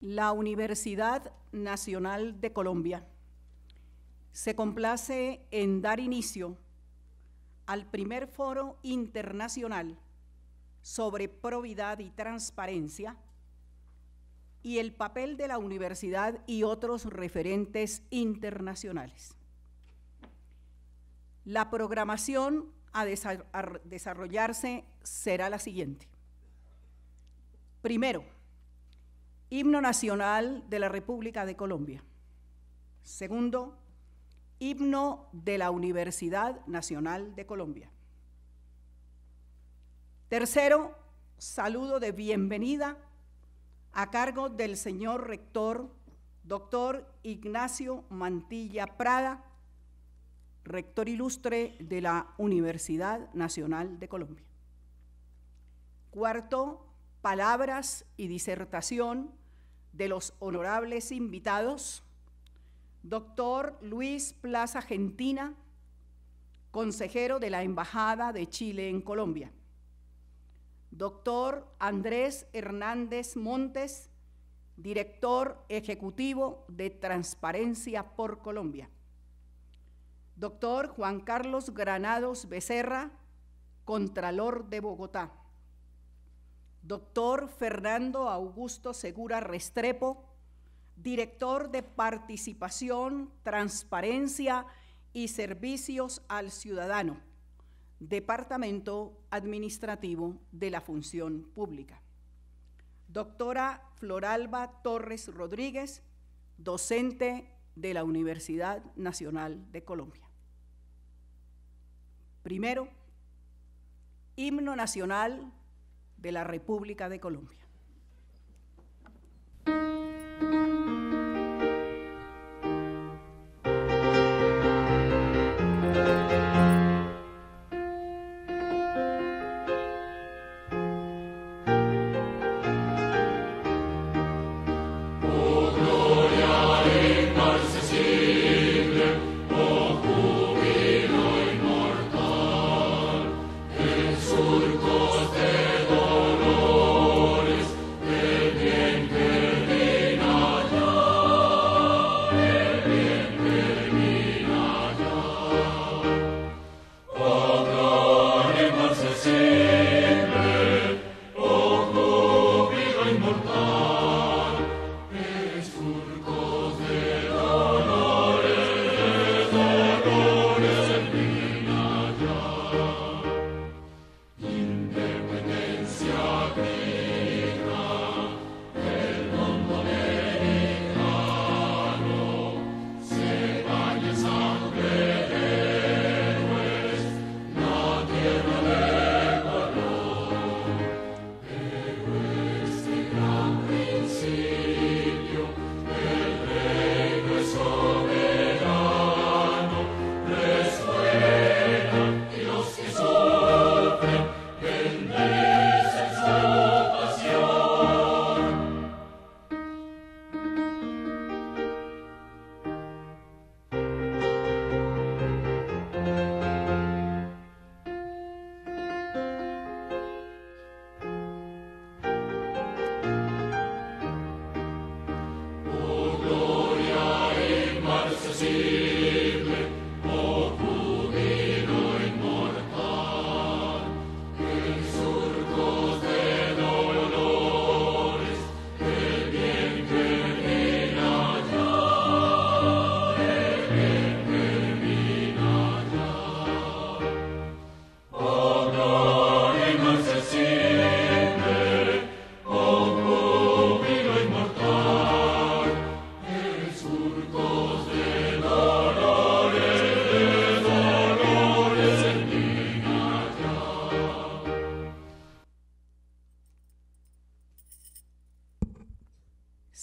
la Universidad Nacional de Colombia se complace en dar inicio al primer foro internacional sobre probidad y transparencia y el papel de la universidad y otros referentes internacionales. La programación a desarrollarse será la siguiente. Primero, Himno Nacional de la República de Colombia. Segundo, Himno de la Universidad Nacional de Colombia. Tercero, saludo de bienvenida a cargo del señor rector, doctor Ignacio Mantilla Prada, rector ilustre de la Universidad Nacional de Colombia. Cuarto, palabras y disertación de los honorables invitados, doctor Luis Plaza Argentina, consejero de la Embajada de Chile en Colombia, doctor Andrés Hernández Montes, director ejecutivo de Transparencia por Colombia, doctor Juan Carlos Granados Becerra, Contralor de Bogotá doctor Fernando Augusto Segura Restrepo, director de Participación, Transparencia y Servicios al Ciudadano, Departamento Administrativo de la Función Pública. Doctora Floralba Torres Rodríguez, docente de la Universidad Nacional de Colombia. Primero, himno nacional de la República de Colombia.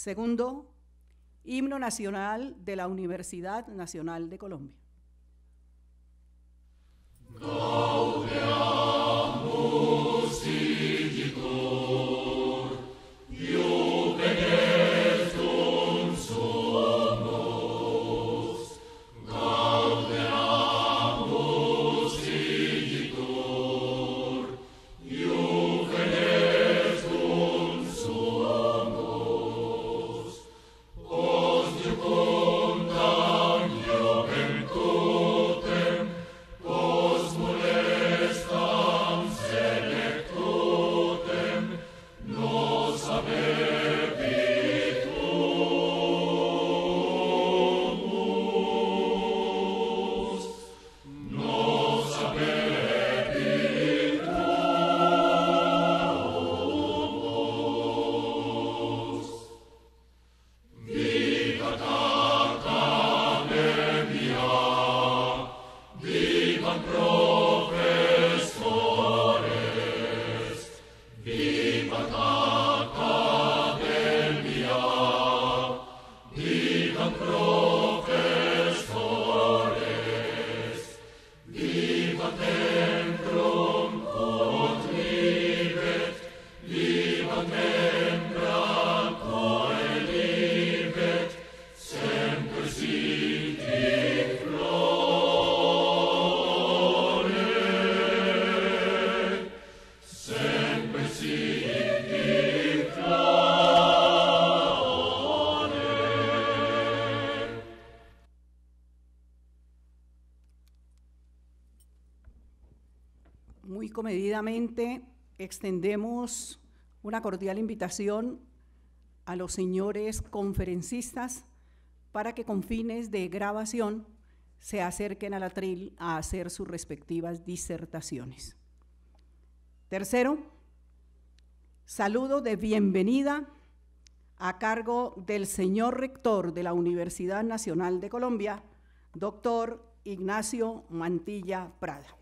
Segundo, himno nacional de la Universidad Nacional de Colombia. medidamente extendemos una cordial invitación a los señores conferencistas para que con fines de grabación se acerquen al atril a hacer sus respectivas disertaciones. Tercero, saludo de bienvenida a cargo del señor rector de la Universidad Nacional de Colombia, doctor Ignacio Mantilla Prada.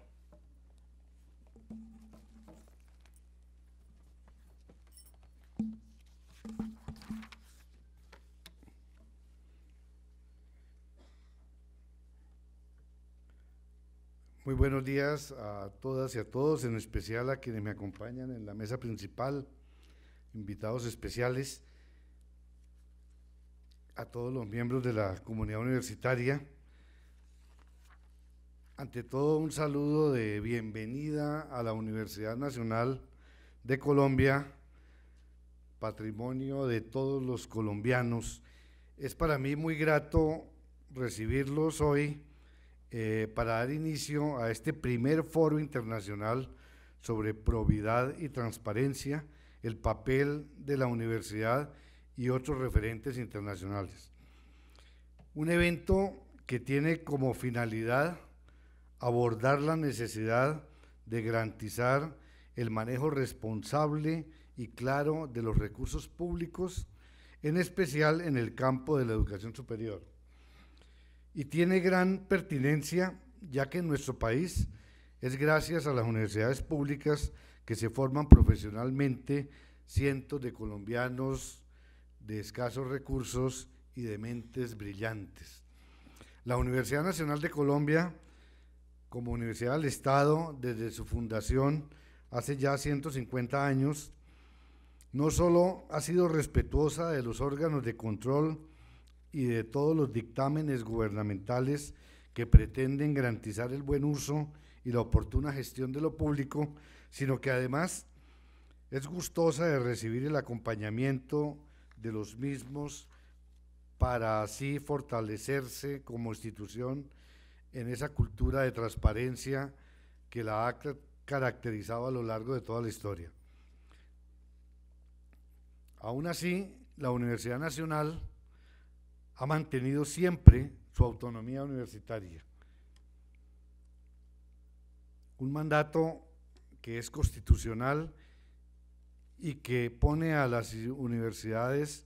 Muy buenos días a todas y a todos, en especial a quienes me acompañan en la mesa principal, invitados especiales, a todos los miembros de la comunidad universitaria. Ante todo, un saludo de bienvenida a la Universidad Nacional de Colombia, patrimonio de todos los colombianos. Es para mí muy grato recibirlos hoy eh, para dar inicio a este primer foro internacional sobre probidad y transparencia, el papel de la universidad y otros referentes internacionales. Un evento que tiene como finalidad abordar la necesidad de garantizar el manejo responsable y claro de los recursos públicos, en especial en el campo de la educación superior y tiene gran pertinencia ya que en nuestro país es gracias a las universidades públicas que se forman profesionalmente cientos de colombianos de escasos recursos y de mentes brillantes. La Universidad Nacional de Colombia, como Universidad del Estado, desde su fundación hace ya 150 años, no solo ha sido respetuosa de los órganos de control y de todos los dictámenes gubernamentales que pretenden garantizar el buen uso y la oportuna gestión de lo público, sino que además es gustosa de recibir el acompañamiento de los mismos para así fortalecerse como institución en esa cultura de transparencia que la ha caracterizado a lo largo de toda la historia. Aún así, la Universidad Nacional ha mantenido siempre su autonomía universitaria. Un mandato que es constitucional y que pone a las universidades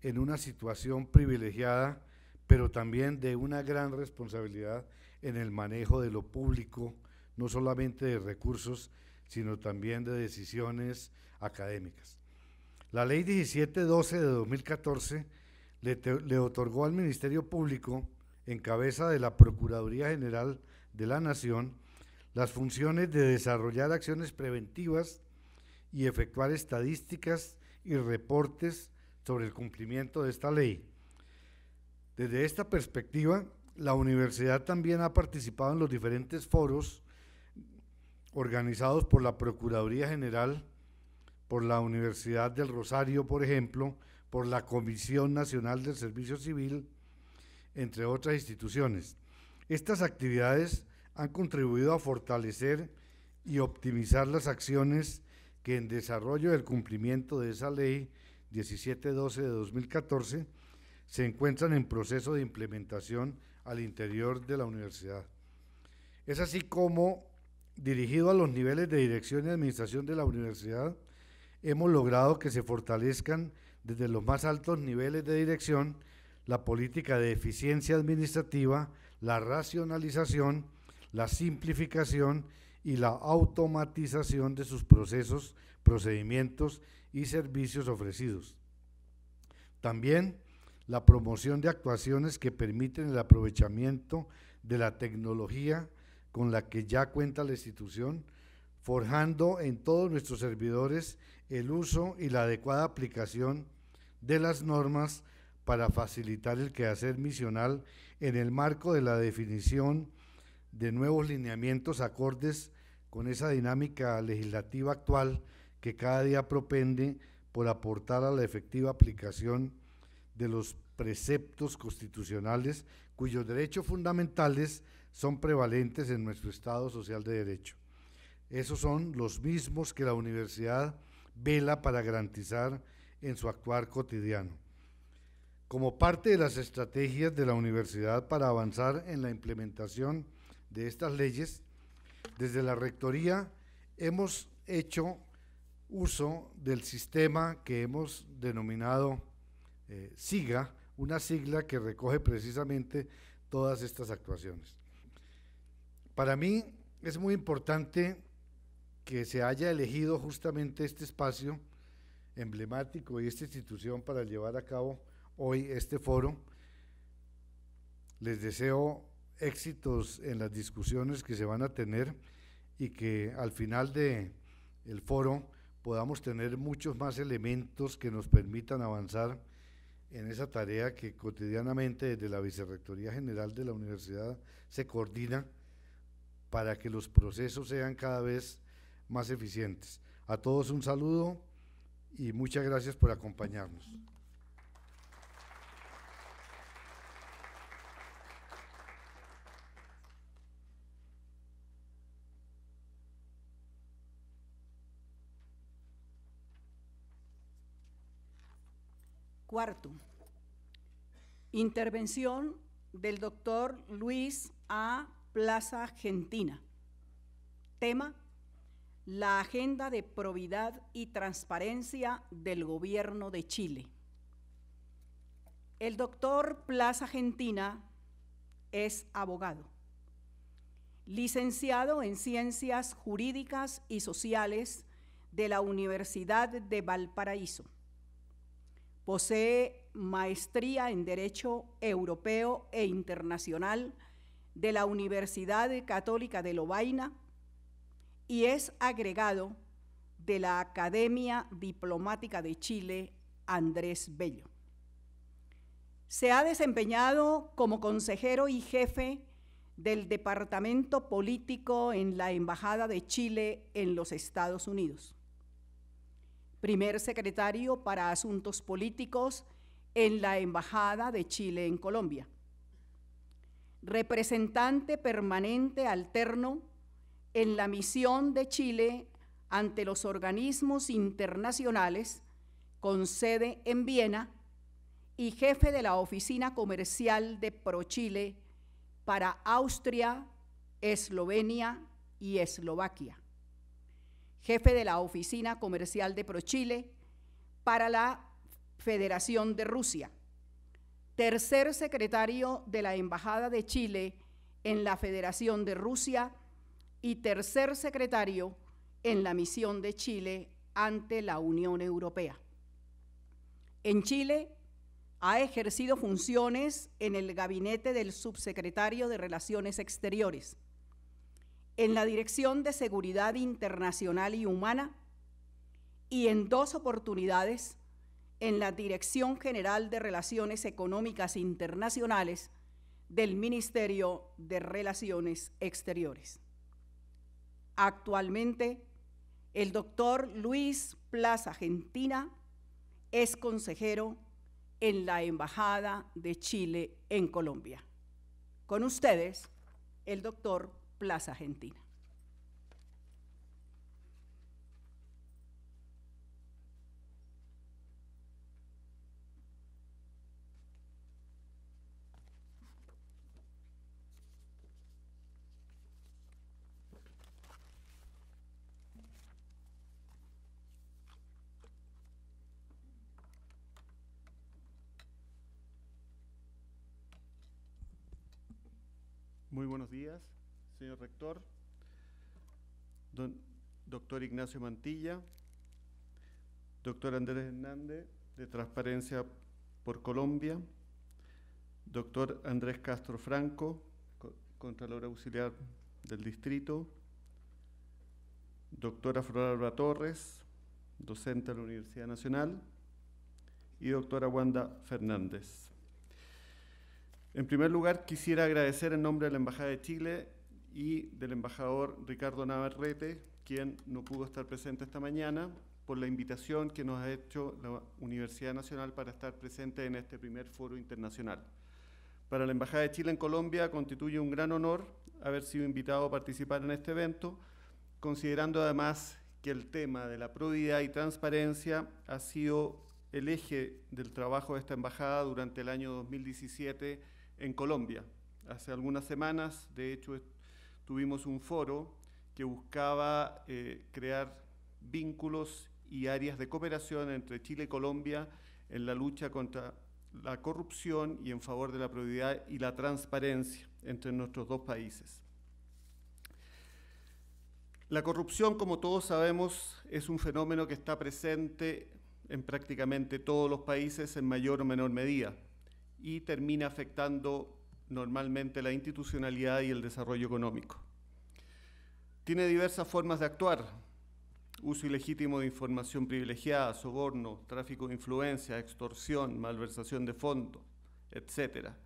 en una situación privilegiada, pero también de una gran responsabilidad en el manejo de lo público, no solamente de recursos, sino también de decisiones académicas. La ley 1712 de 2014 le, otorgó al Ministerio Público, en cabeza de la Procuraduría General de la Nación, las funciones de desarrollar acciones preventivas y efectuar estadísticas y reportes sobre el cumplimiento de esta ley. Desde esta perspectiva, la universidad también ha participado en los diferentes foros organizados por la Procuraduría General, por la Universidad del Rosario, por ejemplo, por la Comisión Nacional del Servicio Civil, entre otras instituciones. Estas actividades han contribuido a fortalecer y optimizar las acciones que en desarrollo del cumplimiento de esa ley 1712 de 2014 se encuentran en proceso de implementación al interior de la universidad. Es así como, dirigido a los niveles de dirección y administración de la universidad, hemos logrado que se fortalezcan desde los más altos niveles de dirección, la política de eficiencia administrativa, la racionalización, la simplificación y la automatización de sus procesos, procedimientos y servicios ofrecidos. También la promoción de actuaciones que permiten el aprovechamiento de la tecnología con la que ya cuenta la institución forjando en todos nuestros servidores el uso y la adecuada aplicación de las normas para facilitar el quehacer misional en el marco de la definición de nuevos lineamientos acordes con esa dinámica legislativa actual que cada día propende por aportar a la efectiva aplicación de los preceptos constitucionales cuyos derechos fundamentales son prevalentes en nuestro Estado social de derecho. Esos son los mismos que la universidad vela para garantizar en su actuar cotidiano. Como parte de las estrategias de la universidad para avanzar en la implementación de estas leyes, desde la Rectoría hemos hecho uso del sistema que hemos denominado eh, SIGA, una sigla que recoge precisamente todas estas actuaciones. Para mí es muy importante que se haya elegido justamente este espacio emblemático y esta institución para llevar a cabo hoy este foro. Les deseo éxitos en las discusiones que se van a tener y que al final del el foro podamos tener muchos más elementos que nos permitan avanzar en esa tarea que cotidianamente desde la Vicerrectoría General de la Universidad se coordina para que los procesos sean cada vez más eficientes. A todos un saludo y muchas gracias por acompañarnos. Cuarto, intervención del doctor Luis A. Plaza Argentina. Tema, la agenda de probidad y transparencia del gobierno de Chile. El doctor Plaza Argentina es abogado, licenciado en Ciencias Jurídicas y Sociales de la Universidad de Valparaíso. Posee maestría en Derecho Europeo e Internacional de la Universidad Católica de Lovaina y es agregado de la Academia Diplomática de Chile Andrés Bello. Se ha desempeñado como consejero y jefe del Departamento Político en la Embajada de Chile en los Estados Unidos. Primer secretario para Asuntos Políticos en la Embajada de Chile en Colombia. Representante permanente alterno en la misión de Chile ante los organismos internacionales con sede en Viena y jefe de la Oficina Comercial de ProChile para Austria, Eslovenia y Eslovaquia. Jefe de la Oficina Comercial de ProChile para la Federación de Rusia. Tercer secretario de la Embajada de Chile en la Federación de Rusia y tercer secretario en la misión de Chile ante la Unión Europea. En Chile ha ejercido funciones en el gabinete del subsecretario de Relaciones Exteriores, en la Dirección de Seguridad Internacional y Humana y en dos oportunidades en la Dirección General de Relaciones Económicas Internacionales del Ministerio de Relaciones Exteriores. Actualmente, el doctor Luis Plaza Argentina es consejero en la Embajada de Chile en Colombia. Con ustedes, el doctor Plaza Argentina. Muy buenos días, señor rector, doctor Ignacio Mantilla, doctor Andrés Hernández de Transparencia por Colombia, doctor Andrés Castro Franco, Contralor Auxiliar del Distrito, doctora Alba Torres, docente de la Universidad Nacional, y doctora Wanda Fernández. En primer lugar, quisiera agradecer en nombre de la Embajada de Chile y del embajador Ricardo Navarrete, quien no pudo estar presente esta mañana, por la invitación que nos ha hecho la Universidad Nacional para estar presente en este primer foro internacional. Para la Embajada de Chile en Colombia constituye un gran honor haber sido invitado a participar en este evento, considerando además que el tema de la probidad y transparencia ha sido el eje del trabajo de esta embajada durante el año 2017 en Colombia. Hace algunas semanas, de hecho, tuvimos un foro que buscaba eh, crear vínculos y áreas de cooperación entre Chile y Colombia en la lucha contra la corrupción y en favor de la prioridad y la transparencia entre nuestros dos países. La corrupción, como todos sabemos, es un fenómeno que está presente en prácticamente todos los países en mayor o menor medida y termina afectando normalmente la institucionalidad y el desarrollo económico. Tiene diversas formas de actuar, uso ilegítimo de información privilegiada, soborno, tráfico de influencia, extorsión, malversación de fondos, etcétera.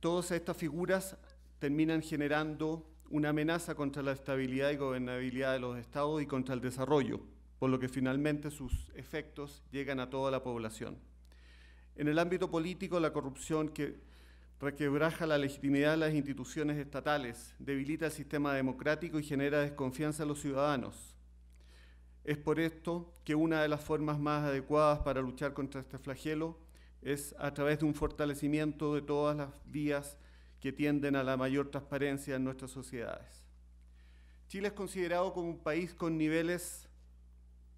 Todas estas figuras terminan generando una amenaza contra la estabilidad y gobernabilidad de los estados y contra el desarrollo, por lo que finalmente sus efectos llegan a toda la población. En el ámbito político, la corrupción que requebraja la legitimidad de las instituciones estatales, debilita el sistema democrático y genera desconfianza en los ciudadanos. Es por esto que una de las formas más adecuadas para luchar contra este flagelo es a través de un fortalecimiento de todas las vías que tienden a la mayor transparencia en nuestras sociedades. Chile es considerado como un país con niveles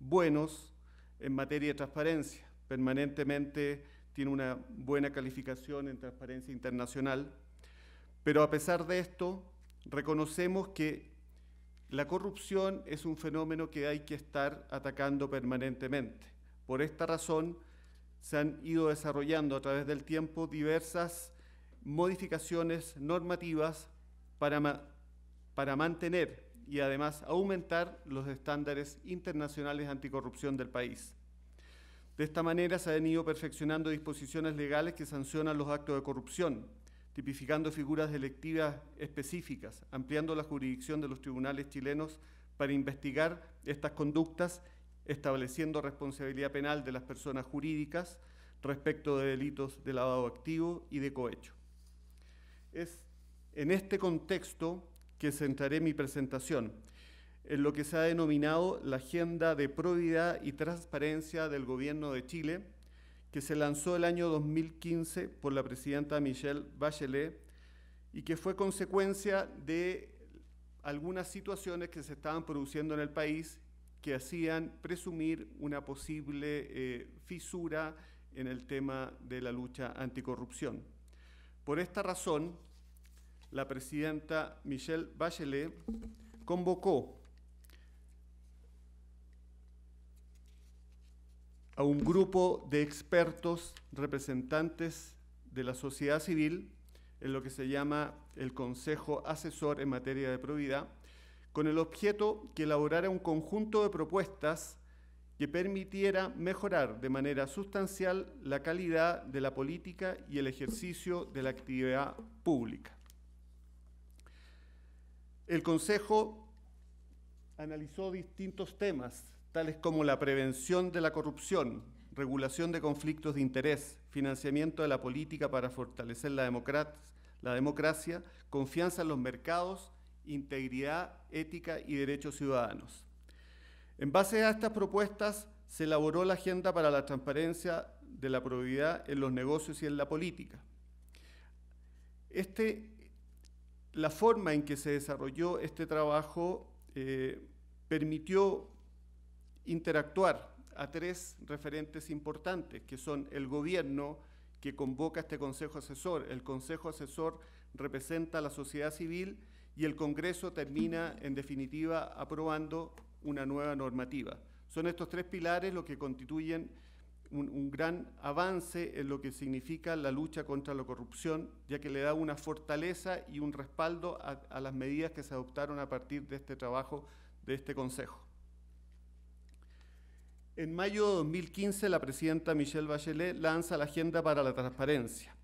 buenos en materia de transparencia, permanentemente tiene una buena calificación en Transparencia Internacional, pero a pesar de esto, reconocemos que la corrupción es un fenómeno que hay que estar atacando permanentemente. Por esta razón, se han ido desarrollando a través del tiempo diversas modificaciones normativas para, mantener y además aumentar los estándares internacionales anticorrupción del país. De esta manera se han ido perfeccionando disposiciones legales que sancionan los actos de corrupción, tipificando figuras delictivas específicas, ampliando la jurisdicción de los tribunales chilenos para investigar estas conductas, estableciendo responsabilidad penal de las personas jurídicas respecto de delitos de lavado activo y de cohecho. Es en este contexto que centraré mi presentación en lo que se ha denominado la Agenda de Probidad y Transparencia del Gobierno de Chile, que se lanzó el año 2015 por la presidenta Michelle Bachelet y que fue consecuencia de algunas situaciones que se estaban produciendo en el país que hacían presumir una posible eh, fisura en el tema de la lucha anticorrupción. Por esta razón, la presidenta Michelle Bachelet convocó a un grupo de expertos representantes de la sociedad civil en lo que se llama el Consejo Asesor en materia de probidad, con el objeto que elaborara un conjunto de propuestas que permitiera mejorar de manera sustancial la calidad de la política y el ejercicio de la actividad pública. El Consejo analizó distintos temas tales como la prevención de la corrupción, regulación de conflictos de interés, financiamiento de la política para fortalecer la, democracia, confianza en los mercados, integridad, ética y derechos ciudadanos. En base a estas propuestas se elaboró la Agenda para la Transparencia de la Probidad en los negocios y en la política. Este, la forma en que se desarrolló este trabajo eh, permitió interactuar a tres referentes importantes, que son el gobierno que convoca este Consejo Asesor, el Consejo Asesor representa a la sociedad civil y el Congreso termina, en definitiva, aprobando una nueva normativa. Son estos tres pilares lo que constituyen un, gran avance en lo que significa la lucha contra la corrupción, ya que le da una fortaleza y un respaldo a las medidas que se adoptaron a partir de este trabajo de este Consejo. En mayo de 2015, la presidenta Michelle Bachelet lanza la Agenda para la Transparencia.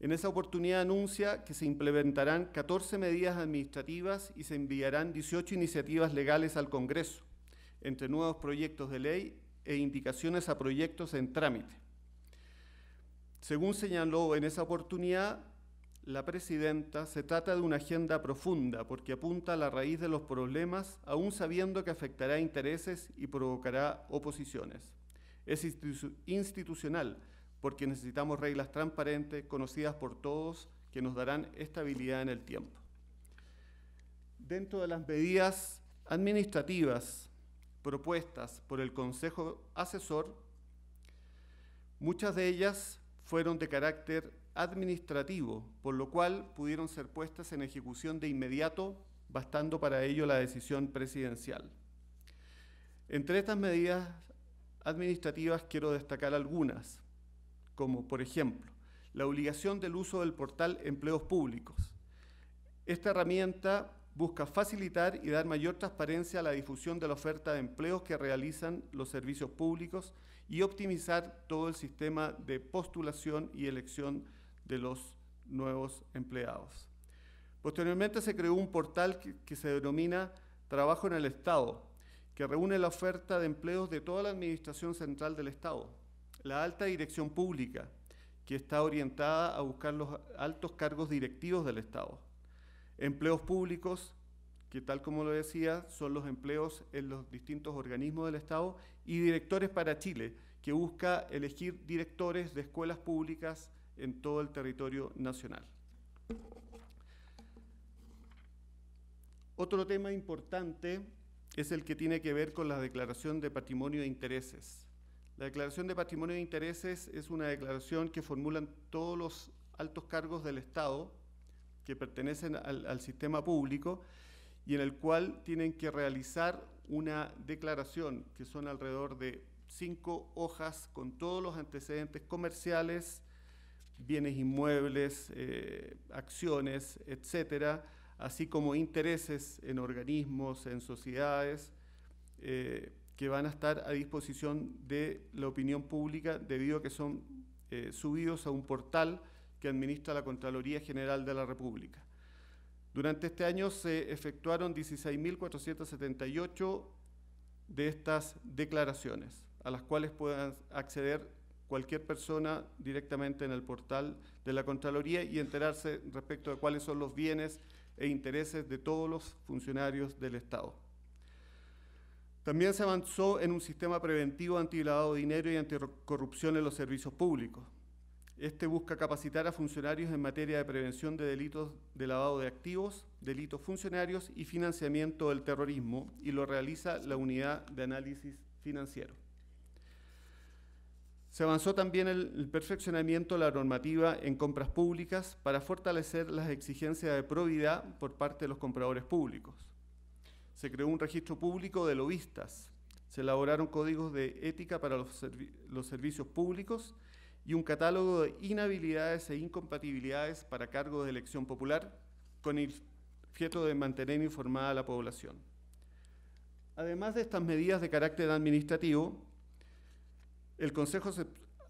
En esa oportunidad anuncia que se implementarán 14 medidas administrativas y se enviarán 18 iniciativas legales al Congreso, entre nuevos proyectos de ley e indicaciones a proyectos en trámite. Según señaló en esa oportunidad, la presidenta, se trata de una agenda profunda porque apunta a la raíz de los problemas, aún sabiendo que afectará intereses y provocará oposiciones. Es institucional porque necesitamos reglas transparentes, conocidas por todos, que nos darán estabilidad en el tiempo. Dentro de las medidas administrativas propuestas por el Consejo Asesor, muchas de ellas fueron de carácter administrativo, por lo cual pudieron ser puestas en ejecución de inmediato, bastando para ello la decisión presidencial. Entre estas medidas administrativas quiero destacar algunas, como por ejemplo la obligación del uso del portal Empleos Públicos. Esta herramienta busca facilitar y dar mayor transparencia a la difusión de la oferta de empleos que realizan los servicios públicos y optimizar todo el sistema de postulación y elección de los nuevos empleados. Posteriormente se creó un portal que, se denomina Trabajo en el Estado, que reúne la oferta de empleos de toda la Administración Central del Estado, la alta dirección pública, que está orientada a buscar los altos cargos directivos del Estado, empleos públicos, que tal como lo decía, son los empleos en los distintos organismos del Estado, y directores para Chile, que busca elegir directores de escuelas públicas, en todo el territorio nacional. Otro tema importante es el que tiene que ver con la declaración de patrimonio de intereses. La declaración de patrimonio de intereses es una declaración que formulan todos los altos cargos del Estado que pertenecen al, sistema público y en el cual tienen que realizar una declaración que son alrededor de cinco hojas con todos los antecedentes comerciales, bienes inmuebles, eh, acciones, etcétera, así como intereses en organismos, en sociedades, eh, que van a estar a disposición de la opinión pública debido a que son eh, subidos a un portal que administra la Contraloría General de la República. Durante este año se efectuaron 16.478 de estas declaraciones, a las cuales puedan acceder cualquier persona directamente en el portal de la Contraloría y enterarse respecto de cuáles son los bienes e intereses de todos los funcionarios del Estado. También se avanzó en un sistema preventivo antilavado de dinero y anticorrupción en los servicios públicos. Este busca capacitar a funcionarios en materia de prevención de delitos de lavado de activos, delitos funcionarios y financiamiento del terrorismo y lo realiza la Unidad de Análisis Financiero. Se avanzó también el, perfeccionamiento de la normativa en compras públicas para fortalecer las exigencias de probidad por parte de los compradores públicos. Se creó un registro público de lobistas. Se elaboraron códigos de ética para los, servicios públicos y un catálogo de inhabilidades e incompatibilidades para cargos de elección popular con el objeto de mantener informada a la población. Además de estas medidas de carácter administrativo, el Consejo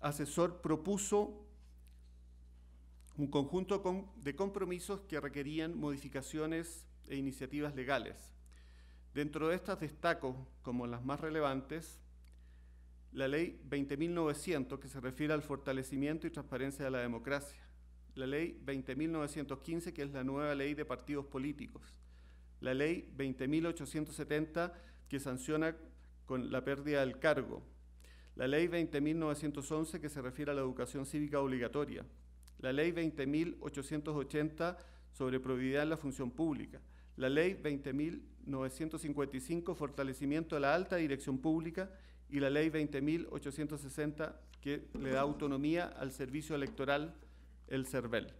Asesor propuso un conjunto de compromisos que requerían modificaciones e iniciativas legales. Dentro de estas destaco como las más relevantes la Ley 20.900, que se refiere al fortalecimiento y transparencia de la democracia, la Ley 20.915, que es la nueva ley de partidos políticos, la Ley 20.870, que sanciona con la pérdida del cargo, la Ley 20.911 que se refiere a la educación cívica obligatoria, la Ley 20.880 sobre probidad en la función pública, la Ley 20.955 fortalecimiento de la alta dirección pública y la Ley 20.860 que le da autonomía al servicio electoral, el CERVEL.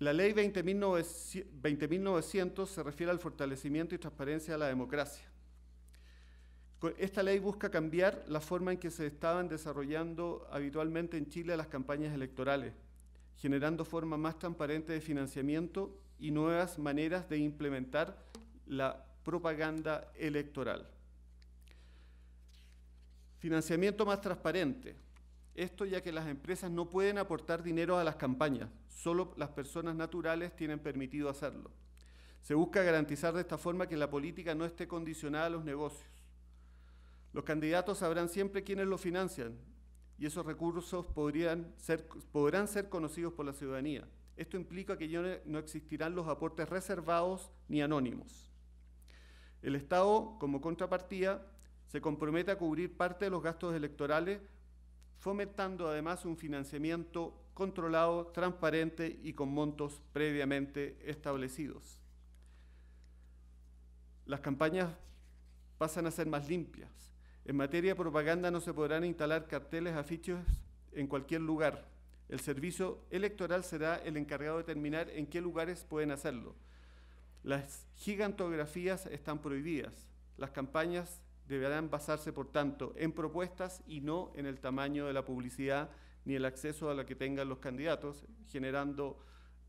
La ley 20.900 se refiere al fortalecimiento y transparencia de la democracia. Esta ley busca cambiar la forma en que se estaban desarrollando habitualmente en Chile las campañas electorales, generando formas más transparentes de financiamiento y nuevas maneras de implementar la propaganda electoral. Financiamiento más transparente. Esto ya que las empresas no pueden aportar dinero a las campañas, solo las personas naturales tienen permitido hacerlo. Se busca garantizar de esta forma que la política no esté condicionada a los negocios. Los candidatos sabrán siempre quiénes lo financian y esos recursos podrían podrán ser conocidos por la ciudadanía. Esto implica que no existirán los aportes reservados ni anónimos. El Estado, como contrapartida, se compromete a cubrir parte de los gastos electorales, fomentando además un financiamiento controlado, transparente y con montos previamente establecidos. Las campañas pasan a ser más limpias, en materia de propaganda no se podrán instalar carteles, afichos en cualquier lugar. El servicio electoral será el encargado de determinar en qué lugares pueden hacerlo. Las gigantografías están prohibidas. Las campañas deberán basarse, por tanto, en propuestas y no en el tamaño de la publicidad ni el acceso a la que tengan los candidatos, generando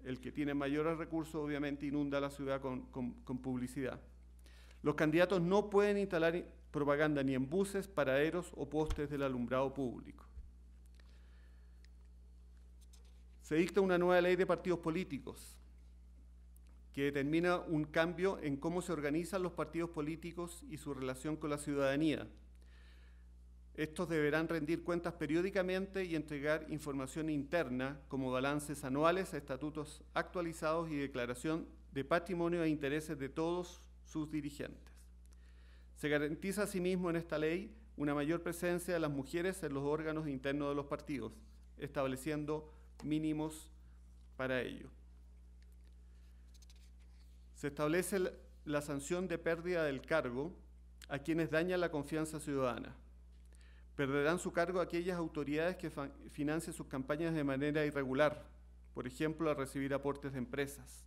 el que tiene mayores recursos, obviamente, inunda la ciudad con publicidad. Los candidatos no pueden instalar propaganda ni en buses, paraderos o postes del alumbrado público. Se dicta una nueva ley de partidos políticos que determina un cambio en cómo se organizan los partidos políticos y su relación con la ciudadanía. Estos deberán rendir cuentas periódicamente y entregar información interna como balances anuales, estatutos actualizados y declaración de patrimonio e intereses de todos sus dirigentes. Se garantiza asimismo en esta ley una mayor presencia de las mujeres en los órganos internos de los partidos, estableciendo mínimos para ello. Se establece la sanción de pérdida del cargo a quienes dañan la confianza ciudadana. Perderán su cargo aquellas autoridades que financien sus campañas de manera irregular, por ejemplo, al recibir aportes de empresas.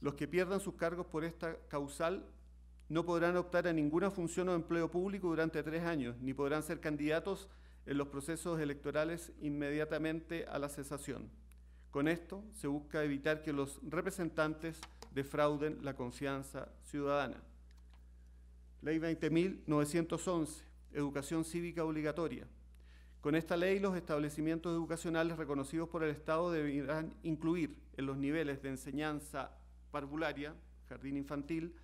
Los que pierdan sus cargos por esta causal no podrán optar a ninguna función o empleo público durante tres años, ni podrán ser candidatos en los procesos electorales inmediatamente a la cesación. Con esto se busca evitar que los representantes defrauden la confianza ciudadana. Ley 20.911, Educación Cívica Obligatoria. Con esta ley, los establecimientos educacionales reconocidos por el Estado deberán incluir en los niveles de enseñanza parvularia, jardín infantil,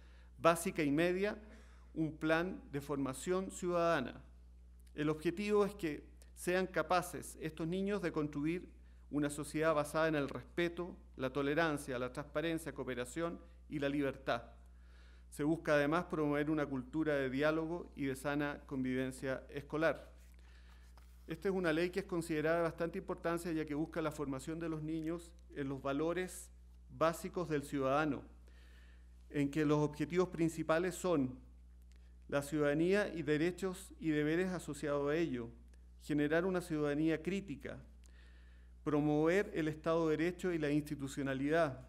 básica y media, un plan de formación ciudadana. El objetivo es que sean capaces estos niños de construir una sociedad basada en el respeto, la tolerancia, la transparencia, cooperación y la libertad. Se busca además promover una cultura de diálogo y de sana convivencia escolar. Esta es una ley que es considerada de bastante importancia ya que busca la formación de los niños en los valores básicos del ciudadano, en que los objetivos principales son la ciudadanía y derechos y deberes asociados a ello, generar una ciudadanía crítica, promover el Estado de Derecho y la institucionalidad,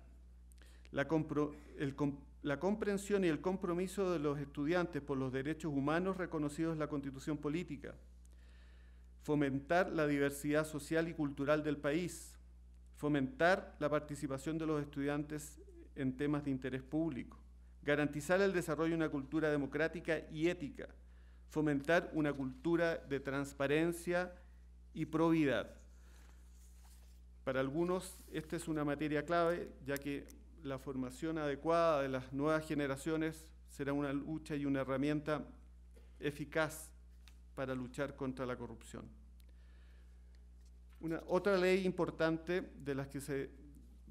la, comprensión y el compromiso de los estudiantes por los derechos humanos reconocidos en la Constitución Política, fomentar la diversidad social y cultural del país, fomentar la participación de los estudiantes en temas de interés público, garantizar el desarrollo de una cultura democrática y ética, fomentar una cultura de transparencia y probidad. Para algunos esta es una materia clave, ya que la formación adecuada de las nuevas generaciones será una lucha y una herramienta eficaz para luchar contra la corrupción. Una, otra ley importante de las que se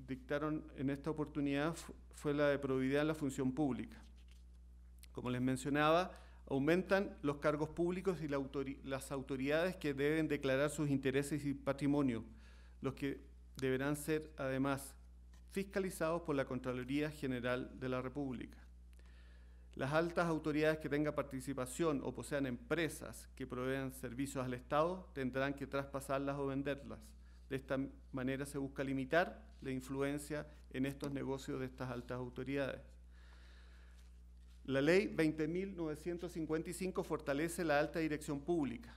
dictaron en esta oportunidad fue la de prohibir en la función pública. Como les mencionaba, aumentan los cargos públicos y las autoridades que deben declarar sus intereses y patrimonio, los que deberán ser además fiscalizados por la Contraloría General de la República. Las altas autoridades que tengan participación o posean empresas que provean servicios al Estado tendrán que traspasarlas o venderlas. De esta manera se busca limitar la influencia en estos negocios de estas altas autoridades. La ley 20.955 fortalece la alta dirección pública,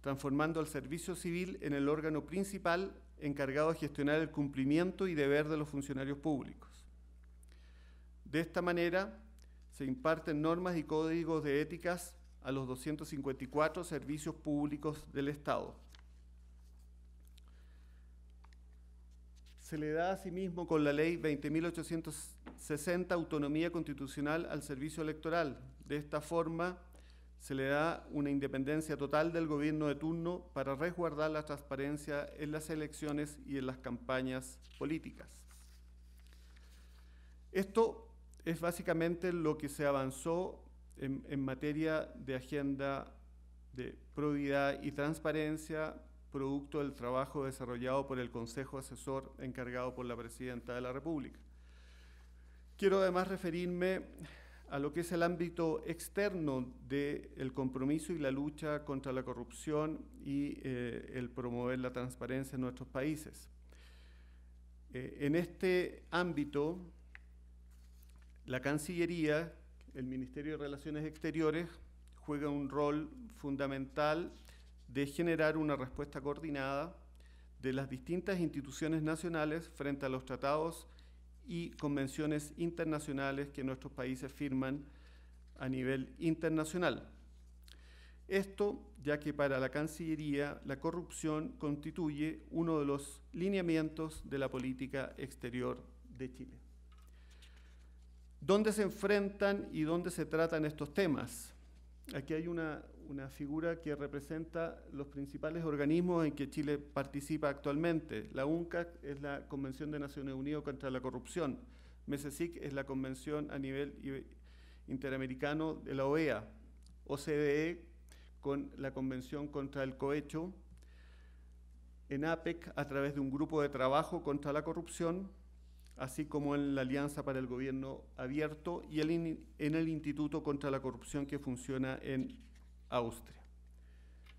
transformando al servicio civil en el órgano principal encargado de gestionar el cumplimiento y deber de los funcionarios públicos. De esta manera, se imparten normas y códigos de éticas a los 254 servicios públicos del Estado, se le da asimismo sí con la ley 20.860 autonomía constitucional al servicio electoral. De esta forma se le da una independencia total del gobierno de turno para resguardar la transparencia en las elecciones y en las campañas políticas. Esto es básicamente lo que se avanzó en, en materia de agenda de probidad y transparencia producto del trabajo desarrollado por el Consejo Asesor encargado por la Presidenta de la República. Quiero además referirme a lo que es el ámbito externo del compromiso y la lucha contra la corrupción y eh, el promover la transparencia en nuestros países. Eh, en este ámbito, la Cancillería, el Ministerio de Relaciones Exteriores, juega un rol fundamental de generar una respuesta coordinada de las distintas instituciones nacionales frente a los tratados y convenciones internacionales que nuestros países firman a nivel internacional. Esto ya que para la Cancillería la corrupción constituye uno de los lineamientos de la política exterior de Chile. ¿Dónde se enfrentan y dónde se tratan estos temas? Aquí hay una, figura que representa los principales organismos en que Chile participa actualmente. La UNCAC es la Convención de Naciones Unidas contra la Corrupción. MESESIC es la convención a nivel interamericano de la OEA. OCDE con la Convención contra el Cohecho. En APEC, a través de un grupo de trabajo contra la corrupción, así como en la Alianza para el Gobierno Abierto y en el Instituto contra la Corrupción que funciona en Austria.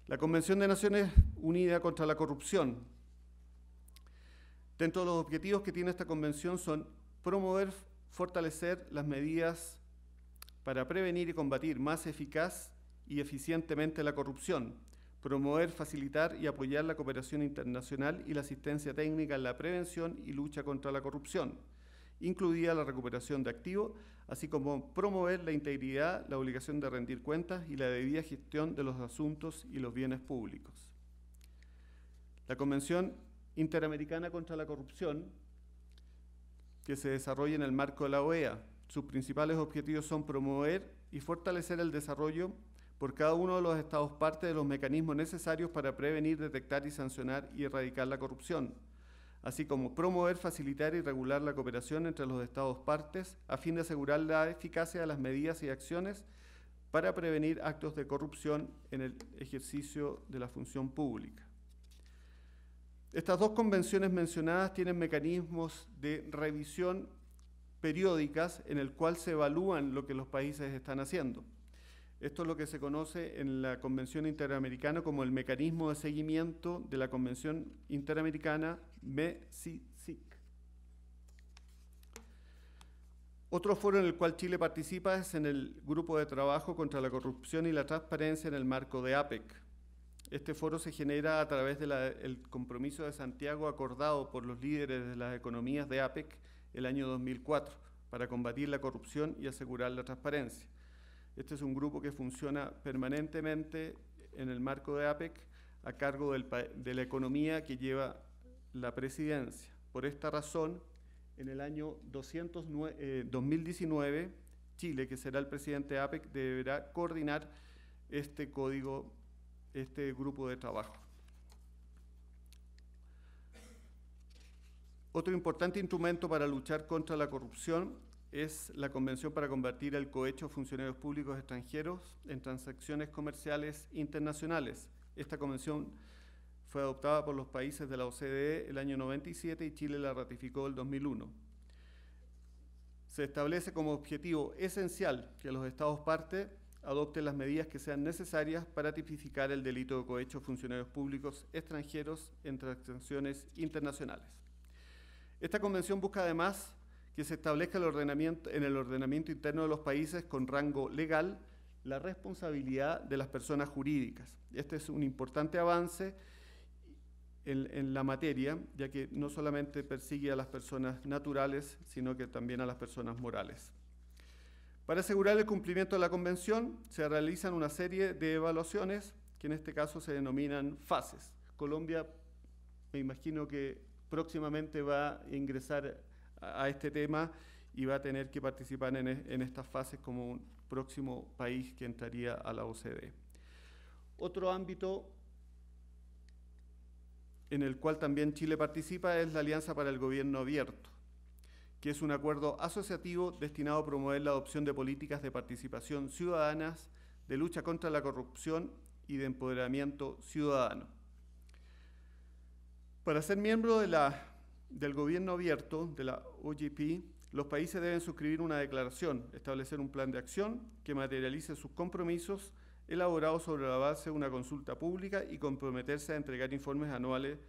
La Convención de Naciones Unidas contra la Corrupción. Dentro de los objetivos que tiene esta convención son promover, fortalecer las medidas para prevenir y combatir más eficaz y eficientemente la corrupción, promover, facilitar y apoyar la cooperación internacional y la asistencia técnica en la prevención y lucha contra la corrupción, incluida la recuperación de activos, así como promover la integridad, la obligación de rendir cuentas y la debida gestión de los asuntos y los bienes públicos. La Convención Interamericana contra la Corrupción, que se desarrolla en el marco de la OEA, sus principales objetivos son promover y fortalecer el desarrollo por cada uno de los Estados parte de los mecanismos necesarios para prevenir, detectar y sancionar y erradicar la corrupción, así como promover, facilitar y regular la cooperación entre los Estados partes a fin de asegurar la eficacia de las medidas y acciones para prevenir actos de corrupción en el ejercicio de la función pública. Estas dos convenciones mencionadas tienen mecanismos de revisión periódicas en el cual se evalúan lo que los países están haciendo. Esto es lo que se conoce en la Convención Interamericana como el mecanismo de seguimiento de la Convención Interamericana MECIC. Otro foro en el cual Chile participa es en el Grupo de Trabajo contra la Corrupción y la Transparencia en el marco de APEC. Este foro se genera a través del compromiso de Santiago acordado por los líderes de las economías de APEC el año 2004 para combatir la corrupción y asegurar la transparencia. Este es un grupo que funciona permanentemente en el marco de APEC a cargo de la economía que lleva la presidencia. Por esta razón, en el año 2019, eh, Chile, que será el presidente de APEC, deberá coordinar este código, este grupo de trabajo. Otro importante instrumento para luchar contra la corrupción es la Convención para convertir el cohecho de funcionarios públicos extranjeros en transacciones comerciales internacionales. Esta convención fue adoptada por los países de la OCDE el año 97 y Chile la ratificó el 2001. Se establece como objetivo esencial que los Estados partes adopten las medidas que sean necesarias para tipificar el delito de cohecho de funcionarios públicos extranjeros en transacciones internacionales. Esta convención busca además que se establezca el ordenamiento, en el ordenamiento interno de los países con rango legal la responsabilidad de las personas jurídicas. Este es un importante avance en, en, la materia, ya que no solamente persigue a las personas naturales, sino que también a las personas morales. Para asegurar el cumplimiento de la Convención, se realizan una serie de evaluaciones que en este caso se denominan fases. Colombia, me imagino que próximamente va a ingresar a, este tema y va a tener que participar en, e, en estas fases como un próximo país que entraría a la OCDE. Otro ámbito en el cual también Chile participa es la Alianza para el Gobierno Abierto, que es un acuerdo asociativo destinado a promover la adopción de políticas de participación ciudadanas, de lucha contra la corrupción y de empoderamiento ciudadano. Para ser miembro de la del gobierno abierto de la OGP, los países deben suscribir una declaración, establecer un plan de acción que materialice sus compromisos elaborado sobre la base de una consulta pública y comprometerse a entregar informes anuales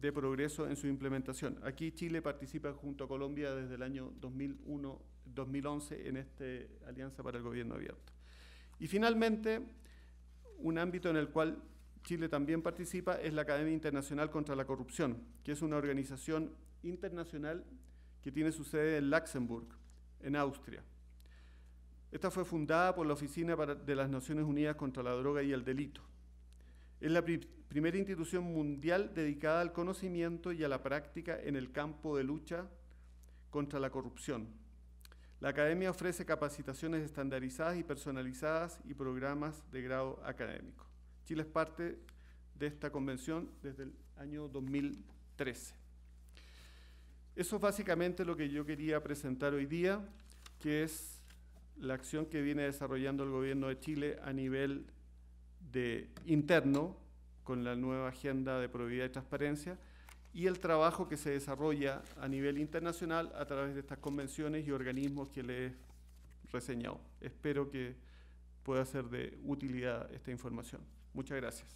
de progreso en su implementación. Aquí Chile participa junto a Colombia desde el año 2001, 2011 en esta alianza para el gobierno abierto. Y finalmente, un ámbito en el cual Chile también participa es la Academia Internacional contra la Corrupción, que es una organización internacional que tiene su sede en Luxemburg, en Austria. Esta fue fundada por la Oficina de las Naciones Unidas contra la Droga y el Delito. Es la primera institución mundial dedicada al conocimiento y a la práctica en el campo de lucha contra la corrupción. La academia ofrece capacitaciones estandarizadas y personalizadas y programas de grado académico. Chile es parte de esta convención desde el año 2013. Eso es básicamente lo que yo quería presentar hoy día, que es la acción que viene desarrollando el gobierno de Chile a nivel de interno con la nueva agenda de probidad y transparencia y el trabajo que se desarrolla a nivel internacional a través de estas convenciones y organismos que les he reseñado. Espero que pueda ser de utilidad esta información. Muchas gracias.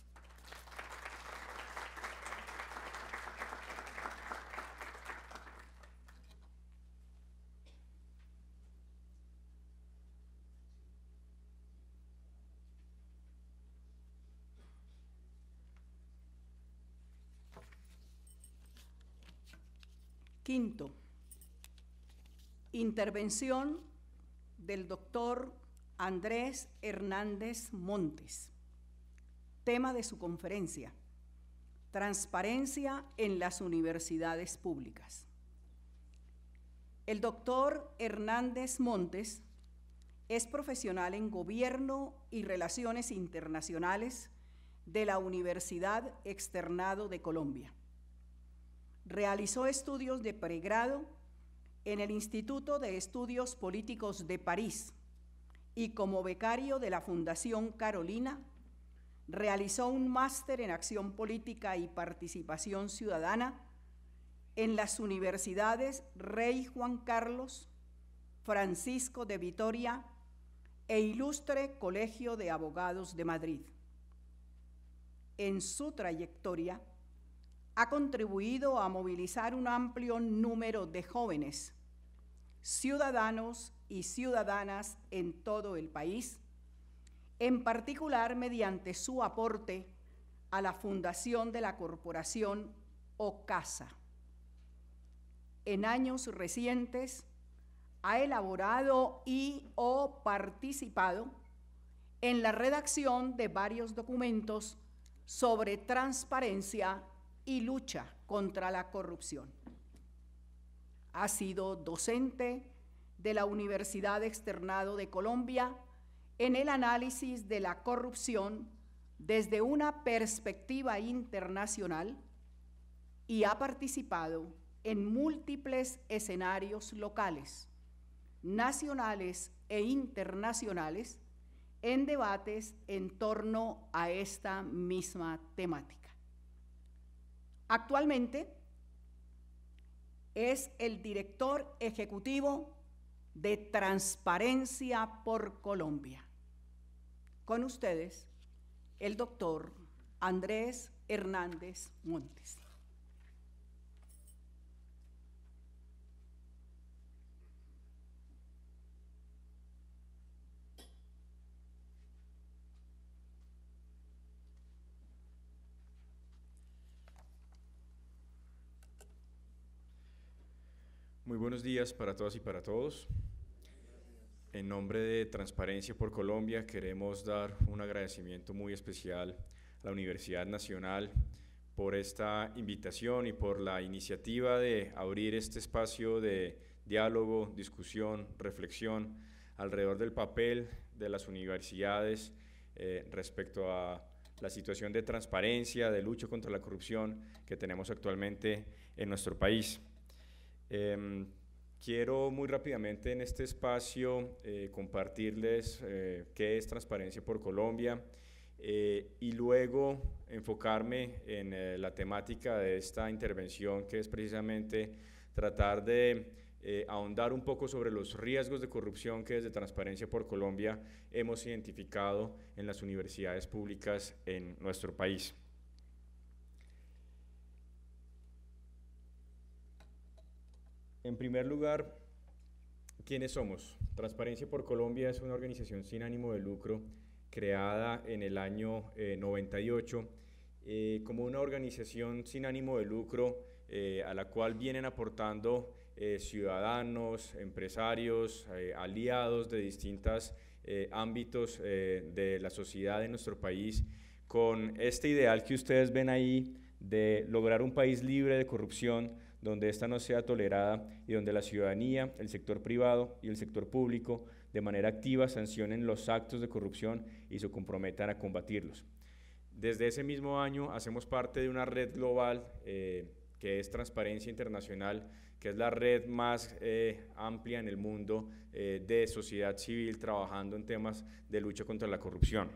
Quinto, intervención del doctor Andrés Hernández Montes. Tema de su conferencia, Transparencia en las Universidades Públicas. El doctor Hernández Montes es profesional en Gobierno y Relaciones Internacionales de la Universidad Externado de Colombia. Realizó estudios de pregrado en el Instituto de Estudios Políticos de París y como becario de la Fundación Carolina realizó un máster en acción política y participación ciudadana en las universidades Rey Juan Carlos, Francisco de Vitoria e Ilustre Colegio de Abogados de Madrid. En su trayectoria ha contribuido a movilizar un amplio número de jóvenes, ciudadanos y ciudadanas en todo el país, en particular mediante su aporte a la fundación de la corporación OCASA. En años recientes ha elaborado y o participado en la redacción de varios documentos sobre transparencia y lucha contra la corrupción. Ha sido docente de la Universidad Externado de Colombia en el análisis de la corrupción desde una perspectiva internacional y ha participado en múltiples escenarios locales, nacionales e internacionales en debates en torno a esta misma temática. Actualmente es el director ejecutivo de Transparencia por Colombia con ustedes, el doctor Andrés Hernández Montes. Muy buenos días para todas y para todos. En nombre de Transparencia por Colombia queremos dar un agradecimiento muy especial a la Universidad Nacional por esta invitación y por la iniciativa de abrir este espacio de diálogo, discusión, reflexión alrededor del papel de las universidades eh, respecto a la situación de transparencia, de lucha contra la corrupción que tenemos actualmente en nuestro país. Em, Quiero muy rápidamente en este espacio eh, compartirles eh, qué es Transparencia por Colombia eh, y luego enfocarme en la temática de esta intervención que es precisamente tratar de ahondar un poco sobre los riesgos de corrupción que desde Transparencia por Colombia hemos identificado en las universidades públicas en nuestro país. En primer lugar, ¿quiénes somos? Transparencia por Colombia es una organización sin ánimo de lucro creada en el año 98 eh, eh, como una organización sin ánimo de lucro eh, a la cual vienen aportando ciudadanos, empresarios, aliados de distintos ámbitos de la sociedad de nuestro país con este ideal que ustedes ven ahí de lograr un país libre de corrupción, donde esta no sea tolerada y donde la ciudadanía, el sector privado y el sector público de manera activa sancionen los actos de corrupción y se comprometan a combatirlos. Desde ese mismo año hacemos parte de una red global eh, que es Transparencia Internacional, que es la red más eh, amplia en el mundo eh, de sociedad civil trabajando en temas de lucha contra la corrupción.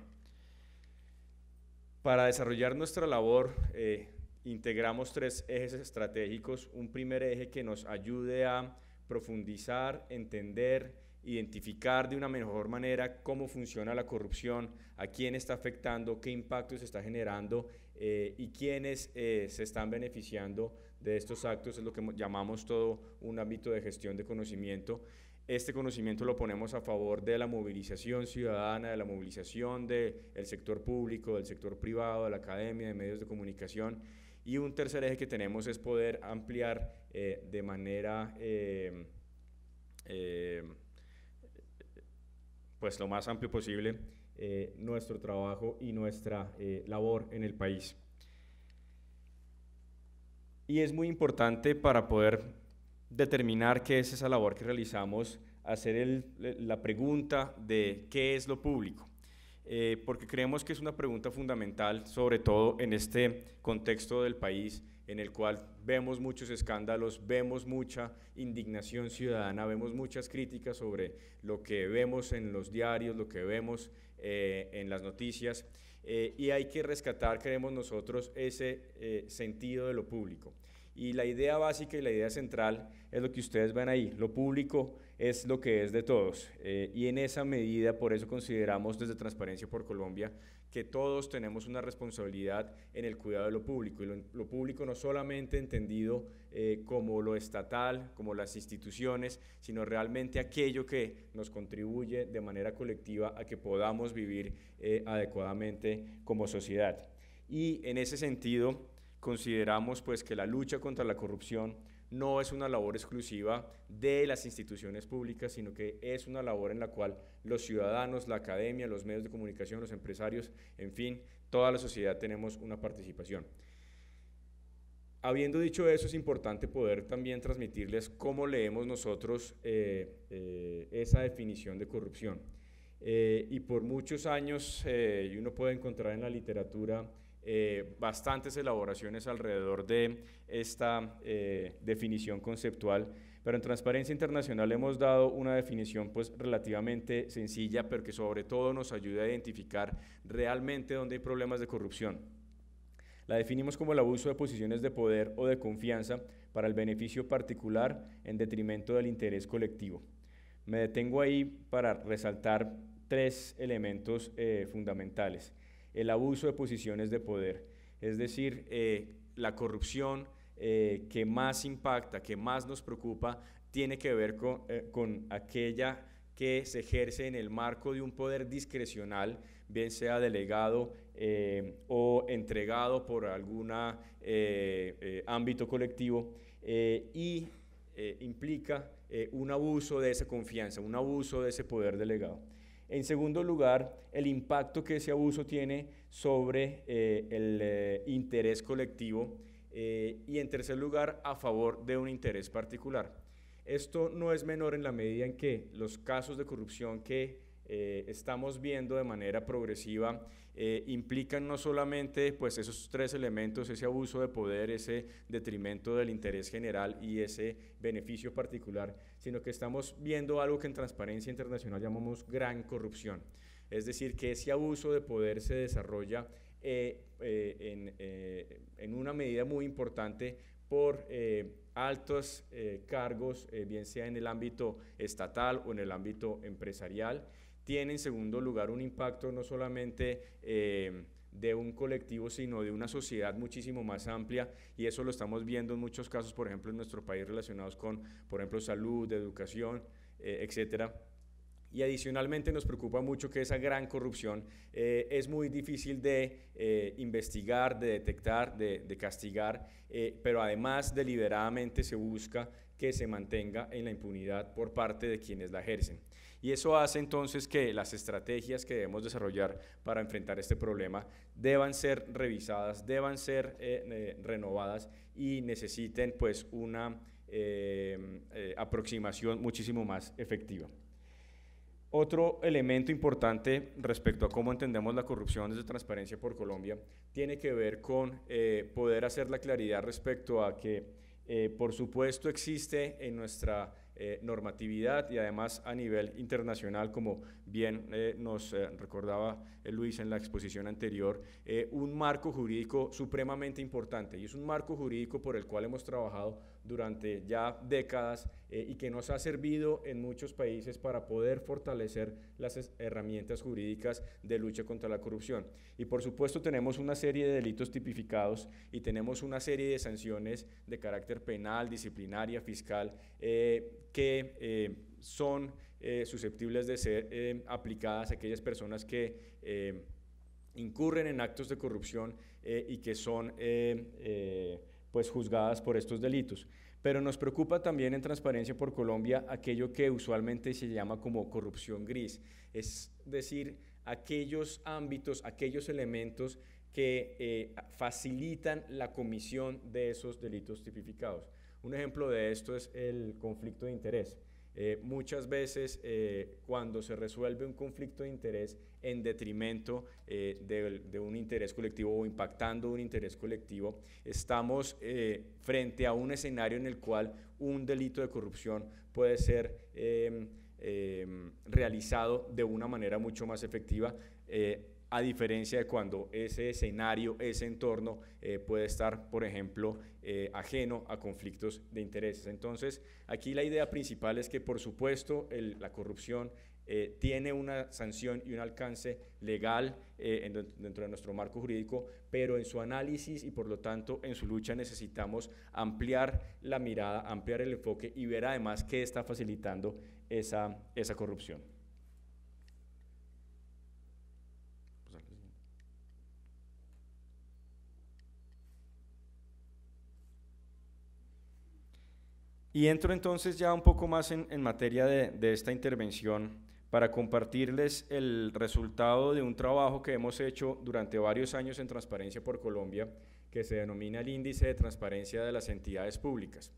Para desarrollar nuestra labor, integramos tres ejes estratégicos. Un primer eje que nos ayude a profundizar, entender, identificar de una mejor manera cómo funciona la corrupción, a quién está afectando, qué impacto se está generando eh, y quiénes eh, se están beneficiando de estos actos, es lo que llamamos todo un ámbito de gestión de conocimiento. Este conocimiento lo ponemos a favor de la movilización ciudadana, de la movilización del sector público, del sector privado, de la academia, de medios de comunicación y un tercer eje que tenemos es poder ampliar eh, de manera... Eh, eh, pues lo más amplio posible nuestro trabajo y nuestra labor en el país. Y es muy importante para poder determinar qué es esa labor que realizamos, hacer la pregunta de qué es lo público. Eh, porque creemos que es una pregunta fundamental, sobre todo en este contexto del país en el cual vemos muchos escándalos, vemos mucha indignación ciudadana, vemos muchas críticas sobre lo que vemos en los diarios, lo que vemos eh, en las noticias, eh, y hay que rescatar, creemos nosotros, ese sentido de lo público. Y la idea básica y la idea central es lo que ustedes ven ahí, lo público es lo que es de todos. Eh, y en esa medida, por eso consideramos desde Transparencia por Colombia que todos tenemos una responsabilidad en el cuidado de lo público. Y lo, público no solamente entendido eh, como lo estatal, como las instituciones, sino realmente aquello que nos contribuye de manera colectiva a que podamos vivir eh, adecuadamente como sociedad. Y en ese sentido, consideramos pues que la lucha contra la corrupción no es una labor exclusiva de las instituciones públicas, sino que es una labor en la cual los ciudadanos, la academia, los medios de comunicación, los empresarios, en fin, toda la sociedad tenemos una participación. Habiendo dicho eso, es importante poder también transmitirles cómo leemos nosotros eh, eh, esa definición de corrupción. Eh, y por muchos años, y uno puede encontrar en la literatura, eh, bastantes elaboraciones alrededor de esta eh, definición conceptual, pero en Transparencia Internacional hemos dado una definición pues relativamente sencilla, pero que sobre todo nos ayuda a identificar realmente dónde hay problemas de corrupción. La definimos como el abuso de posiciones de poder o de confianza para el beneficio particular en detrimento del interés colectivo. Me detengo ahí para resaltar tres elementos eh, fundamentales el abuso de posiciones de poder, es decir, eh, la corrupción eh, que más impacta, que más nos preocupa, tiene que ver eh, con, aquella que se ejerce en el marco de un poder discrecional, bien sea delegado o entregado por algún ámbito colectivo, y implica un abuso de esa confianza, un abuso de ese poder delegado. En segundo lugar, el impacto que ese abuso tiene sobre eh, el eh, interés colectivo. Eh, y en tercer lugar, a favor de un interés particular. Esto no es menor en la medida en que los casos de corrupción que eh, estamos viendo de manera progresiva eh, implican no solamente pues, esos tres elementos, ese abuso de poder, ese detrimento del interés general y ese beneficio particular, sino que estamos viendo algo que en Transparencia Internacional llamamos gran corrupción. Es decir, que ese abuso de poder se desarrolla eh, en, en, una medida muy importante por altos cargos, bien sea en el ámbito estatal o en el ámbito empresarial tiene en segundo lugar un impacto no solamente eh, de un colectivo, sino de una sociedad muchísimo más amplia y eso lo estamos viendo en muchos casos, por ejemplo, en nuestro país relacionados con, por ejemplo, salud, educación, eh, etcétera. Y adicionalmente nos preocupa mucho que esa gran corrupción eh, es muy difícil de investigar, de detectar, de, castigar, pero además deliberadamente se busca que se mantenga en la impunidad por parte de quienes la ejercen. Y eso hace entonces que las estrategias que debemos desarrollar para enfrentar este problema deban ser revisadas, deban ser eh, eh, renovadas y necesiten pues una eh, aproximación muchísimo más efectiva. Otro elemento importante respecto a cómo entendemos la corrupción desde Transparencia por Colombia tiene que ver con poder hacer la claridad respecto a que, por supuesto, existe en nuestra eh, normatividad y además a nivel internacional, como bien eh, nos eh, recordaba Luis en la exposición anterior, un marco jurídico supremamente importante y es un marco jurídico por el cual hemos trabajado durante ya décadas eh, y que nos ha servido en muchos países para poder fortalecer las herramientas jurídicas de lucha contra la corrupción. Y por supuesto tenemos una serie de delitos tipificados y tenemos una serie de sanciones de carácter penal, disciplinaria, fiscal, eh, que eh, son susceptibles de ser aplicadas a aquellas personas que incurren en actos de corrupción y que son pues juzgadas por estos delitos. Pero nos preocupa también en Transparencia por Colombia aquello que usualmente se llama como corrupción gris, es decir, aquellos ámbitos, aquellos elementos que eh, facilitan la comisión de esos delitos tipificados. Un ejemplo de esto es el conflicto de interés. Eh, muchas veces eh, cuando se resuelve un conflicto de interés en detrimento eh, de, un interés colectivo o impactando un interés colectivo, estamos frente a un escenario en el cual un delito de corrupción puede ser em, em, realizado de una manera mucho más efectiva a diferencia de cuando ese escenario, ese entorno eh, puede estar, por ejemplo, eh, ajeno a conflictos de intereses. Entonces, aquí la idea principal es que, por supuesto, la corrupción eh, tiene una sanción y un alcance legal dentro de nuestro marco jurídico, pero en su análisis y, por lo tanto, en su lucha necesitamos ampliar la mirada, ampliar el enfoque y ver además qué está facilitando esa corrupción. Y entro entonces ya un poco más en, materia de, esta intervención para compartirles el resultado de un trabajo que hemos hecho durante varios años en Transparencia por Colombia, que se denomina el Índice de Transparencia de las Entidades Públicas.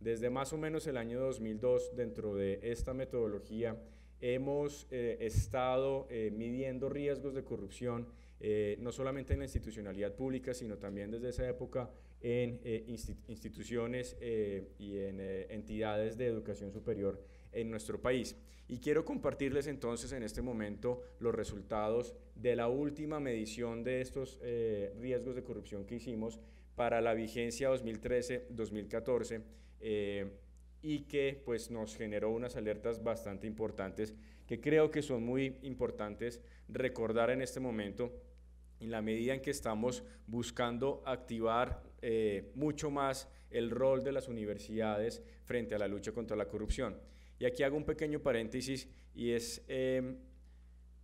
Desde más o menos el año 2002, dentro de esta metodología, hemos eh, estado eh, midiendo riesgos de corrupción eh, no solamente en la institucionalidad pública, sino también desde esa época en eh, instituciones eh, y en entidades de educación superior en nuestro país. Y quiero compartirles entonces en este momento los resultados de la última medición de estos riesgos de corrupción que hicimos para la vigencia 2013-2014 y que pues nos generó unas alertas bastante importantes que creo que son muy importantes recordar en este momento en la medida en que estamos buscando activar eh, mucho más el rol de las universidades frente a la lucha contra la corrupción. Y aquí hago un pequeño paréntesis y es em,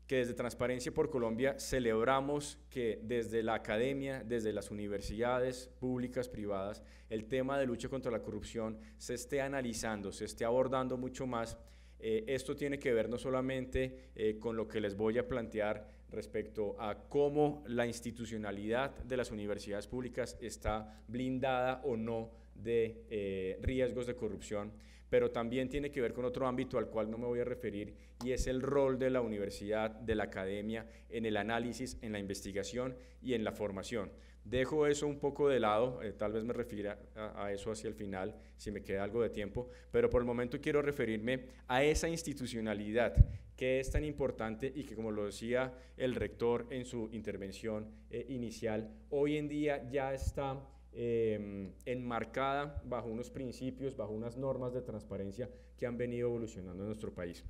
que desde Transparencia por Colombia celebramos que desde la academia, desde las universidades públicas, privadas, el tema de lucha contra la corrupción se esté analizando, se esté abordando mucho más. Eh, esto tiene que ver no solamente eh, con lo que les voy a plantear respecto a cómo la institucionalidad de las universidades públicas está blindada o no de eh, riesgos de corrupción, pero también tiene que ver con otro ámbito al cual no me voy a referir y es el rol de la universidad, de la academia en el análisis, en la investigación y en la formación. Dejo eso un poco de lado, eh, tal vez me refiera a, eso hacia el final, si me queda algo de tiempo, pero por el momento quiero referirme a esa institucionalidad que es tan importante y que, como lo decía el rector en su intervención eh, inicial, hoy en día ya está em, enmarcada bajo unos principios, bajo unas normas de transparencia que han venido evolucionando en nuestro país.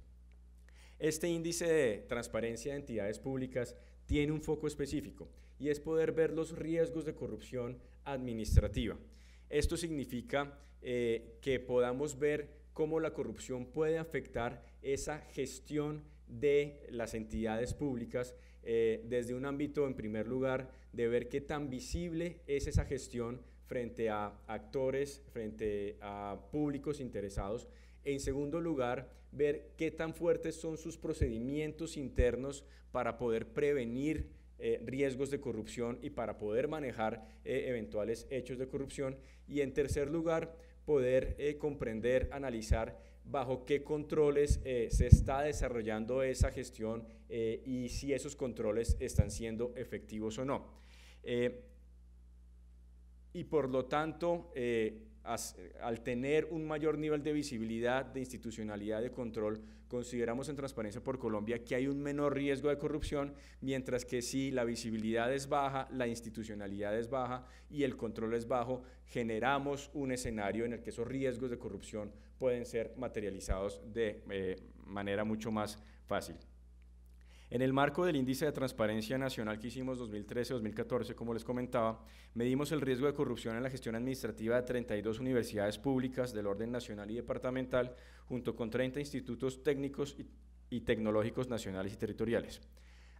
Este índice de transparencia de entidades públicas tiene un foco específico y es poder ver los riesgos de corrupción administrativa. Esto significa eh, que podamos ver cómo la corrupción puede afectar esa gestión de las entidades públicas eh, desde un ámbito, en primer lugar, de ver qué tan visible es esa gestión frente a actores, frente a públicos interesados. En segundo lugar, ver qué tan fuertes son sus procedimientos internos para poder prevenir eh, riesgos de corrupción y para poder manejar eh, eventuales hechos de corrupción. Y en tercer lugar, poder eh, comprender, analizar bajo qué controles eh, se está desarrollando esa gestión eh, y si esos controles están siendo efectivos o no. y por lo tanto, eh, al tener un mayor nivel de visibilidad, de institucionalidad, de control, consideramos en Transparencia por Colombia que hay un menor riesgo de corrupción, mientras que si la visibilidad es baja, la institucionalidad es baja y el control es bajo, generamos un escenario en el que esos riesgos de corrupción pueden ser materializados de eh, manera mucho más fácil. En el marco del índice de transparencia nacional que hicimos 2013-2014, como les comentaba, medimos el riesgo de corrupción en la gestión administrativa de 32 universidades públicas del orden nacional y departamental, junto con 30 institutos técnicos y, tecnológicos nacionales y territoriales.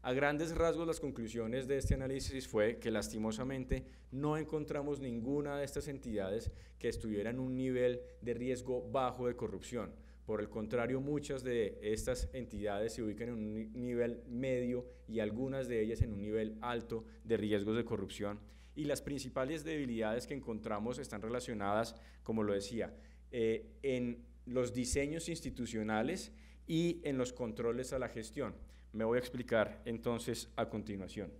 A grandes rasgos, las conclusiones de este análisis fue que lastimosamente no encontramos ninguna de estas entidades que estuviera en un nivel de riesgo bajo de corrupción por el contrario, muchas de estas entidades se ubican en un nivel medio y algunas de ellas en un nivel alto de riesgos de corrupción. Y las principales debilidades que encontramos están relacionadas, como lo decía, eh, en los diseños institucionales y en los controles a la gestión. Me voy a explicar entonces a continuación.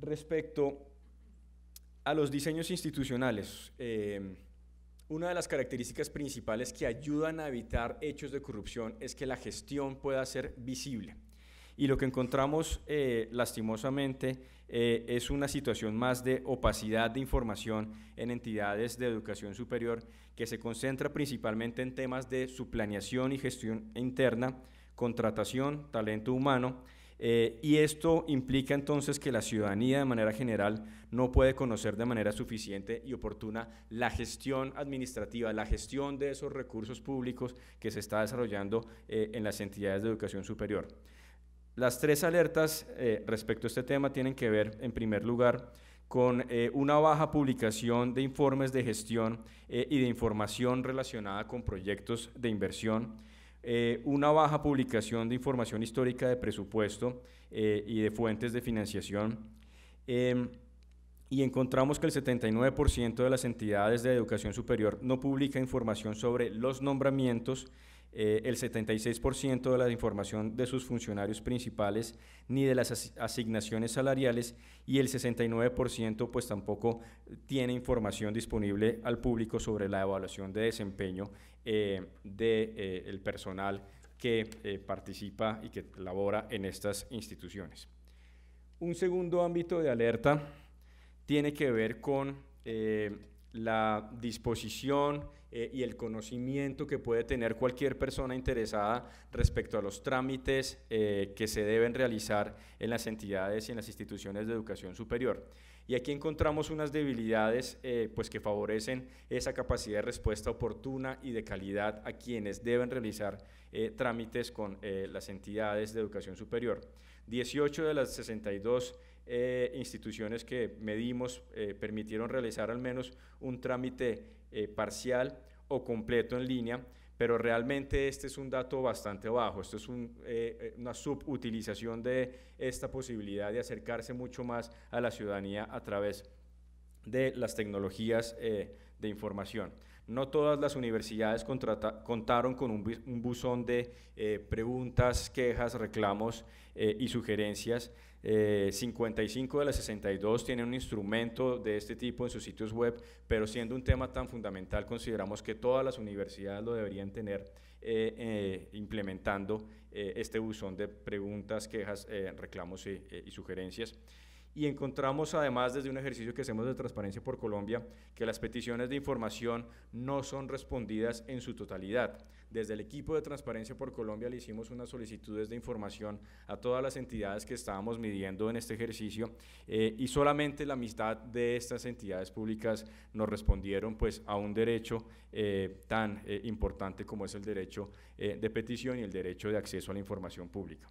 Respecto a los diseños institucionales, eh, una de las características principales que ayudan a evitar hechos de corrupción es que la gestión pueda ser visible. Y lo que encontramos eh, lastimosamente eh, es una situación más de opacidad de información en entidades de educación superior que se concentra principalmente en temas de su planeación y gestión interna, contratación, talento humano, eh, y esto implica entonces que la ciudadanía de manera general no puede conocer de manera suficiente y oportuna la gestión administrativa, la gestión de esos recursos públicos que se está desarrollando eh, en las entidades de educación superior. Las tres alertas eh, respecto a este tema tienen que ver, en primer lugar, con eh, una baja publicación de informes de gestión y de información relacionada con proyectos de inversión, una baja publicación de información histórica de presupuesto y de fuentes de financiación em, y encontramos que el 79% de las entidades de educación superior no publica información sobre los nombramientos, eh, el 76% de la información de sus funcionarios principales ni de las asignaciones salariales y el 69% pues tampoco tiene información disponible al público sobre la evaluación de desempeño del eh, de, eh, el personal que participa y que labora en estas instituciones. Un segundo ámbito de alerta tiene que ver con eh, la disposición eh, y el conocimiento que puede tener cualquier persona interesada respecto a los trámites eh, que se deben realizar en las entidades y en las instituciones de educación superior. Y aquí encontramos unas debilidades pues que favorecen esa capacidad de respuesta oportuna y de calidad a quienes deben realizar trámites con las entidades de educación superior. 18 de las 62 eh, instituciones que medimos eh, permitieron realizar al menos un trámite eh, parcial o completo en línea, pero realmente este es un dato bastante bajo, esto es una subutilización de esta posibilidad de acercarse mucho más a la ciudadanía a través de las tecnologías de información. No todas las universidades contaron con un, buzón de eh, preguntas, quejas, reclamos eh, y sugerencias. 55 eh, de las 62 tienen un instrumento de este tipo en sus sitios web, pero siendo un tema tan fundamental, consideramos que todas las universidades lo deberían tener implementando este buzón de preguntas, quejas, reclamos y sugerencias y encontramos además desde un ejercicio que hacemos de Transparencia por Colombia que las peticiones de información no son respondidas en su totalidad. Desde el equipo de Transparencia por Colombia le hicimos unas solicitudes de información a todas las entidades que estábamos midiendo en este ejercicio eh, y solamente la mitad de estas entidades públicas nos respondieron pues a un derecho eh, tan eh, importante como es el derecho de petición y el derecho de acceso a la información pública.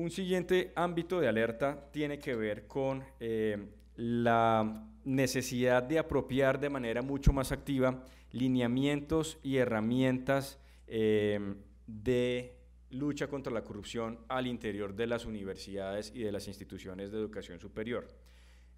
Un siguiente ámbito de alerta tiene que ver con eh, la necesidad de apropiar de manera mucho más activa lineamientos y herramientas em, de lucha contra la corrupción al interior de las universidades y de las instituciones de educación superior.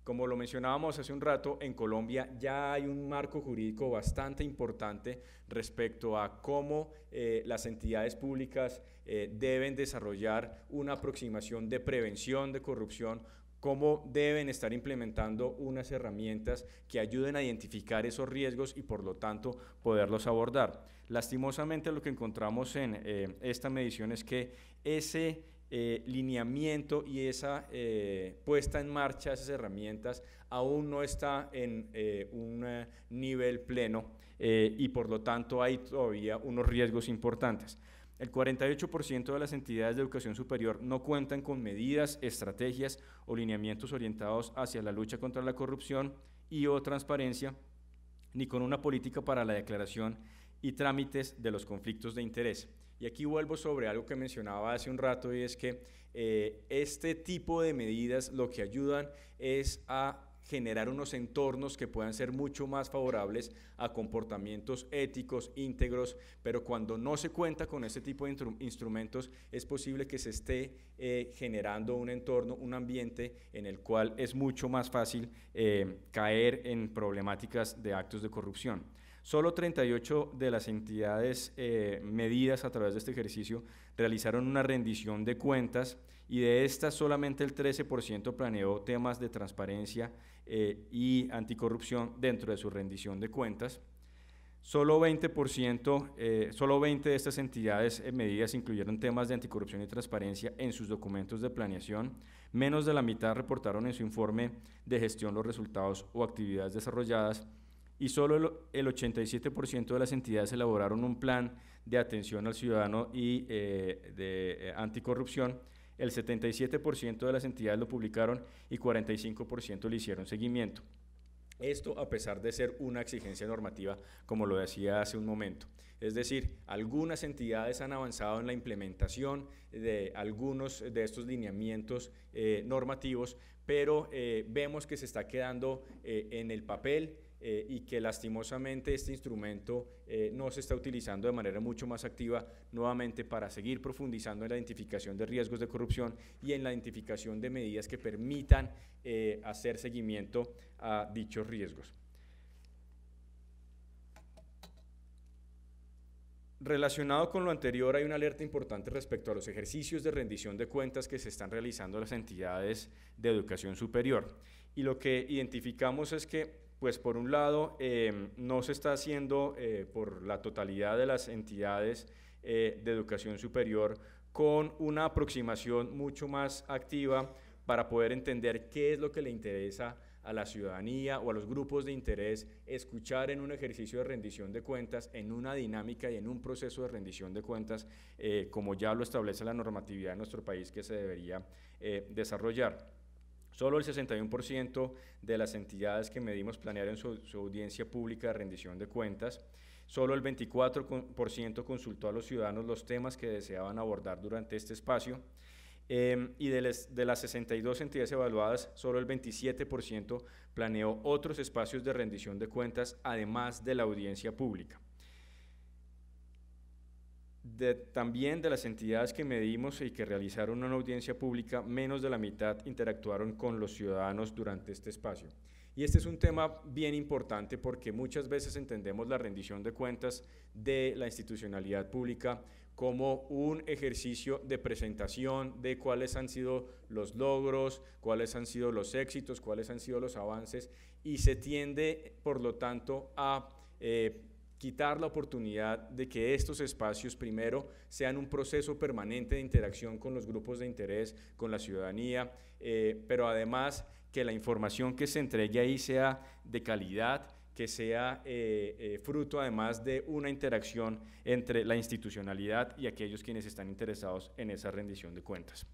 Como lo mencionábamos hace un rato, en Colombia ya hay un marco jurídico bastante importante respecto a cómo eh, las entidades públicas eh, deben desarrollar una aproximación de prevención de corrupción cómo deben estar implementando unas herramientas que ayuden a identificar esos riesgos y por lo tanto poderlos abordar. Lastimosamente lo que encontramos en eh, esta medición es que ese eh, lineamiento y esa eh, puesta en marcha de esas herramientas aún no está en eh, un nivel pleno y por lo tanto hay todavía unos riesgos importantes. El 48% de las entidades de educación superior no cuentan con medidas, estrategias o lineamientos orientados hacia la lucha contra la corrupción y o transparencia, ni con una política para la declaración y trámites de los conflictos de interés. Y aquí vuelvo sobre algo que mencionaba hace un rato y es que eh, este tipo de medidas lo que ayudan es a generar unos entornos que puedan ser mucho más favorables a comportamientos éticos, íntegros, pero cuando no se cuenta con este tipo de instrumentos es posible que se esté eh, generando un entorno, un ambiente en el cual es mucho más fácil eh, caer en problemáticas de actos de corrupción. Solo 38 de las entidades eh, medidas a través de este ejercicio realizaron una rendición de cuentas y de estas solamente el 13% planeó temas de transparencia eh, y anticorrupción dentro de su rendición de cuentas. Solo 20%, 20 eh, de estas entidades medidas incluyeron temas de anticorrupción y transparencia en sus documentos de planeación. Menos de la mitad reportaron en su informe de gestión los resultados o actividades desarrolladas y solo el, 87% de las entidades elaboraron un plan de atención al ciudadano y eh, de eh, anticorrupción. El 77% de las entidades lo publicaron y 45% le hicieron seguimiento. Esto a pesar de ser una exigencia normativa, como lo decía hace un momento. Es decir, algunas entidades han avanzado en la implementación de algunos de estos lineamientos eh, normativos, pero vemos que se está quedando en el papel eh, y que lastimosamente este instrumento eh, no se está utilizando de manera mucho más activa nuevamente para seguir profundizando en la identificación de riesgos de corrupción y en la identificación de medidas que permitan eh, hacer seguimiento a dichos riesgos. Relacionado con lo anterior, hay una alerta importante respecto a los ejercicios de rendición de cuentas que se están realizando las entidades de educación superior. Y lo que identificamos es que pues por un lado em, no se está haciendo eh, por la totalidad de las entidades eh, de educación superior con una aproximación mucho más activa para poder entender qué es lo que le interesa a la ciudadanía o a los grupos de interés escuchar en un ejercicio de rendición de cuentas, en una dinámica y en un proceso de rendición de cuentas, eh, como ya lo establece la normatividad de nuestro país que se debería desarrollar. Solo el 61% de las entidades que medimos planearon su, audiencia pública de rendición de cuentas. Solo el 24% consultó a los ciudadanos los temas que deseaban abordar durante este espacio. Em, y de, de, las 62 entidades evaluadas, solo el 27% planeó otros espacios de rendición de cuentas, además de la audiencia pública también de las entidades que medimos y que realizaron una audiencia pública, menos de la mitad interactuaron con los ciudadanos durante este espacio. Y este es un tema bien importante porque muchas veces entendemos la rendición de cuentas de la institucionalidad pública como un ejercicio de presentación de cuáles han sido los logros, cuáles han sido los éxitos, cuáles han sido los avances y se tiende, por lo tanto, a... Eh, quitar la oportunidad de que estos espacios primero sean un proceso permanente de interacción con los grupos de interés, con la ciudadanía, eh, pero además que la información que se entregue ahí sea de calidad, que sea eh, eh, fruto además de una interacción entre la institucionalidad y aquellos quienes están interesados en esa rendición de cuentas.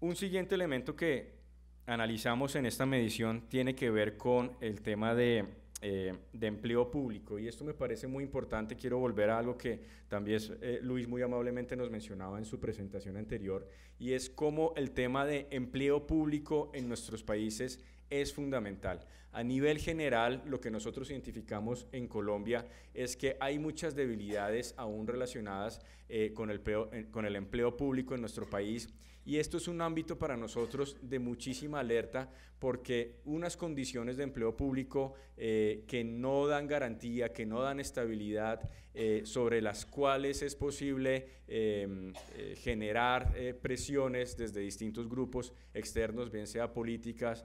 Un siguiente elemento que analizamos en esta medición tiene que ver con el tema de, eh, de empleo público. Y esto me parece muy importante. Quiero volver a algo que también eh, Luis muy amablemente nos mencionaba en su presentación anterior, y es como el tema de empleo público en nuestros países es fundamental. A nivel general, lo que nosotros identificamos en Colombia es que hay muchas debilidades aún relacionadas eh, con, el con el empleo público en nuestro país y esto es un ámbito para nosotros de muchísima alerta porque unas condiciones de empleo público eh, que no dan garantía, que no dan estabilidad, eh, sobre las cuales es posible em, eh, generar presiones desde distintos grupos externos, bien sea políticas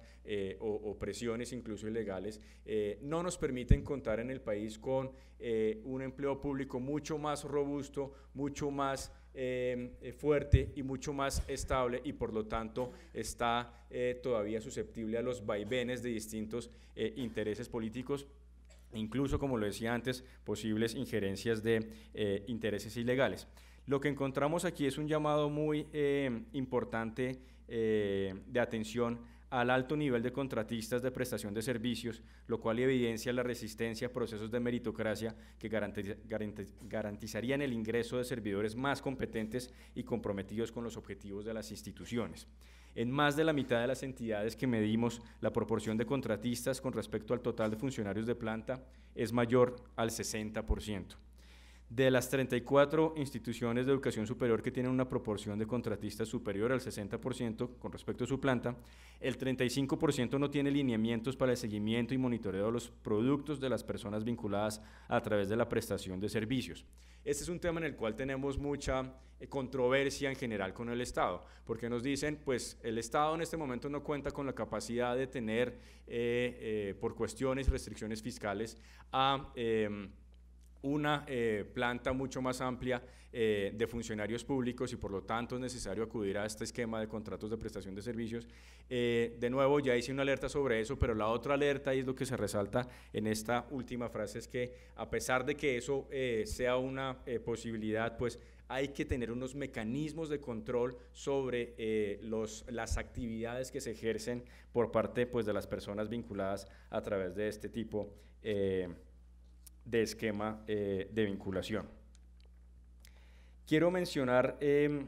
o, o, presiones incluso ilegales, no nos permiten contar en el país con un empleo público mucho más robusto, mucho más Em, eh, fuerte y mucho más estable y por lo tanto está eh, todavía susceptible a los vaivenes de distintos eh, intereses políticos incluso, como lo decía antes, posibles injerencias de intereses ilegales. Lo que encontramos aquí es un llamado muy importante de atención al alto nivel de contratistas de prestación de servicios, lo cual evidencia la resistencia a procesos de meritocracia que garantizarían el ingreso de servidores más competentes y comprometidos con los objetivos de las instituciones. En más de la mitad de las entidades que medimos, la proporción de contratistas con respecto al total de funcionarios de planta es mayor al 60% de las 34 instituciones de educación superior que tienen una proporción de contratistas superior al 60% con respecto a su planta, el 35% no tiene lineamientos para el seguimiento y monitoreo de los productos de las personas vinculadas a través de la prestación de servicios. Este es un tema en el cual tenemos mucha eh, controversia en general con el Estado, porque nos dicen, pues el Estado en este momento no cuenta con la capacidad de tener, eh, eh, por cuestiones restricciones fiscales, a... Em, una eh, planta mucho más amplia eh, de funcionarios públicos y por lo tanto es necesario acudir a este esquema de contratos de prestación de servicios. Eh, de nuevo, ya hice una alerta sobre eso, pero la otra alerta y es lo que se resalta en esta última frase es que a pesar de que eso sea una posibilidad, pues hay que tener unos mecanismos de control sobre los, las actividades que se ejercen por parte pues, de las personas vinculadas a través de este tipo eh, de esquema eh, de vinculación. Quiero mencionar, em,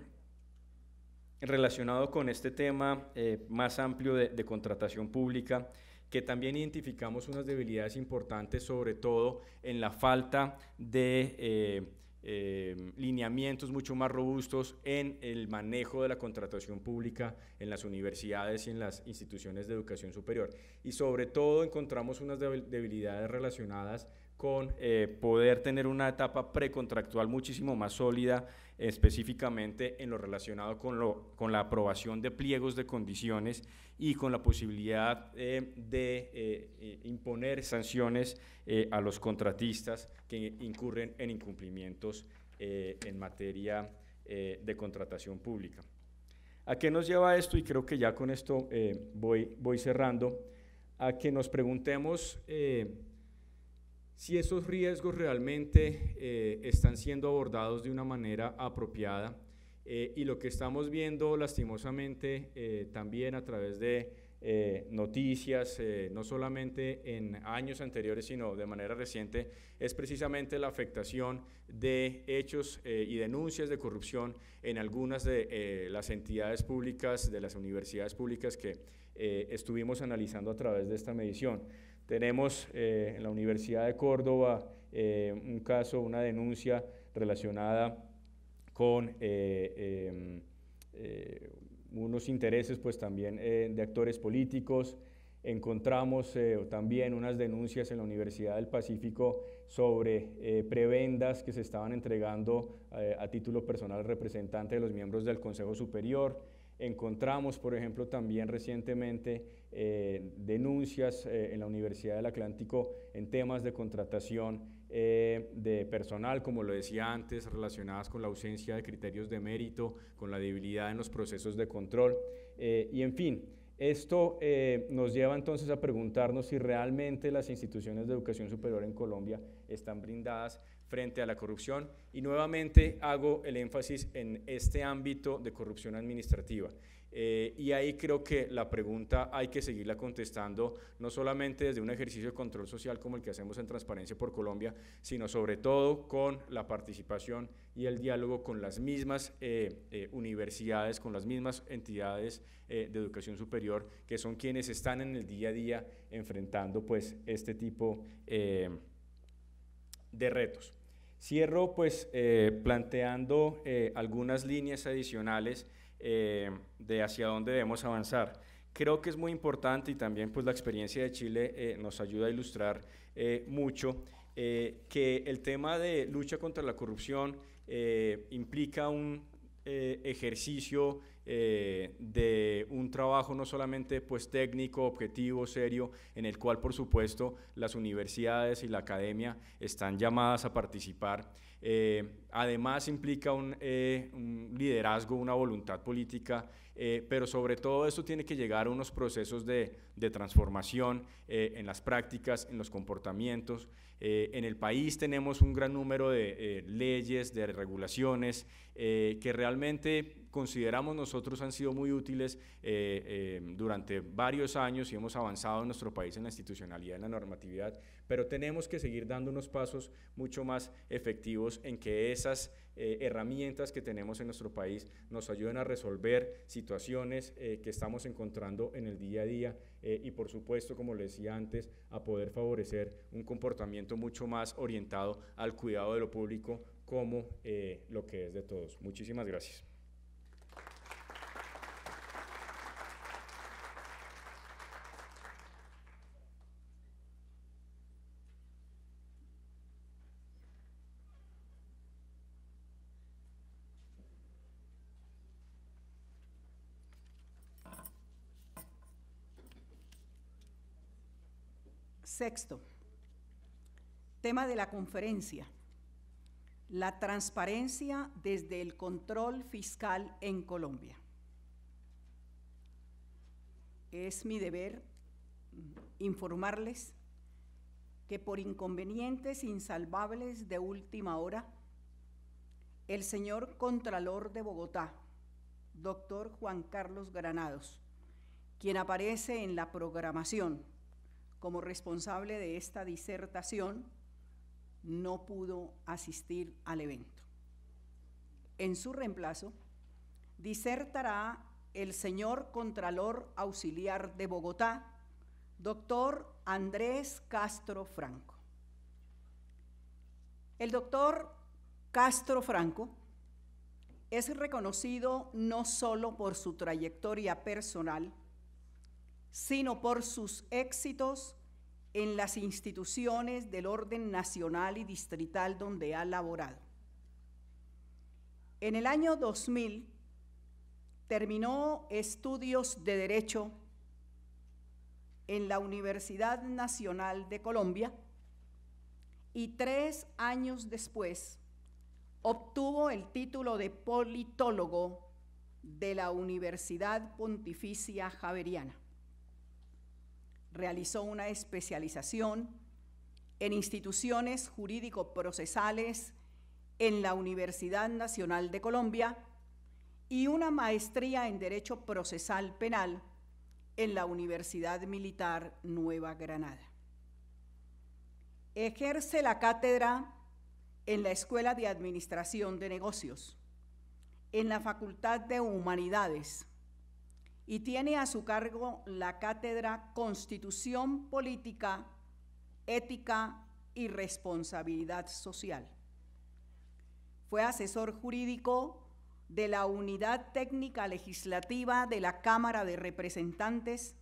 relacionado con este tema eh, más amplio de, contratación pública, que también identificamos unas debilidades importantes, sobre todo en la falta de eh, em, lineamientos mucho más robustos en el manejo de la contratación pública en las universidades y en las instituciones de educación superior. Y sobre todo encontramos unas debilidades relacionadas con eh, poder tener una etapa precontractual muchísimo más sólida, específicamente en lo relacionado con, lo, con la aprobación de pliegos de condiciones y con la posibilidad eh, de eh, imponer sanciones a los contratistas que incurren en incumplimientos en materia de contratación pública. ¿A qué nos lleva esto? Y creo que ya con esto voy, voy cerrando, a que nos preguntemos si esos riesgos realmente eh, están siendo abordados de una manera apropiada. Eh, y lo que estamos viendo lastimosamente eh, también a través de noticias, no solamente en años anteriores, sino de manera reciente, es precisamente la afectación de hechos y denuncias de corrupción en algunas de las entidades públicas, de las universidades públicas que estuvimos analizando a través de esta medición. Tenemos eh, en la Universidad de Córdoba eh, un caso, una denuncia relacionada con eh, em, unos intereses pues también de actores políticos. Encontramos también unas denuncias en la Universidad del Pacífico sobre prebendas que se estaban entregando a título personal representante de los miembros del Consejo Superior. Encontramos, por ejemplo, también recientemente eh, denuncias eh, en la Universidad del Atlántico en temas de contratación eh, de personal, como lo decía antes, relacionadas con la ausencia de criterios de mérito, con la debilidad en los procesos de control y, en fin, esto nos lleva entonces a preguntarnos si realmente las instituciones de educación superior en Colombia están brindadas frente a la corrupción. Y nuevamente hago el énfasis en este ámbito de corrupción administrativa. Eh, y ahí creo que la pregunta hay que seguirla contestando, no solamente desde un ejercicio de control social como el que hacemos en Transparencia por Colombia, sino sobre todo con la participación y el diálogo con las mismas eh, eh, universidades, con las mismas entidades de educación superior, que son quienes están en el día a día enfrentando pues este tipo de retos. Cierro pues eh, planteando eh, algunas líneas adicionales eh, de hacia dónde debemos avanzar. Creo que es muy importante y también pues la experiencia de Chile nos ayuda a ilustrar mucho que el tema de lucha contra la corrupción implica un ejercicio eh, de un trabajo no solamente pues técnico, objetivo, serio, en el cual por supuesto las universidades y la academia están llamadas a participar eh, además implica eh, un, liderazgo, una voluntad política, eh, pero sobre todo eso tiene que llegar a unos procesos de transformación en las prácticas, en los comportamientos. en el país tenemos un gran número de leyes, de regulaciones que realmente consideramos nosotros han sido muy útiles durante varios años y hemos avanzado en nuestro país en la institucionalidad, en la normatividad, pero tenemos que seguir dando unos pasos mucho más efectivos en que esas eh, herramientas que tenemos en nuestro país nos ayuden a resolver situaciones eh, que estamos encontrando en el día a día eh, y por supuesto, como le decía antes, a poder favorecer un comportamiento mucho más orientado al cuidado de lo público como lo que es de todos. Muchísimas gracias. Sexto, tema de la conferencia, la transparencia desde el control fiscal en Colombia. Es mi deber mm, informarles que por inconvenientes insalvables de última hora, el señor Contralor de Bogotá, doctor Juan Carlos Granados, quien aparece en la programación como responsable de esta disertación, no pudo asistir al evento. En su reemplazo, disertará el señor Contralor Auxiliar de Bogotá, doctor Andrés Castro Franco. El doctor Castro Franco es reconocido no solo por su trayectoria personal, sino por sus éxitos en las instituciones del orden nacional y distrital donde ha laborado. En el año 2000 terminó estudios de Derecho en la Universidad Nacional de Colombia y tres años después obtuvo el título de politólogo de la Universidad Pontificia Javeriana realizó una especialización en instituciones jurídico-procesales en la Universidad Nacional de Colombia y una maestría en Derecho Procesal Penal en la Universidad Militar Nueva Granada. Ejerce la cátedra en la Escuela de Administración de Negocios, en la Facultad de Humanidades y tiene a su cargo la cátedra Constitución Política, Ética y Responsabilidad Social. Fue asesor jurídico de la Unidad Técnica Legislativa de la Cámara de Representantes,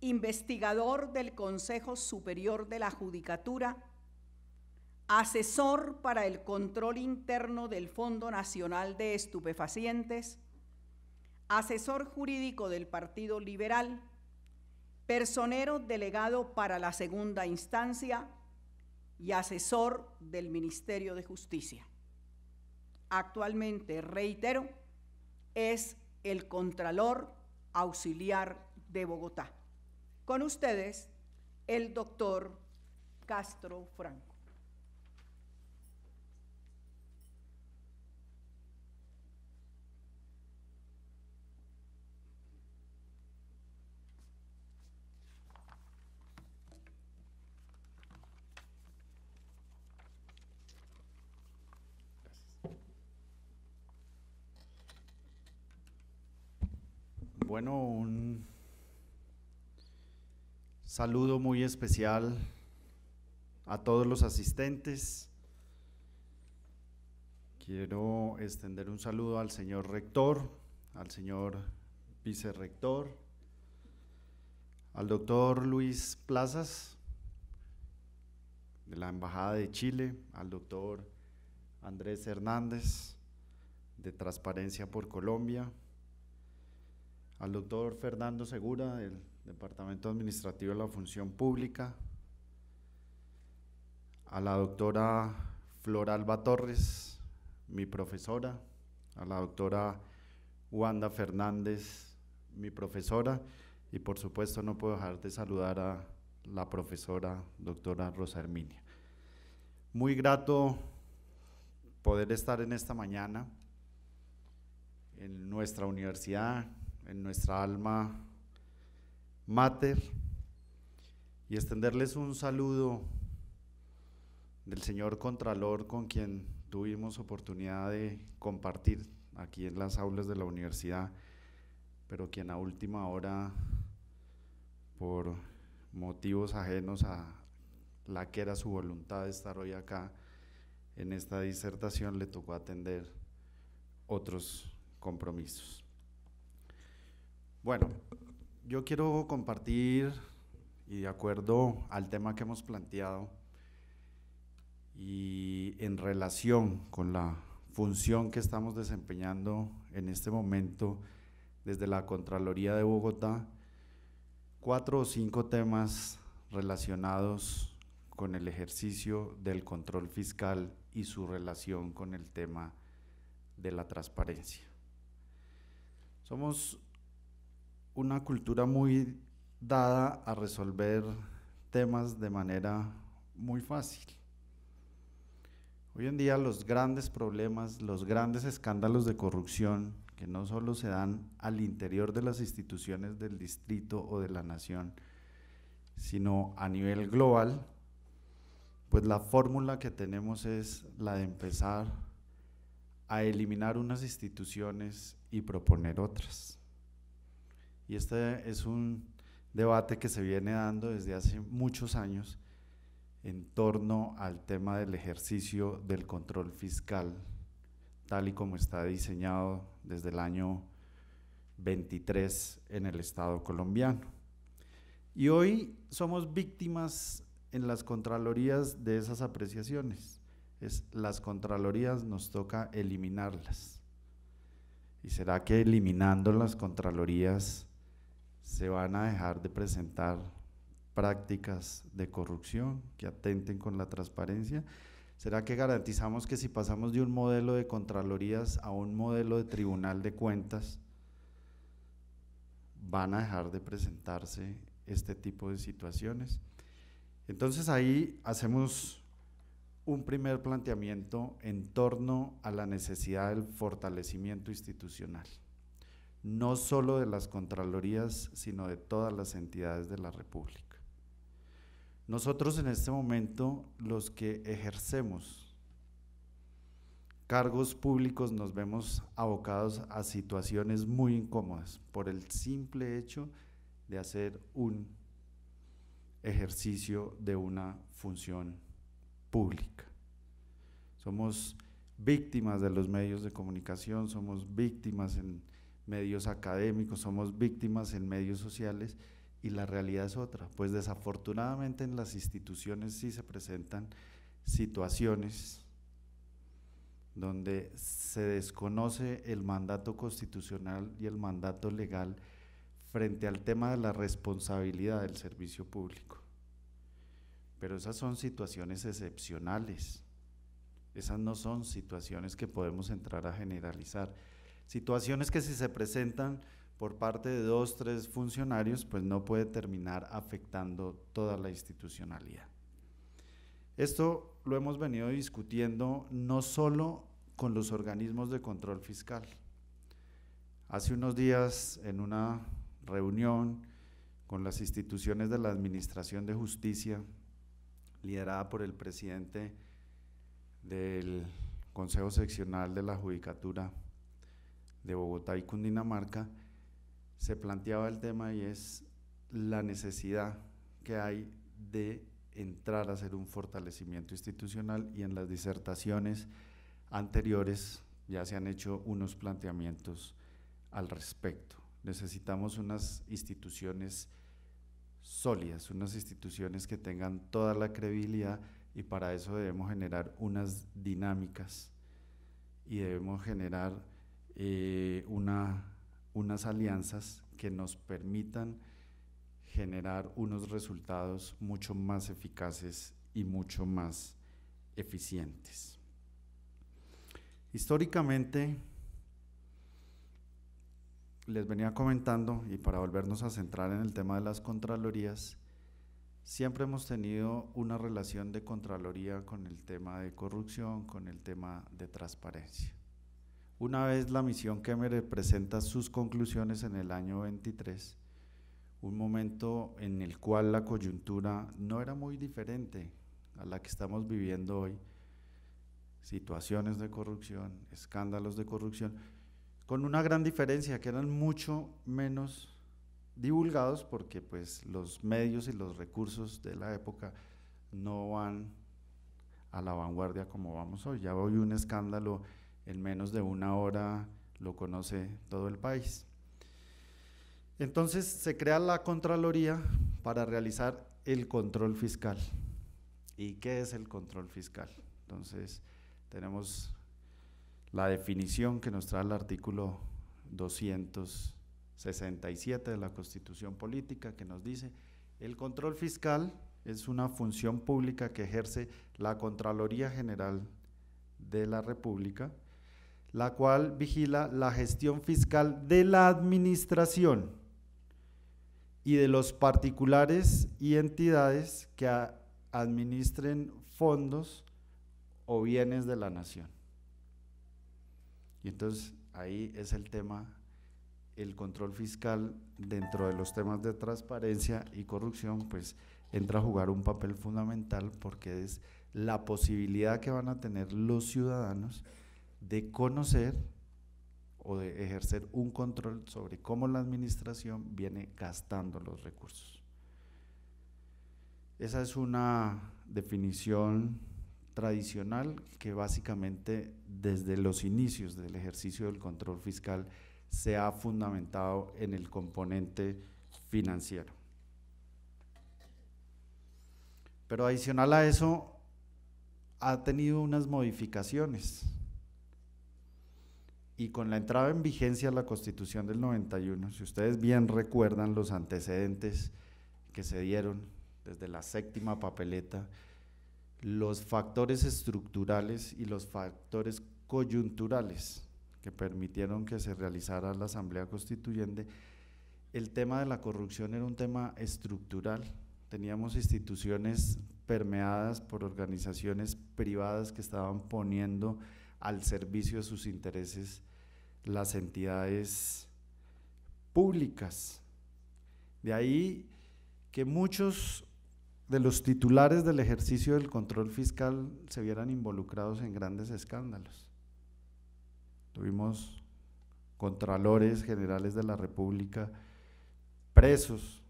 investigador del Consejo Superior de la Judicatura, asesor para el control interno del Fondo Nacional de Estupefacientes, asesor jurídico del Partido Liberal, personero delegado para la segunda instancia y asesor del Ministerio de Justicia. Actualmente, reitero, es el Contralor Auxiliar de Bogotá. Con ustedes, el doctor Castro Franco. Bueno, un saludo muy especial a todos los asistentes. Quiero extender un saludo al señor rector, al señor vicerrector, al doctor Luis Plazas de la Embajada de Chile, al doctor Andrés Hernández de Transparencia por Colombia, al doctor Fernando Segura del Departamento Administrativo de la Función Pública, a la doctora Alba Torres, mi profesora, a la doctora Wanda Fernández, mi profesora, y por supuesto no puedo dejar de saludar a la profesora doctora Rosa Herminia. Muy grato poder estar en esta mañana en nuestra universidad en nuestra alma mater y extenderles un saludo del señor Contralor con quien tuvimos oportunidad de compartir aquí en las aulas de la universidad, pero quien a última hora, por motivos ajenos a la que era su voluntad de estar hoy acá, en esta disertación le tocó atender otros compromisos. Bueno, yo quiero compartir, y de acuerdo al tema que hemos planteado, y en relación con la función que estamos desempeñando en este momento desde la Contraloría de Bogotá, cuatro o cinco temas relacionados con el ejercicio del control fiscal y su relación con el tema de la transparencia. Somos una cultura muy dada a resolver temas de manera muy fácil. Hoy en día los grandes problemas, los grandes escándalos de corrupción que no solo se dan al interior de las instituciones del distrito o de la nación, sino a nivel global, pues la fórmula que tenemos es la de empezar a eliminar unas instituciones y proponer otras y este es un debate que se viene dando desde hace muchos años en torno al tema del ejercicio del control fiscal, tal y como está diseñado desde el año 23 en el Estado colombiano. Y hoy somos víctimas en las Contralorías de esas apreciaciones. Es, las Contralorías nos toca eliminarlas. ¿Y será que eliminando las Contralorías se van a dejar de presentar prácticas de corrupción que atenten con la transparencia? ¿Será que garantizamos que si pasamos de un modelo de Contralorías a un modelo de Tribunal de Cuentas, van a dejar de presentarse este tipo de situaciones? Entonces ahí hacemos un primer planteamiento en torno a la necesidad del fortalecimiento institucional no solo de las Contralorías, sino de todas las entidades de la República. Nosotros en este momento, los que ejercemos cargos públicos, nos vemos abocados a situaciones muy incómodas por el simple hecho de hacer un ejercicio de una función pública. Somos víctimas de los medios de comunicación, somos víctimas en medios académicos, somos víctimas en medios sociales y la realidad es otra. Pues desafortunadamente en las instituciones sí se presentan situaciones donde se desconoce el mandato constitucional y el mandato legal frente al tema de la responsabilidad del servicio público. Pero esas son situaciones excepcionales, esas no son situaciones que podemos entrar a generalizar. Situaciones que si se presentan por parte de dos, tres funcionarios, pues no puede terminar afectando toda la institucionalidad. Esto lo hemos venido discutiendo no solo con los organismos de control fiscal. Hace unos días, en una reunión con las instituciones de la Administración de Justicia, liderada por el presidente del Consejo Seccional de la Judicatura, de Bogotá y Cundinamarca, se planteaba el tema y es la necesidad que hay de entrar a hacer un fortalecimiento institucional y en las disertaciones anteriores ya se han hecho unos planteamientos al respecto. Necesitamos unas instituciones sólidas, unas instituciones que tengan toda la credibilidad y para eso debemos generar unas dinámicas y debemos generar eh, unas alianzas que nos permitan generar unos resultados mucho más eficaces y mucho más eficientes. Históricamente, les venía comentando, y para volvernos a centrar en el tema de las Contralorías, siempre hemos tenido una relación de Contraloría con el tema de corrupción, con el tema de transparencia. Una vez la misión me presenta sus conclusiones en el año 23, un momento en el cual la coyuntura no era muy diferente a la que estamos viviendo hoy, situaciones de corrupción, escándalos de corrupción, con una gran diferencia, que eran mucho menos divulgados porque pues los medios y los recursos de la época no van a la vanguardia como vamos hoy. Ya hoy un escándalo en menos de una hora lo conoce todo el país. Entonces se crea la Contraloría para realizar el control fiscal. ¿Y qué es el control fiscal? Entonces tenemos la definición que nos trae el artículo 267 de la Constitución Política que nos dice, el control fiscal es una función pública que ejerce la Contraloría General de la República la cual vigila la gestión fiscal de la administración y de los particulares y entidades que administren fondos o bienes de la nación. Y entonces ahí es el tema, el control fiscal dentro de los temas de transparencia y corrupción, pues entra a jugar un papel fundamental porque es la posibilidad que van a tener los ciudadanos de conocer o de ejercer un control sobre cómo la administración viene gastando los recursos. Esa es una definición tradicional que básicamente desde los inicios del ejercicio del control fiscal se ha fundamentado en el componente financiero. Pero adicional a eso, ha tenido unas modificaciones y con la entrada en vigencia de la Constitución del 91, si ustedes bien recuerdan los antecedentes que se dieron desde la séptima papeleta, los factores estructurales y los factores coyunturales que permitieron que se realizara la Asamblea Constituyente, el tema de la corrupción era un tema estructural. Teníamos instituciones permeadas por organizaciones privadas que estaban poniendo al servicio de sus intereses las entidades públicas. De ahí que muchos de los titulares del ejercicio del control fiscal se vieran involucrados en grandes escándalos. Tuvimos contralores generales de la República presos,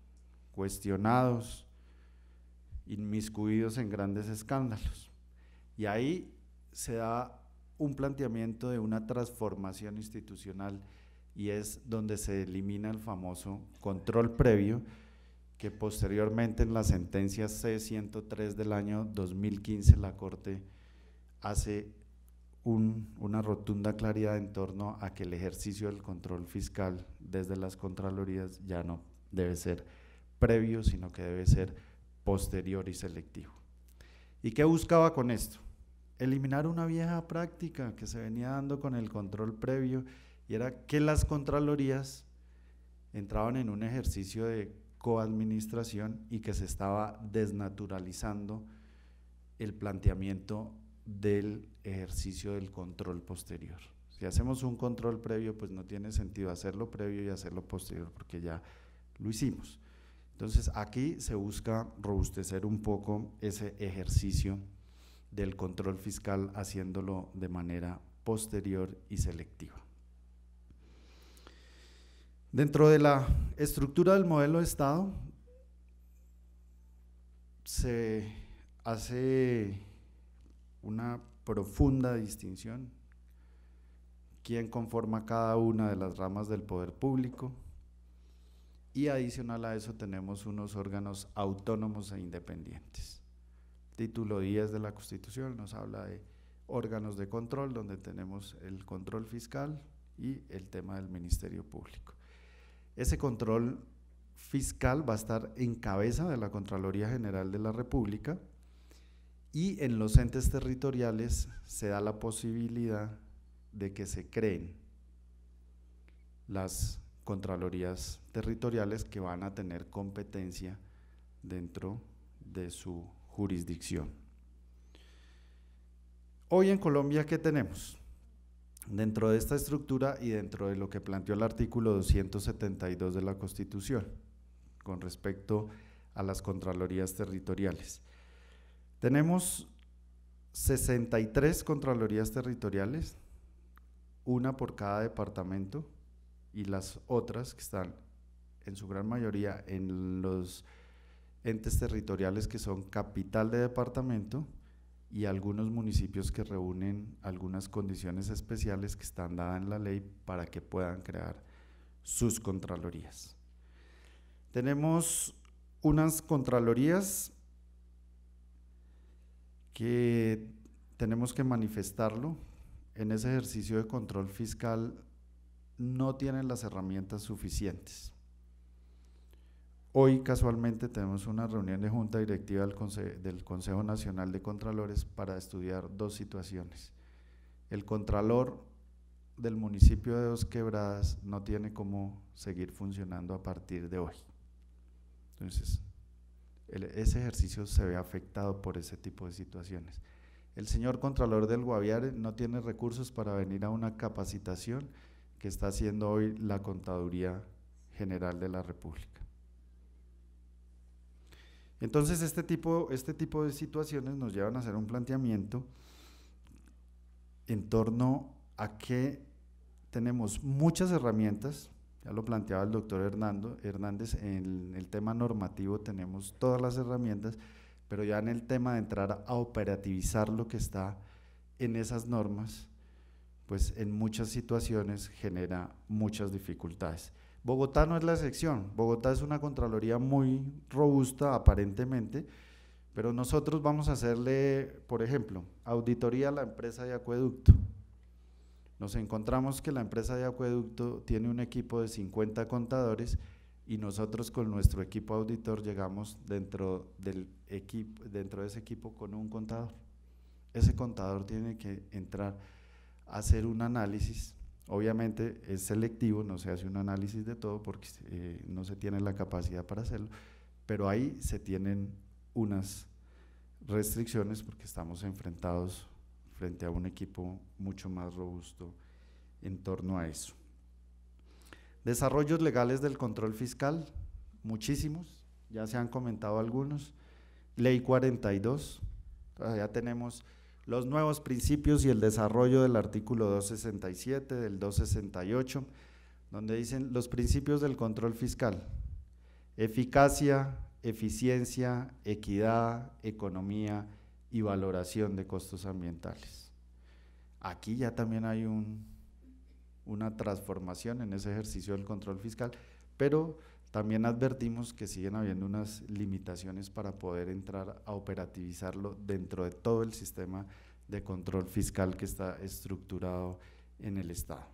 cuestionados, inmiscuidos en grandes escándalos. Y ahí se da un planteamiento de una transformación institucional y es donde se elimina el famoso control previo que posteriormente en la sentencia C-103 del año 2015 la Corte hace una rotunda claridad en torno a que el ejercicio del control fiscal desde las Contralorías ya no debe ser previo, sino que debe ser posterior y selectivo. ¿Y qué buscaba con esto? eliminar una vieja práctica que se venía dando con el control previo y era que las Contralorías entraban en un ejercicio de coadministración y que se estaba desnaturalizando el planteamiento del ejercicio del control posterior. Si hacemos un control previo, pues no tiene sentido hacerlo previo y hacerlo posterior porque ya lo hicimos. Entonces aquí se busca robustecer un poco ese ejercicio del control fiscal haciéndolo de manera posterior y selectiva. Dentro de la estructura del modelo de Estado se hace una profunda distinción quién conforma cada una de las ramas del poder público y adicional a eso tenemos unos órganos autónomos e independientes. Título 10 de la Constitución nos habla de órganos de control, donde tenemos el control fiscal y el tema del Ministerio Público. Ese control fiscal va a estar en cabeza de la Contraloría General de la República y en los entes territoriales se da la posibilidad de que se creen las Contralorías territoriales que van a tener competencia dentro de su jurisdicción. Hoy en Colombia, ¿qué tenemos? Dentro de esta estructura y dentro de lo que planteó el artículo 272 de la Constitución con respecto a las Contralorías Territoriales. Tenemos 63 Contralorías Territoriales, una por cada departamento y las otras que están en su gran mayoría en los entes territoriales que son capital de departamento y algunos municipios que reúnen algunas condiciones especiales que están dadas en la ley para que puedan crear sus contralorías. Tenemos unas contralorías que tenemos que manifestarlo. En ese ejercicio de control fiscal no tienen las herramientas suficientes. Hoy casualmente tenemos una reunión de junta directiva del, Consejo Nacional de Contralores para estudiar dos situaciones. El contralor del municipio de Dos Quebradas no tiene cómo seguir funcionando a partir de hoy. Entonces, ese ejercicio se ve afectado por ese tipo de situaciones. El señor contralor del Guaviare no tiene recursos para venir a una capacitación que está haciendo hoy la Contaduría General de la República. Entonces, este, este tipo, de situaciones nos llevan a hacer un planteamiento en torno a que tenemos muchas herramientas, ya lo planteaba el doctor Hernando, Hernández, en el tema normativo tenemos todas las herramientas, pero ya en el tema de entrar a operativizar lo que está en esas normas, pues en muchas situaciones genera muchas dificultades. Bogotá no es la excepción. Bogotá es una Contraloría muy robusta, aparentemente, pero nosotros vamos a hacerle, por ejemplo, auditoría a la empresa de acueducto. Nos encontramos que la empresa de acueducto tiene un equipo de 50 contadores y nosotros con nuestro equipo auditor llegamos dentro, del equipo, dentro de ese equipo con un contador. Ese contador tiene que entrar a hacer un análisis Obviamente es selectivo, no se hace un análisis de todo porque eh, no se tiene la capacidad para hacerlo, pero ahí se tienen unas restricciones porque estamos enfrentados frente a un equipo mucho más robusto en torno a eso. Desarrollos legales del control fiscal, muchísimos, ya se han comentado algunos. Ley 42, ya tenemos los nuevos principios y el desarrollo del artículo 267, del 268, donde dicen los principios del control fiscal, eficacia, eficiencia, equidad, economía y valoración de costos ambientales. Aquí ya también hay una transformación en ese ejercicio del control fiscal, pero también advertimos que siguen habiendo unas limitaciones para poder entrar a operativizarlo dentro de todo el sistema de control fiscal que está estructurado en el Estado.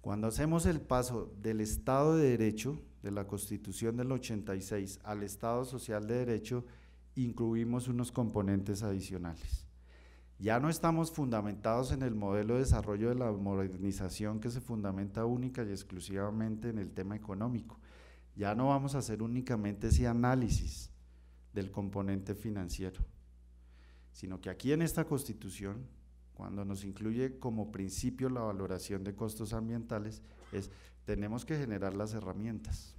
Cuando hacemos el paso del Estado de Derecho, de la Constitución del 86, al Estado Social de Derecho, incluimos unos componentes adicionales. Ya no estamos fundamentados en el modelo de desarrollo de la modernización que se fundamenta única y exclusivamente en el tema económico, ya no vamos a hacer únicamente ese análisis del componente financiero, sino que aquí en esta Constitución, cuando nos incluye como principio la valoración de costos ambientales, es tenemos que generar las herramientas.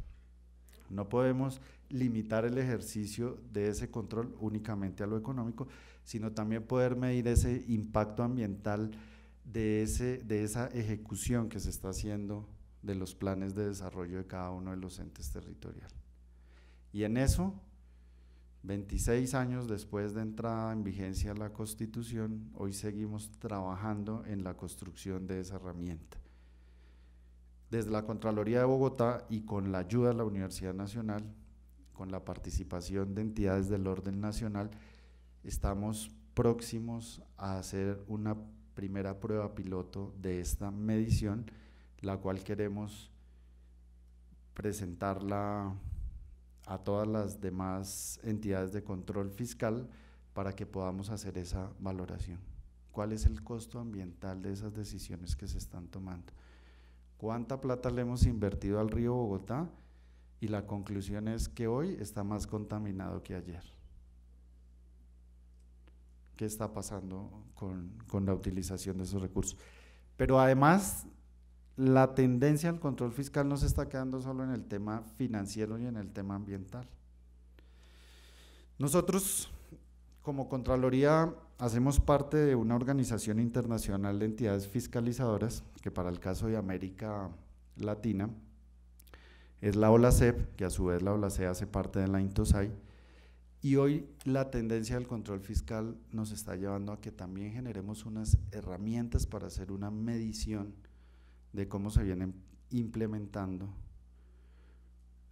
No podemos limitar el ejercicio de ese control únicamente a lo económico, sino también poder medir ese impacto ambiental de, ese, de esa ejecución que se está haciendo de los planes de desarrollo de cada uno de los entes territoriales. Y en eso, 26 años después de entrada en vigencia la Constitución, hoy seguimos trabajando en la construcción de esa herramienta. Desde la Contraloría de Bogotá y con la ayuda de la Universidad Nacional, con la participación de entidades del orden nacional, estamos próximos a hacer una primera prueba piloto de esta medición la cual queremos presentarla a todas las demás entidades de control fiscal para que podamos hacer esa valoración. ¿Cuál es el costo ambiental de esas decisiones que se están tomando? ¿Cuánta plata le hemos invertido al río Bogotá? Y la conclusión es que hoy está más contaminado que ayer. ¿Qué está pasando con, la utilización de esos recursos? Pero además la tendencia al control fiscal no se está quedando solo en el tema financiero y en el tema ambiental. Nosotros, como Contraloría, hacemos parte de una organización internacional de entidades fiscalizadoras, que para el caso de América Latina es la OLACEP, que a su vez la OLACEP hace parte de la INTOSAI, y hoy la tendencia del control fiscal nos está llevando a que también generemos unas herramientas para hacer una medición de cómo se vienen implementando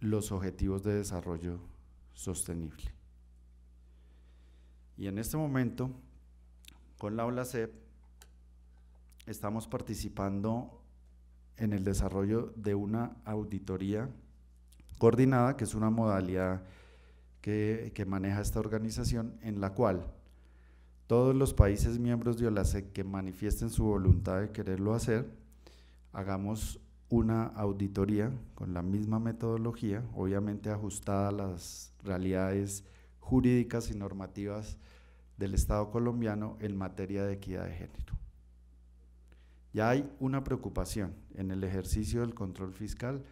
los objetivos de desarrollo sostenible. Y en este momento, con la OLACEP, estamos participando en el desarrollo de una auditoría coordinada, que es una modalidad que, maneja esta organización, en la cual todos los países miembros de OLACEP que manifiesten su voluntad de quererlo hacer, hagamos una auditoría con la misma metodología, obviamente ajustada a las realidades jurídicas y normativas del Estado colombiano en materia de equidad de género. Ya hay una preocupación en el ejercicio del control fiscal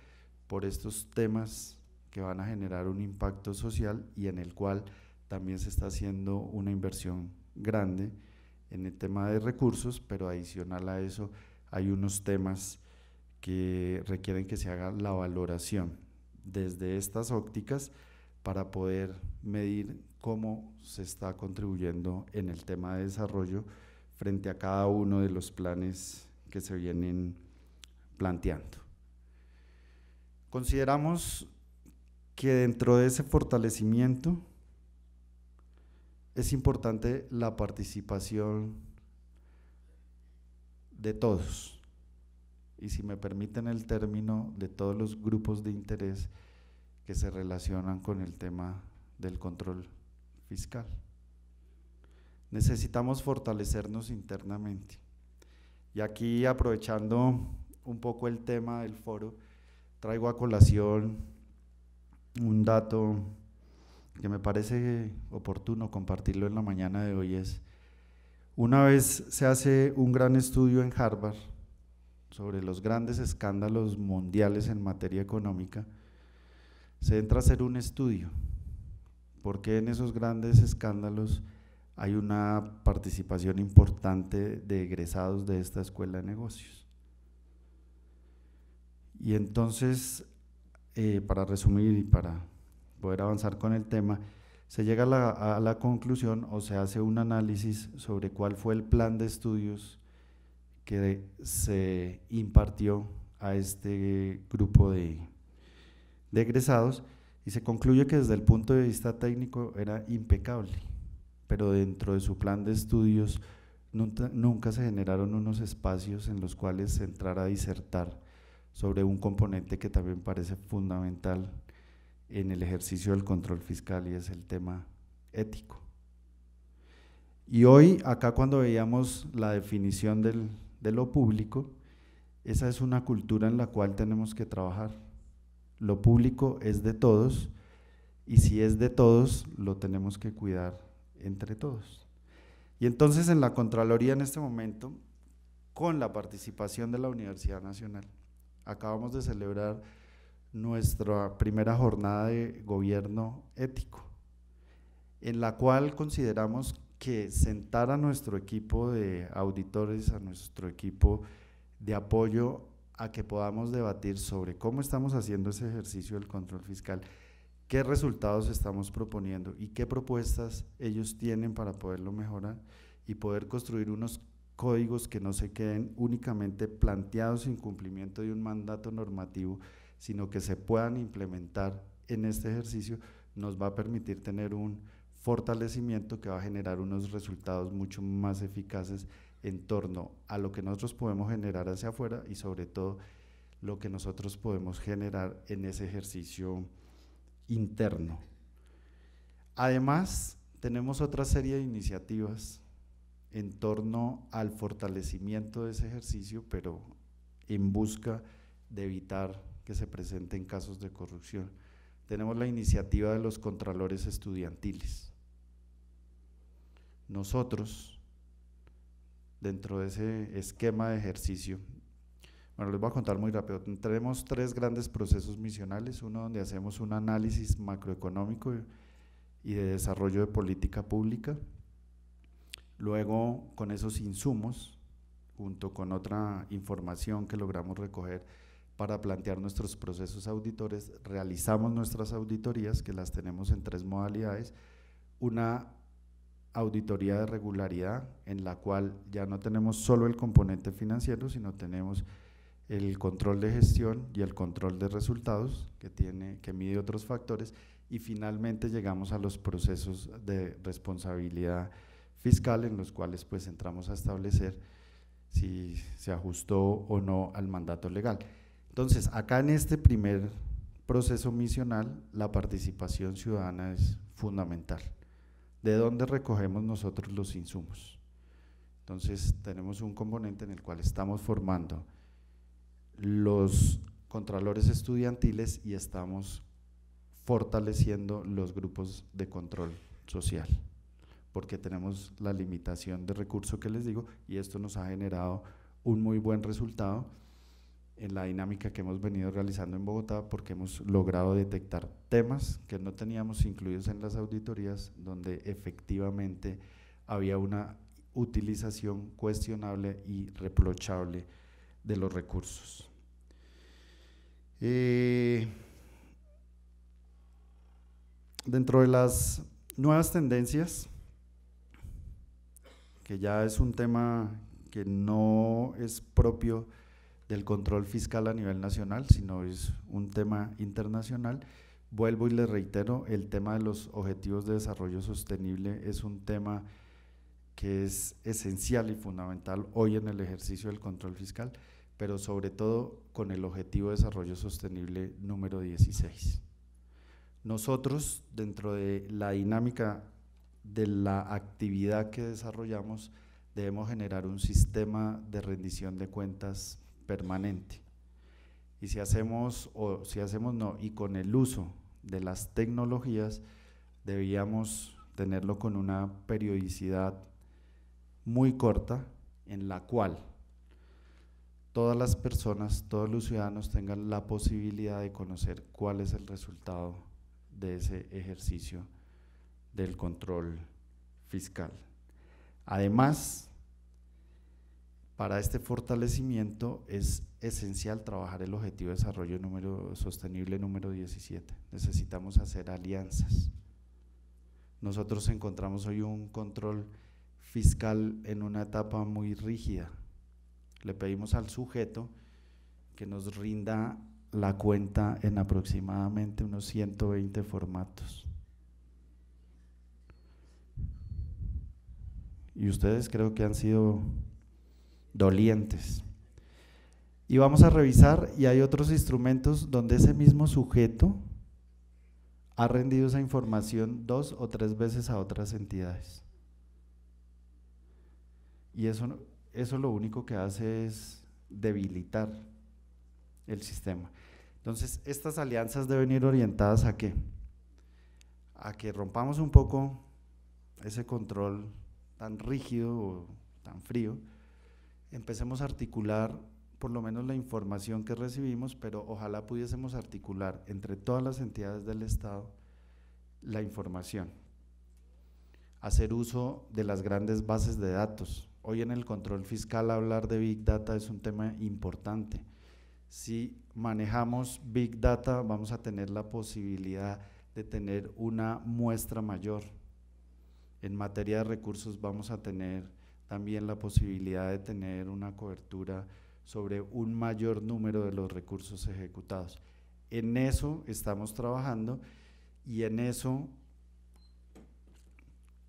por estos temas que van a generar un impacto social y en el cual también se está haciendo una inversión grande en el tema de recursos, pero adicional a eso hay unos temas que requieren que se haga la valoración desde estas ópticas para poder medir cómo se está contribuyendo en el tema de desarrollo frente a cada uno de los planes que se vienen planteando. Consideramos que dentro de ese fortalecimiento es importante la participación de todos, y si me permiten el término, de todos los grupos de interés que se relacionan con el tema del control fiscal. Necesitamos fortalecernos internamente. Y aquí aprovechando un poco el tema del foro, traigo a colación un dato que me parece oportuno compartirlo en la mañana de hoy es una vez se hace un gran estudio en Harvard sobre los grandes escándalos mundiales en materia económica, se entra a hacer un estudio, porque en esos grandes escándalos hay una participación importante de egresados de esta escuela de negocios. Y entonces, eh, para resumir y para poder avanzar con el tema, se llega a la, conclusión o se hace un análisis sobre cuál fue el plan de estudios que se impartió a este grupo de, de egresados y se concluye que desde el punto de vista técnico era impecable, pero dentro de su plan de estudios nunca, se generaron unos espacios en los cuales se entrara a disertar sobre un componente que también parece fundamental en el ejercicio del control fiscal y es el tema ético. Y hoy, acá cuando veíamos la definición de lo público, esa es una cultura en la cual tenemos que trabajar. Lo público es de todos y si es de todos, lo tenemos que cuidar entre todos. Y entonces en la Contraloría en este momento, con la participación de la Universidad Nacional, acabamos de celebrar nuestra primera jornada de gobierno ético, en la cual consideramos que sentar a nuestro equipo de auditores, a nuestro equipo de apoyo, a que podamos debatir sobre cómo estamos haciendo ese ejercicio del control fiscal, qué resultados estamos proponiendo y qué propuestas ellos tienen para poderlo mejorar y poder construir unos códigos que no se queden únicamente planteados en cumplimiento de un mandato normativo, sino que se puedan implementar en este ejercicio, nos va a permitir tener un fortalecimiento que va a generar unos resultados mucho más eficaces en torno a lo que nosotros podemos generar hacia afuera y sobre todo lo que nosotros podemos generar en ese ejercicio interno. Además, tenemos otra serie de iniciativas en torno al fortalecimiento de ese ejercicio, pero en busca de evitar que se presenten casos de corrupción. Tenemos la iniciativa de los contralores estudiantiles. Nosotros, dentro de ese esquema de ejercicio, bueno, les voy a contar muy rápido. Tenemos tres grandes procesos misionales, uno donde hacemos un análisis macroeconómico y de desarrollo de política pública. Luego, con esos insumos, junto con otra información que logramos recoger, para plantear nuestros procesos auditores. Realizamos nuestras auditorías, que las tenemos en tres modalidades. Una auditoría de regularidad, en la cual ya no tenemos solo el componente financiero, sino tenemos el control de gestión y el control de resultados, que, tiene, que mide otros factores. Y finalmente llegamos a los procesos de responsabilidad fiscal, en los cuales pues entramos a establecer si se ajustó o no al mandato legal. Entonces, acá en este primer proceso misional, la participación ciudadana es fundamental. ¿De dónde recogemos nosotros los insumos? Entonces, tenemos un componente en el cual estamos formando los contralores estudiantiles y estamos fortaleciendo los grupos de control social, porque tenemos la limitación de recursos que les digo y esto nos ha generado un muy buen resultado en la dinámica que hemos venido realizando en Bogotá porque hemos logrado detectar temas que no teníamos incluidos en las auditorías donde efectivamente había una utilización cuestionable y reprochable de los recursos. Eh, dentro de las nuevas tendencias, que ya es un tema que no es propio del control fiscal a nivel nacional, sino es un tema internacional. Vuelvo y le reitero, el tema de los objetivos de desarrollo sostenible es un tema que es esencial y fundamental hoy en el ejercicio del control fiscal, pero sobre todo con el objetivo de desarrollo sostenible número 16. Nosotros, dentro de la dinámica de la actividad que desarrollamos, debemos generar un sistema de rendición de cuentas permanente. Y si hacemos, o si hacemos no, y con el uso de las tecnologías, debíamos tenerlo con una periodicidad muy corta en la cual todas las personas, todos los ciudadanos tengan la posibilidad de conocer cuál es el resultado de ese ejercicio del control fiscal. Además, para este fortalecimiento es esencial trabajar el objetivo de desarrollo número, sostenible número 17. Necesitamos hacer alianzas. Nosotros encontramos hoy un control fiscal en una etapa muy rígida. Le pedimos al sujeto que nos rinda la cuenta en aproximadamente unos 120 formatos. Y ustedes creo que han sido dolientes. Y vamos a revisar y hay otros instrumentos donde ese mismo sujeto ha rendido esa información dos o tres veces a otras entidades. Y eso, lo único que hace es debilitar el sistema. Entonces, estas alianzas deben ir orientadas a qué? A que rompamos un poco ese control tan rígido o tan frío empecemos a articular por lo menos la información que recibimos, pero ojalá pudiésemos articular entre todas las entidades del Estado la información, hacer uso de las grandes bases de datos. Hoy en el control fiscal hablar de Big Data es un tema importante. Si manejamos Big Data vamos a tener la posibilidad de tener una muestra mayor. En materia de recursos vamos a tener también la posibilidad de tener una cobertura sobre un mayor número de los recursos ejecutados. En eso estamos trabajando y en eso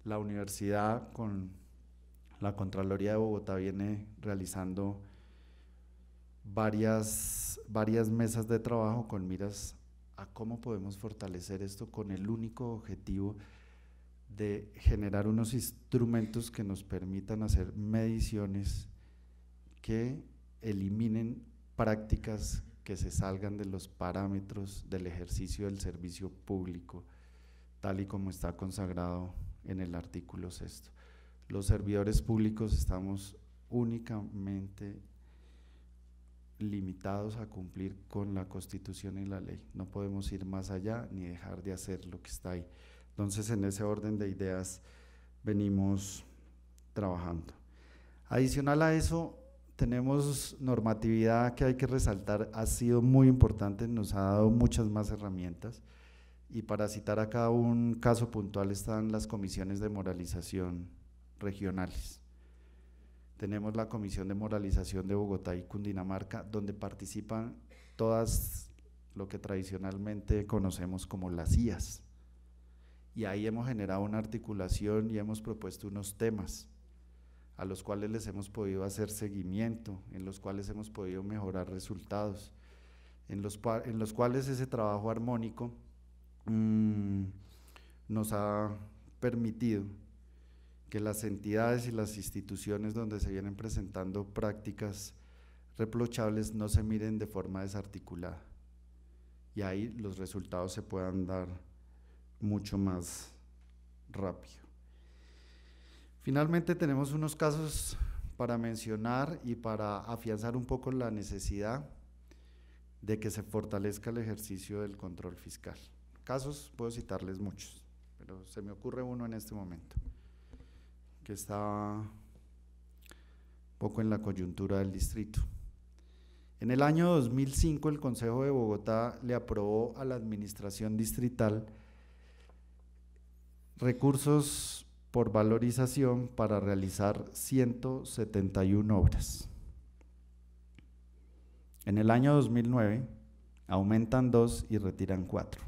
la universidad con la Contraloría de Bogotá viene realizando varias, varias mesas de trabajo con miras a cómo podemos fortalecer esto con el único objetivo de generar unos instrumentos que nos permitan hacer mediciones que eliminen prácticas que se salgan de los parámetros del ejercicio del servicio público, tal y como está consagrado en el artículo sexto. Los servidores públicos estamos únicamente limitados a cumplir con la Constitución y la ley. No podemos ir más allá ni dejar de hacer lo que está ahí. Entonces, en ese orden de ideas venimos trabajando. Adicional a eso, tenemos normatividad que hay que resaltar, ha sido muy importante, nos ha dado muchas más herramientas. Y para citar acá un caso puntual están las comisiones de moralización regionales. Tenemos la Comisión de Moralización de Bogotá y Cundinamarca, donde participan todas lo que tradicionalmente conocemos como las IAS, y ahí hemos generado una articulación y hemos propuesto unos temas a los cuales les hemos podido hacer seguimiento, en los cuales hemos podido mejorar resultados, en los, en los cuales ese trabajo armónico mm, nos ha permitido que las entidades y las instituciones donde se vienen presentando prácticas reprochables no se miren de forma desarticulada y ahí los resultados se puedan dar mucho más rápido. Finalmente tenemos unos casos para mencionar y para afianzar un poco la necesidad de que se fortalezca el ejercicio del control fiscal. Casos, puedo citarles muchos, pero se me ocurre uno en este momento, que está poco en la coyuntura del distrito. En el año 2005 el Consejo de Bogotá le aprobó a la Administración Distrital recursos por valorización para realizar 171 obras. En el año 2009 aumentan dos y retiran 4.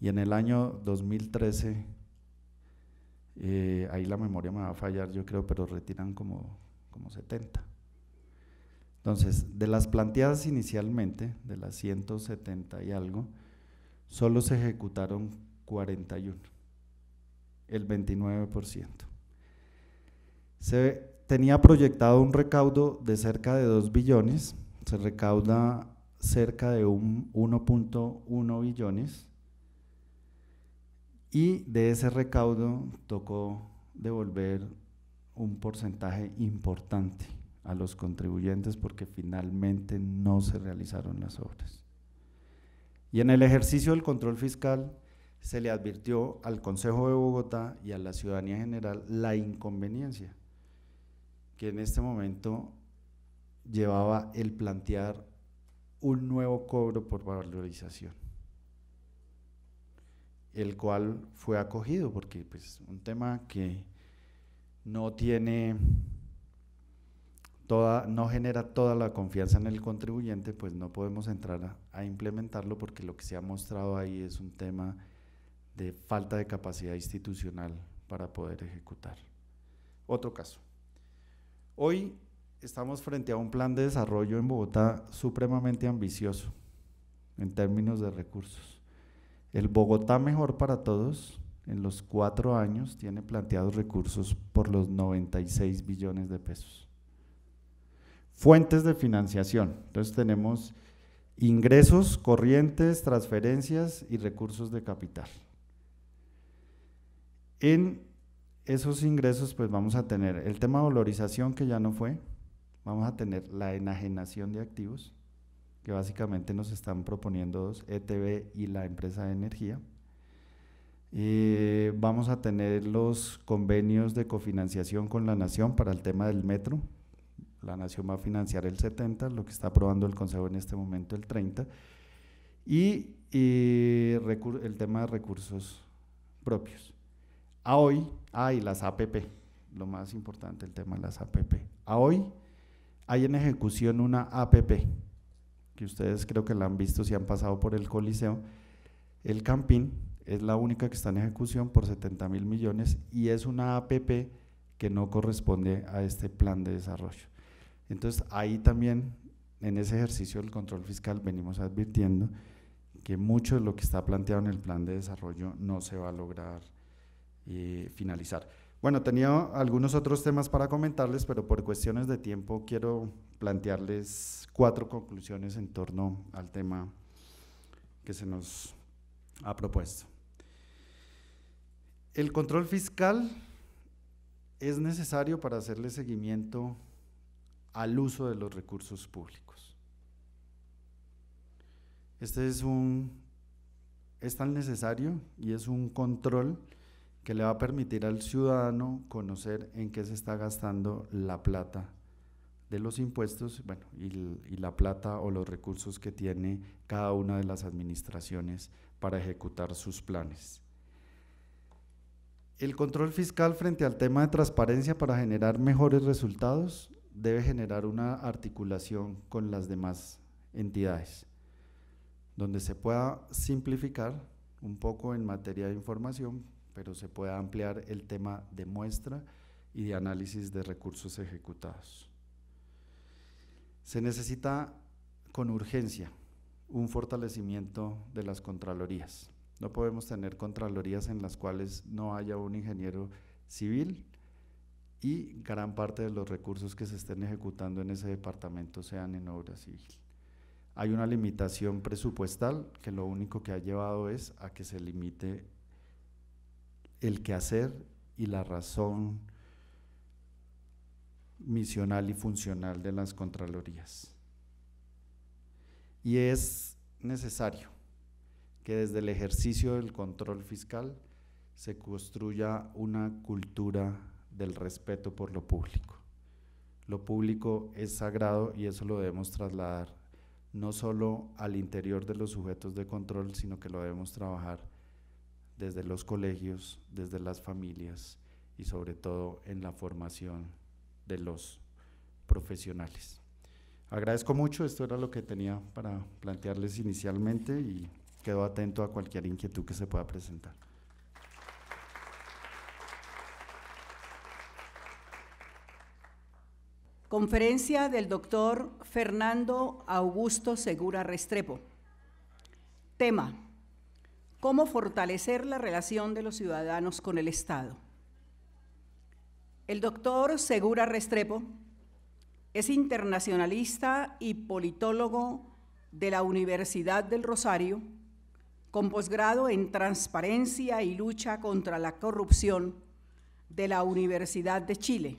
Y en el año 2013, eh, ahí la memoria me va a fallar yo creo, pero retiran como, como 70. Entonces, de las planteadas inicialmente, de las 170 y algo, solo se ejecutaron 41 el 29%. Se tenía proyectado un recaudo de cerca de 2 billones, se recauda cerca de 1.1 billones y de ese recaudo tocó devolver un porcentaje importante a los contribuyentes porque finalmente no se realizaron las obras. Y en el ejercicio del control fiscal se le advirtió al Consejo de Bogotá y a la ciudadanía general la inconveniencia que en este momento llevaba el plantear un nuevo cobro por valorización, el cual fue acogido porque pues un tema que no tiene toda no genera toda la confianza en el contribuyente, pues no podemos entrar a, a implementarlo porque lo que se ha mostrado ahí es un tema de falta de capacidad institucional para poder ejecutar. Otro caso. Hoy estamos frente a un plan de desarrollo en Bogotá supremamente ambicioso en términos de recursos. El Bogotá Mejor para Todos en los cuatro años tiene planteados recursos por los 96 billones de pesos. Fuentes de financiación. Entonces tenemos ingresos corrientes, transferencias y recursos de capital. En esos ingresos pues vamos a tener el tema de valorización que ya no fue, vamos a tener la enajenación de activos, que básicamente nos están proponiendo dos, ETB y la empresa de energía. Eh, vamos a tener los convenios de cofinanciación con la Nación para el tema del metro. La Nación va a financiar el 70, lo que está aprobando el Consejo en este momento el 30. Y eh, el tema de recursos propios. A hoy, hay las APP, lo más importante el tema de las APP. A hoy hay en ejecución una APP, que ustedes creo que la han visto si han pasado por el Coliseo. El Campín es la única que está en ejecución por 70 mil millones y es una APP que no corresponde a este plan de desarrollo. Entonces ahí también en ese ejercicio del control fiscal venimos advirtiendo que mucho de lo que está planteado en el plan de desarrollo no se va a lograr finalizar. Bueno, tenía algunos otros temas para comentarles, pero por cuestiones de tiempo quiero plantearles cuatro conclusiones en torno al tema que se nos ha propuesto. El control fiscal es necesario para hacerle seguimiento al uso de los recursos públicos. Este es un es tan necesario y es un control que le va a permitir al ciudadano conocer en qué se está gastando la plata de los impuestos y, y, la plata o los recursos que tiene cada una de las administraciones para ejecutar sus planes. El control fiscal frente al tema de transparencia para generar mejores resultados debe generar una articulación con las demás entidades, donde se pueda simplificar un poco en materia de información pero se pueda ampliar el tema de muestra y de análisis de recursos ejecutados. Se necesita con urgencia un fortalecimiento de las contralorías. No podemos tener contralorías en las cuales no haya un ingeniero civil y gran parte de los recursos que se estén ejecutando en ese departamento sean en obra civil. Hay una limitación presupuestal que lo único que ha llevado es a que se limite el quehacer y la razón misional y funcional de las Contralorías. Y es necesario que desde el ejercicio del control fiscal se construya una cultura del respeto por lo público. Lo público es sagrado y eso lo debemos trasladar no solo al interior de los sujetos de control, sino que lo debemos trabajar desde los colegios, desde las familias y sobre todo en la formación de los profesionales. Agradezco mucho, esto era lo que tenía para plantearles inicialmente y quedo atento a cualquier inquietud que se pueda presentar. Conferencia del doctor Fernando Augusto Segura Restrepo. Tema cómo fortalecer la relación de los ciudadanos con el Estado. El doctor Segura Restrepo es internacionalista y politólogo de la Universidad del Rosario, con posgrado en Transparencia y Lucha contra la Corrupción de la Universidad de Chile,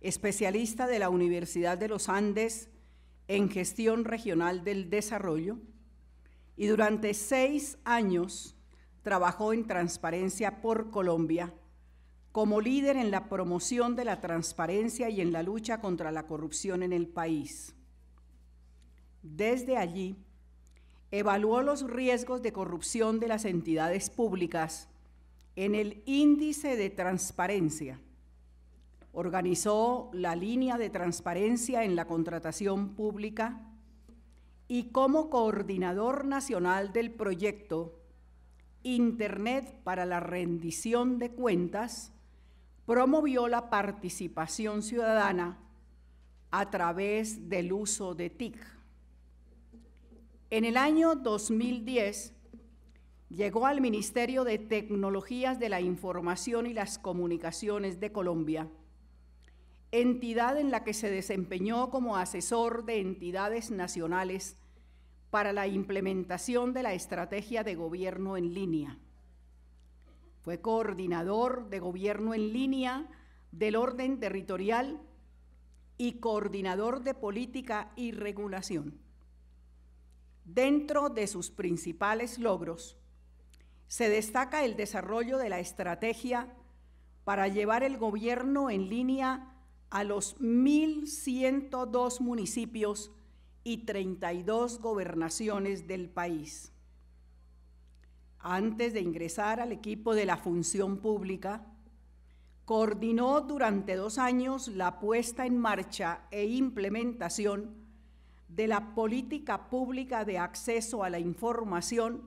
especialista de la Universidad de los Andes en Gestión Regional del Desarrollo y durante seis años trabajó en Transparencia por Colombia como líder en la promoción de la transparencia y en la lucha contra la corrupción en el país. Desde allí, evaluó los riesgos de corrupción de las entidades públicas en el índice de transparencia. Organizó la línea de transparencia en la contratación pública y como coordinador nacional del proyecto Internet para la rendición de cuentas, promovió la participación ciudadana a través del uso de TIC. En el año 2010 llegó al Ministerio de Tecnologías de la Información y las Comunicaciones de Colombia entidad en la que se desempeñó como asesor de entidades nacionales para la implementación de la estrategia de gobierno en línea. Fue coordinador de gobierno en línea del orden territorial y coordinador de política y regulación. Dentro de sus principales logros, se destaca el desarrollo de la estrategia para llevar el gobierno en línea a los 1.102 municipios y 32 gobernaciones del país. Antes de ingresar al equipo de la función pública, coordinó durante dos años la puesta en marcha e implementación de la política pública de acceso a la información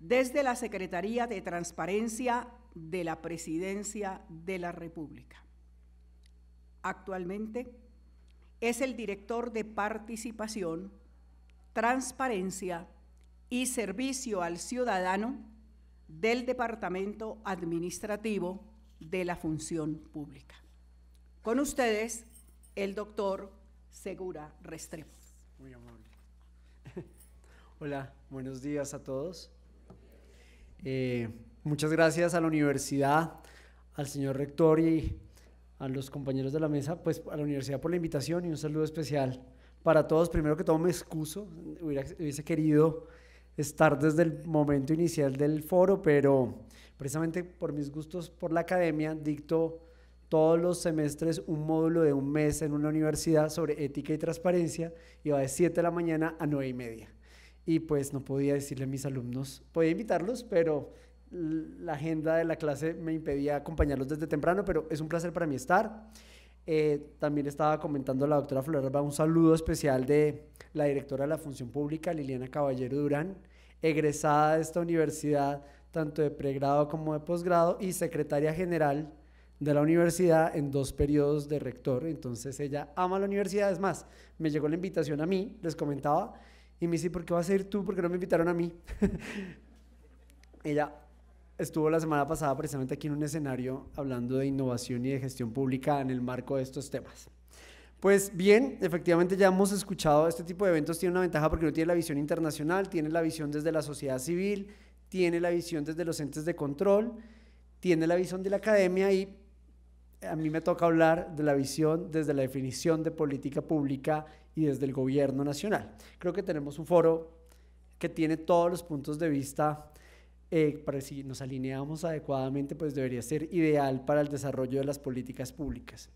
desde la Secretaría de Transparencia de la Presidencia de la República. Actualmente es el director de participación, transparencia y servicio al ciudadano del Departamento Administrativo de la Función Pública. Con ustedes, el doctor Segura Restrepo. Muy amable. Hola, buenos días a todos. Eh, muchas gracias a la universidad, al señor rector y a los compañeros de la mesa, pues a la universidad por la invitación y un saludo especial para todos. Primero que todo me excuso, hubiese querido estar desde el momento inicial del foro, pero precisamente por mis gustos por la academia dicto todos los semestres un módulo de un mes en una universidad sobre ética y transparencia y va de 7 de la mañana a 9 y media. Y pues no podía decirle a mis alumnos, podía invitarlos, pero la agenda de la clase me impedía acompañarlos desde temprano, pero es un placer para mí estar. Eh, también estaba comentando la doctora va un saludo especial de la directora de la Función Pública, Liliana Caballero Durán, egresada de esta universidad, tanto de pregrado como de posgrado, y secretaria general de la universidad en dos periodos de rector. Entonces ella ama la universidad. Es más, me llegó la invitación a mí, les comentaba, y me dice, ¿por qué vas a ir tú? ¿Por qué no me invitaron a mí? ella estuvo la semana pasada precisamente aquí en un escenario hablando de innovación y de gestión pública en el marco de estos temas. Pues bien, efectivamente ya hemos escuchado, este tipo de eventos tiene una ventaja porque no tiene la visión internacional, tiene la visión desde la sociedad civil, tiene la visión desde los entes de control, tiene la visión de la academia y a mí me toca hablar de la visión desde la definición de política pública y desde el gobierno nacional. Creo que tenemos un foro que tiene todos los puntos de vista eh, para si nos alineamos adecuadamente, pues debería ser ideal para el desarrollo de las políticas públicas.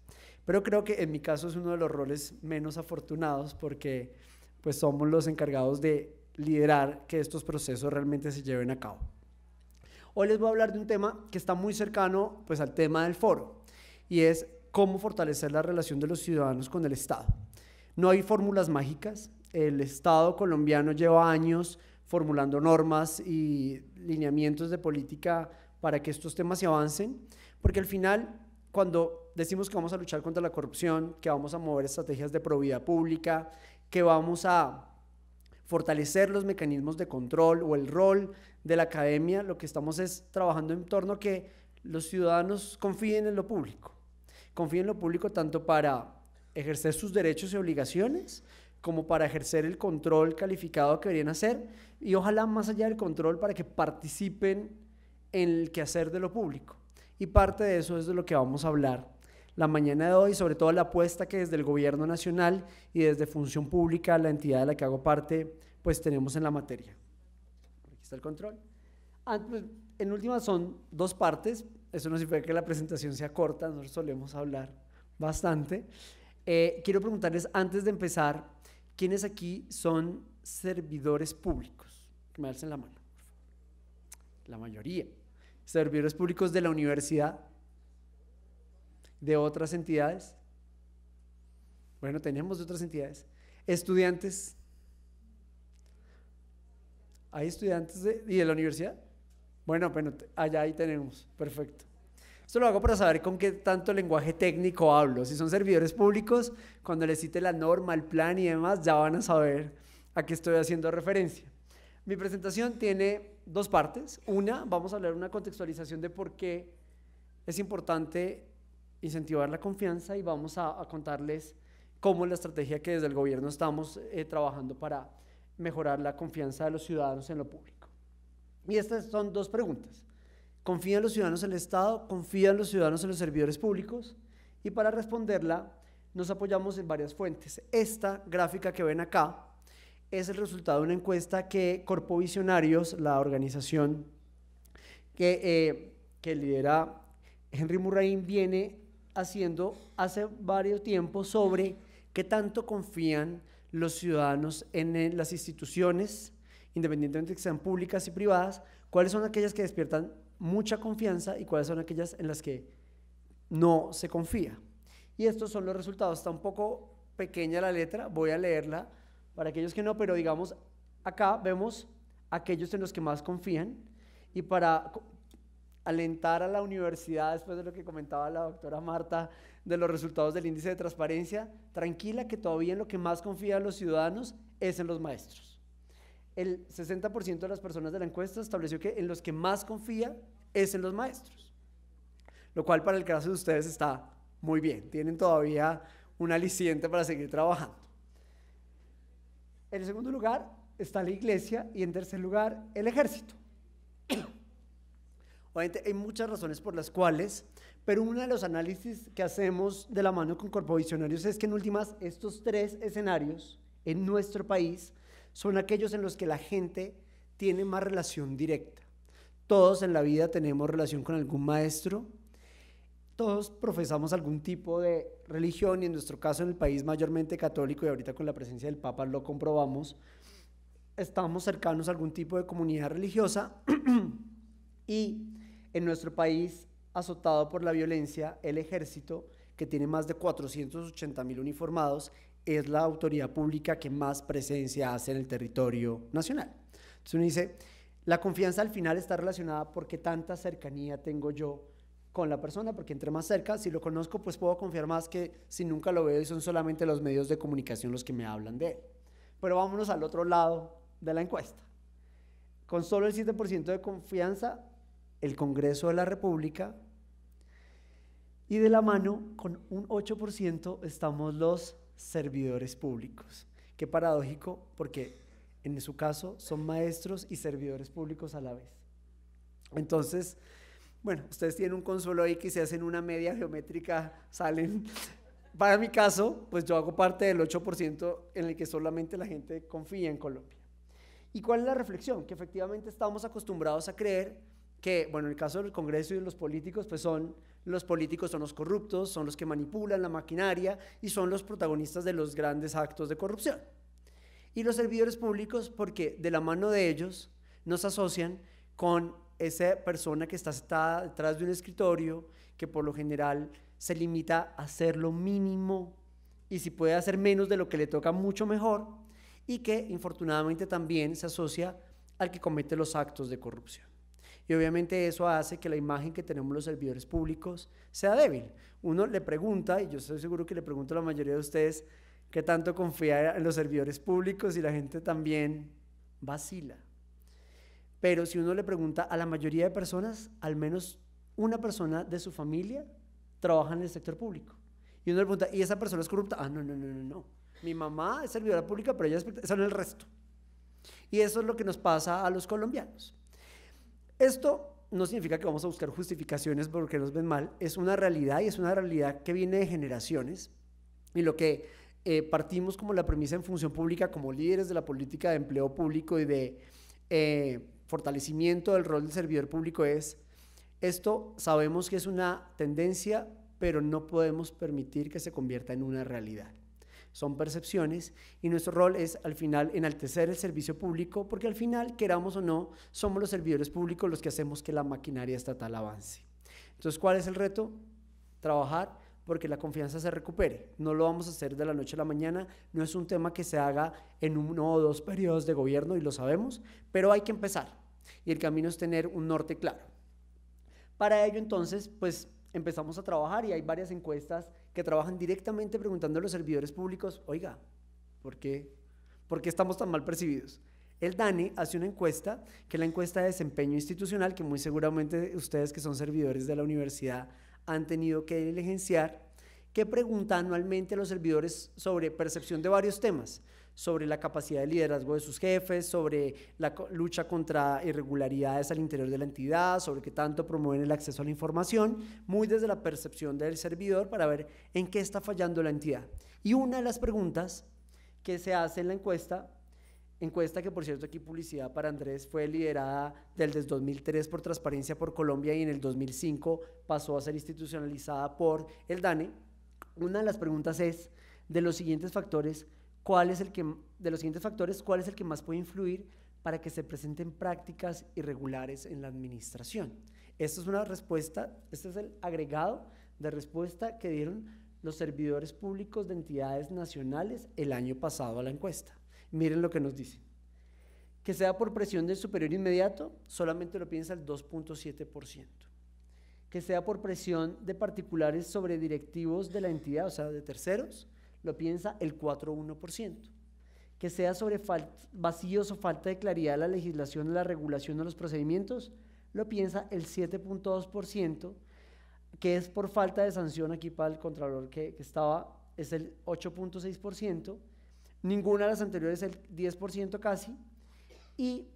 Pero creo que en mi caso es uno de los roles menos afortunados porque pues somos los encargados de liderar que estos procesos realmente se lleven a cabo. Hoy les voy a hablar de un tema que está muy cercano pues al tema del foro y es cómo fortalecer la relación de los ciudadanos con el Estado. No hay fórmulas mágicas, el Estado colombiano lleva años formulando normas y lineamientos de política para que estos temas se avancen, porque al final, cuando decimos que vamos a luchar contra la corrupción, que vamos a mover estrategias de probidad pública, que vamos a fortalecer los mecanismos de control o el rol de la academia, lo que estamos es trabajando en torno a que los ciudadanos confíen en lo público, confíen en lo público tanto para ejercer sus derechos y obligaciones, como para ejercer el control calificado que deberían hacer y ojalá más allá del control para que participen en el quehacer de lo público. Y parte de eso es de lo que vamos a hablar la mañana de hoy, sobre todo la apuesta que desde el gobierno nacional y desde Función Pública, la entidad de la que hago parte, pues tenemos en la materia. Aquí está el control. Ah, pues, en última son dos partes, eso no significa que la presentación sea corta, nosotros solemos hablar bastante. Eh, quiero preguntarles antes de empezar ¿Quiénes aquí son servidores públicos? Que me alcen la mano. La mayoría. Servidores públicos de la universidad, de otras entidades. Bueno, tenemos de otras entidades. Estudiantes. ¿Hay estudiantes de, y de la universidad? Bueno, bueno, allá ahí tenemos. Perfecto. Esto lo hago para saber con qué tanto lenguaje técnico hablo. Si son servidores públicos, cuando les cite la norma, el plan y demás, ya van a saber a qué estoy haciendo referencia. Mi presentación tiene dos partes. Una, vamos a hablar una contextualización de por qué es importante incentivar la confianza y vamos a, contarles cómo es la estrategia que desde el gobierno estamos eh, trabajando para mejorar la confianza de los ciudadanos en lo público. Y estas son dos preguntas confían los ciudadanos en el Estado, confían los ciudadanos en los servidores públicos y para responderla nos apoyamos en varias fuentes. Esta gráfica que ven acá es el resultado de una encuesta que Corpo Visionarios, la organización que, eh, lidera Henry Murraín, viene haciendo hace varios tiempos sobre qué tanto confían los ciudadanos en, las instituciones, independientemente de que sean públicas y privadas, cuáles son aquellas que despiertan mucha confianza y cuáles son aquellas en las que no se confía. Y estos son los resultados. Está un poco pequeña la letra, voy a leerla para aquellos que no, pero digamos, acá vemos aquellos en los que más confían y para alentar a la universidad, después de lo que comentaba la doctora Marta, de los resultados del índice de transparencia, tranquila que todavía en lo que más confían los ciudadanos es en los maestros el 60% de las personas de la encuesta estableció que en los que más confía es en los maestros. Lo cual para el caso de ustedes está muy bien. Tienen todavía un aliciente para seguir trabajando. En segundo lugar está la iglesia y en tercer lugar el ejército. Obviamente hay muchas razones por las cuales, pero uno de los análisis que hacemos de la mano con Corpo es que en últimas estos tres escenarios en nuestro país son aquellos en los que la gente tiene más relación directa. Todos en la vida tenemos relación con algún maestro, todos profesamos algún tipo de religión y en nuestro caso en el país mayormente católico y ahorita con la presencia del Papa lo comprobamos, estamos cercanos a algún tipo de comunidad religiosa y en nuestro país azotado por la violencia, el ejército, que tiene más de 480 mil uniformados, es la autoridad pública que más presencia hace en el territorio nacional. Entonces uno dice, la confianza al final está relacionada porque tanta cercanía tengo yo con la persona, porque entre más cerca, si lo conozco, pues puedo confiar más que si nunca lo veo y son solamente los medios de comunicación los que me hablan de él. Pero vámonos al otro lado de la encuesta. Con solo el 7% de confianza, el Congreso de la República y de la mano, con un 8% estamos los servidores públicos. Qué paradójico, porque en su caso son maestros y servidores públicos a la vez. Entonces, bueno, ustedes tienen un consuelo ahí que se hacen una media geométrica, salen. Para mi caso, pues yo hago parte del 8% en el que solamente la gente confía en Colombia. ¿Y cuál es la reflexión? Que efectivamente estamos acostumbrados a creer que, bueno, en el caso del Congreso y de los políticos, pues son los políticos son los corruptos, son los que manipulan la maquinaria y son los protagonistas de los grandes actos de corrupción. Y los servidores públicos, porque de la mano de ellos nos asocian con esa persona que está, sentada detrás de un escritorio, que por lo general se limita a hacer lo mínimo y si puede hacer menos de lo que le toca, mucho mejor, y que infortunadamente también se asocia al que comete los actos de corrupción. Y obviamente eso hace que la imagen que tenemos los servidores públicos sea débil. Uno le pregunta, y yo estoy seguro que le pregunto a la mayoría de ustedes, ¿qué tanto confía en los servidores públicos? Y la gente también vacila. Pero si uno le pregunta a la mayoría de personas, al menos una persona de su familia trabaja en el sector público. Y uno le pregunta, ¿y esa persona es corrupta? Ah, no, no, no, no, no. Mi mamá es servidora pública, pero ella es... son el resto. Y eso es lo que nos pasa a los colombianos. Esto no significa que vamos a buscar justificaciones porque nos ven mal, es una realidad y es una realidad que viene de generaciones. Y lo que eh, partimos como la premisa en función pública, como líderes de la política de empleo público y de eh, fortalecimiento del rol del servidor público es, esto sabemos que es una tendencia, pero no podemos permitir que se convierta en una realidad son percepciones y nuestro rol es al final enaltecer el servicio público porque al final, queramos o no, somos los servidores públicos los que hacemos que la maquinaria estatal avance. Entonces, ¿cuál es el reto? Trabajar porque la confianza se recupere. No lo vamos a hacer de la noche a la mañana, no es un tema que se haga en uno o dos periodos de gobierno y lo sabemos, pero hay que empezar y el camino es tener un norte claro. Para ello entonces, pues empezamos a trabajar y hay varias encuestas que trabajan directamente preguntando a los servidores públicos, oiga, ¿por qué, estamos tan mal percibidos? El Dani hace una encuesta, que es la encuesta de desempeño institucional, que muy seguramente ustedes que son servidores de la universidad han tenido que diligenciar, que pregunta anualmente a los servidores sobre percepción de varios temas sobre la capacidad de liderazgo de sus jefes, sobre la lucha contra irregularidades al interior de la entidad, sobre qué tanto promueven el acceso a la información, muy desde la percepción del servidor para ver en qué está fallando la entidad. Y una de las preguntas que se hace en la encuesta Encuesta que, por cierto, aquí publicidad para Andrés fue liderada desde 2003 por Transparencia por Colombia y en el 2005 pasó a ser institucionalizada por el DANE. Una de las preguntas es, de los siguientes factores, cuál es el que, de los siguientes factores, cuál es el que más puede influir para que se presenten prácticas irregulares en la administración. Esta es una respuesta, este es el agregado de respuesta que dieron los servidores públicos de entidades nacionales el año pasado a la encuesta. Miren lo que nos dicen. Que sea por presión del superior inmediato, solamente lo piensa el 2.7%. Que sea por presión de particulares sobre directivos de la entidad, o sea, de terceros, lo piensa el 4,1%. Que sea sobre vacíos o falta de claridad de la legislación, la regulación o los procedimientos, lo piensa el 7,2%, que es por falta de sanción aquí para el Contralor que, que estaba, es el 8,6%, ninguna de las anteriores el 10% casi, y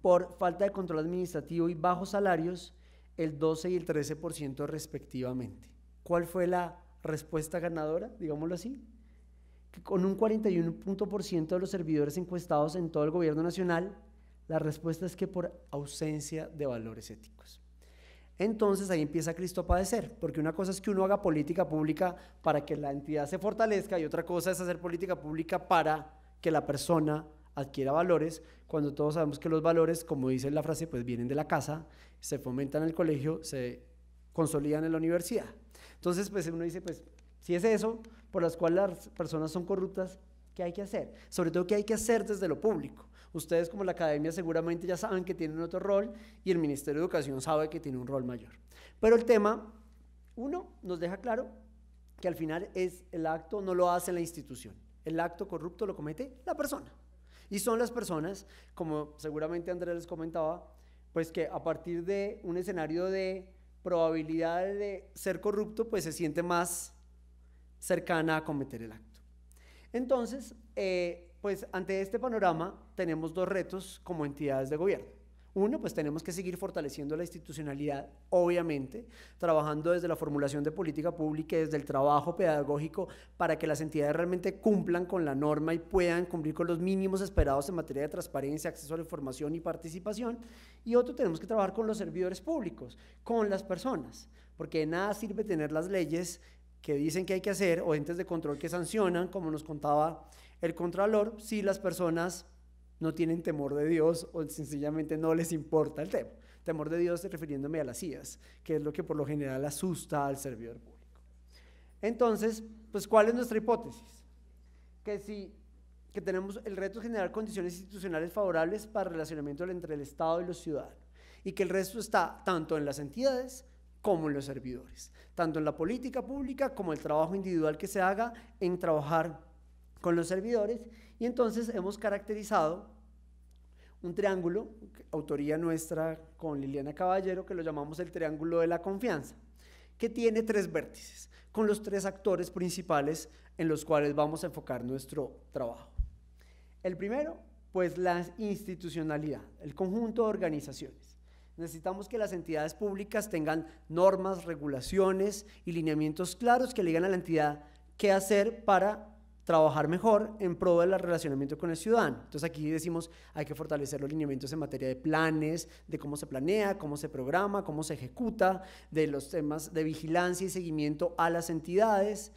por falta de control administrativo y bajos salarios, el 12 y el 13% respectivamente. ¿Cuál fue la respuesta ganadora, digámoslo así, que con un 41% de los servidores encuestados en todo el gobierno nacional, la respuesta es que por ausencia de valores éticos. Entonces ahí empieza Cristo a padecer, porque una cosa es que uno haga política pública para que la entidad se fortalezca y otra cosa es hacer política pública para que la persona adquiera valores, cuando todos sabemos que los valores, como dice la frase, pues vienen de la casa, se fomentan en el colegio, se consolidan en la universidad. Entonces, pues uno dice, pues si es eso, por las cuales las personas son corruptas, ¿qué hay que hacer? Sobre todo, ¿qué hay que hacer desde lo público? Ustedes como la academia seguramente ya saben que tienen otro rol y el Ministerio de Educación sabe que tiene un rol mayor. Pero el tema, uno, nos deja claro que al final es el acto no lo hace la institución, el acto corrupto lo comete la persona. Y son las personas, como seguramente Andrés les comentaba, pues que a partir de un escenario de probabilidad de ser corrupto pues se siente más cercana a cometer el acto. Entonces, eh, pues ante este panorama tenemos dos retos como entidades de gobierno. Uno, pues tenemos que seguir fortaleciendo la institucionalidad, obviamente, trabajando desde la formulación de política pública y desde el trabajo pedagógico para que las entidades realmente cumplan con la norma y puedan cumplir con los mínimos esperados en materia de transparencia, acceso a la información y participación. Y otro, tenemos que trabajar con los servidores públicos, con las personas, porque nada sirve tener las leyes que dicen que hay que hacer o entes de control que sancionan, como nos contaba el Contralor, si las personas no tienen temor de Dios o sencillamente no les importa el tema. Temor de Dios refiriéndome a las IAS, que es lo que por lo general asusta al servidor público. Entonces, pues ¿cuál es nuestra hipótesis? Que si que tenemos el reto de generar condiciones institucionales favorables para el relacionamiento entre el Estado y los ciudadanos y que el resto está tanto en las entidades como en los servidores, tanto en la política pública como el trabajo individual que se haga en trabajar con los servidores y entonces hemos caracterizado un triángulo, autoría nuestra con Liliana Caballero, que lo llamamos el triángulo de la confianza, que tiene tres vértices, con los tres actores principales en los cuales vamos a enfocar nuestro trabajo. El primero, pues la institucionalidad, el conjunto de organizaciones. Necesitamos que las entidades públicas tengan normas, regulaciones y lineamientos claros que le digan a la entidad qué hacer para trabajar mejor en pro del relacionamiento con el ciudadano. Entonces aquí decimos, hay que fortalecer los lineamientos en materia de planes, de cómo se planea, cómo se programa, cómo se ejecuta, de los temas de vigilancia y seguimiento a las entidades,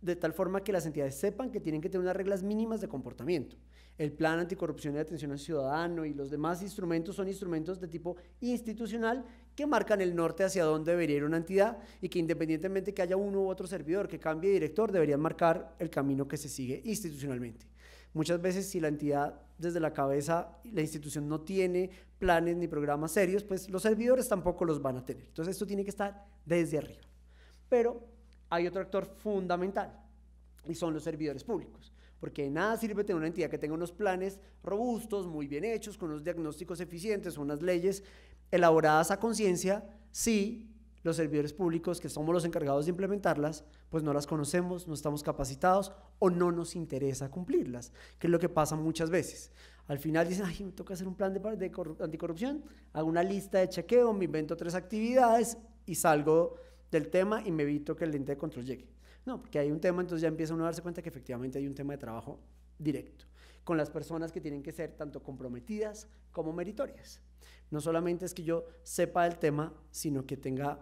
de tal forma que las entidades sepan que tienen que tener unas reglas mínimas de comportamiento. El plan anticorrupción y atención al ciudadano y los demás instrumentos son instrumentos de tipo institucional que marcan el norte hacia dónde debería ir una entidad y que independientemente que haya uno u otro servidor que cambie de director, deberían marcar el camino que se sigue institucionalmente. Muchas veces si la entidad desde la cabeza, la institución no tiene planes ni programas serios, pues los servidores tampoco los van a tener. Entonces esto tiene que estar desde arriba. Pero hay otro actor fundamental y son los servidores públicos porque de nada sirve tener una entidad que tenga unos planes robustos, muy bien hechos, con unos diagnósticos eficientes, unas leyes elaboradas a conciencia, si los servidores públicos que somos los encargados de implementarlas, pues no las conocemos, no estamos capacitados o no nos interesa cumplirlas, que es lo que pasa muchas veces. Al final dicen, ay, me toca hacer un plan de, de anticorrupción, hago una lista de chequeo, me invento tres actividades y salgo del tema y me evito que el ente de control llegue. No, porque hay un tema, entonces ya empieza uno a darse cuenta que efectivamente hay un tema de trabajo directo, con las personas que tienen que ser tanto comprometidas como meritorias. No solamente es que yo sepa el tema, sino que tenga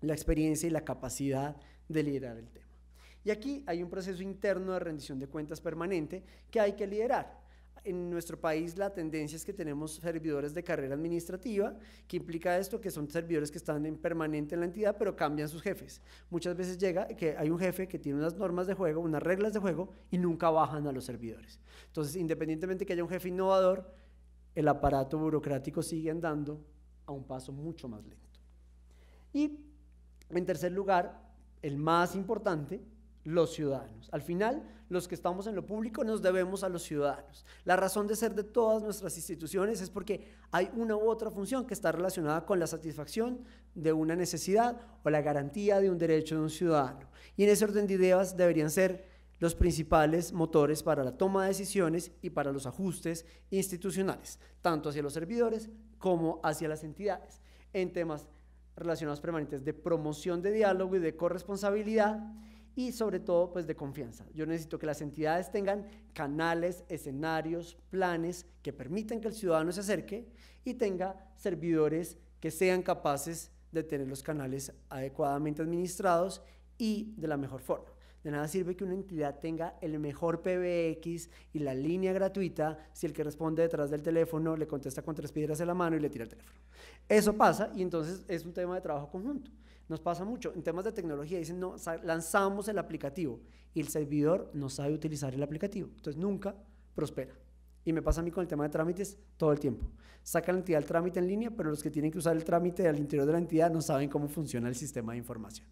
la experiencia y la capacidad de liderar el tema. Y aquí hay un proceso interno de rendición de cuentas permanente que hay que liderar en nuestro país la tendencia es que tenemos servidores de carrera administrativa, que implica esto, que son servidores que están en permanente en la entidad, pero cambian sus jefes. Muchas veces llega que hay un jefe que tiene unas normas de juego, unas reglas de juego, y nunca bajan a los servidores. Entonces, independientemente que haya un jefe innovador, el aparato burocrático sigue andando a un paso mucho más lento. Y, en tercer lugar, el más importante, los ciudadanos. Al final, los que estamos en lo público, nos debemos a los ciudadanos. La razón de ser de todas nuestras instituciones es porque hay una u otra función que está relacionada con la satisfacción de una necesidad o la garantía de un derecho de un ciudadano. Y en ese orden de ideas deberían ser los principales motores para la toma de decisiones y para los ajustes institucionales, tanto hacia los servidores como hacia las entidades, en temas relacionados permanentes de promoción de diálogo y de corresponsabilidad y sobre todo pues de confianza. Yo necesito que las entidades tengan canales, escenarios, planes que permitan que el ciudadano se acerque y tenga servidores que sean capaces de tener los canales adecuadamente administrados y de la mejor forma. De nada sirve que una entidad tenga el mejor PBX y la línea gratuita si el que responde detrás del teléfono le contesta con tres piedras en la mano y le tira el teléfono. Eso pasa y entonces es un tema de trabajo conjunto. Nos pasa mucho. En temas de tecnología dicen, no, lanzamos el aplicativo y el servidor no sabe utilizar el aplicativo. Entonces nunca prospera. Y me pasa a mí con el tema de trámites todo el tiempo. Saca la entidad el trámite en línea, pero los que tienen que usar el trámite al interior de la entidad no saben cómo funciona el sistema de información.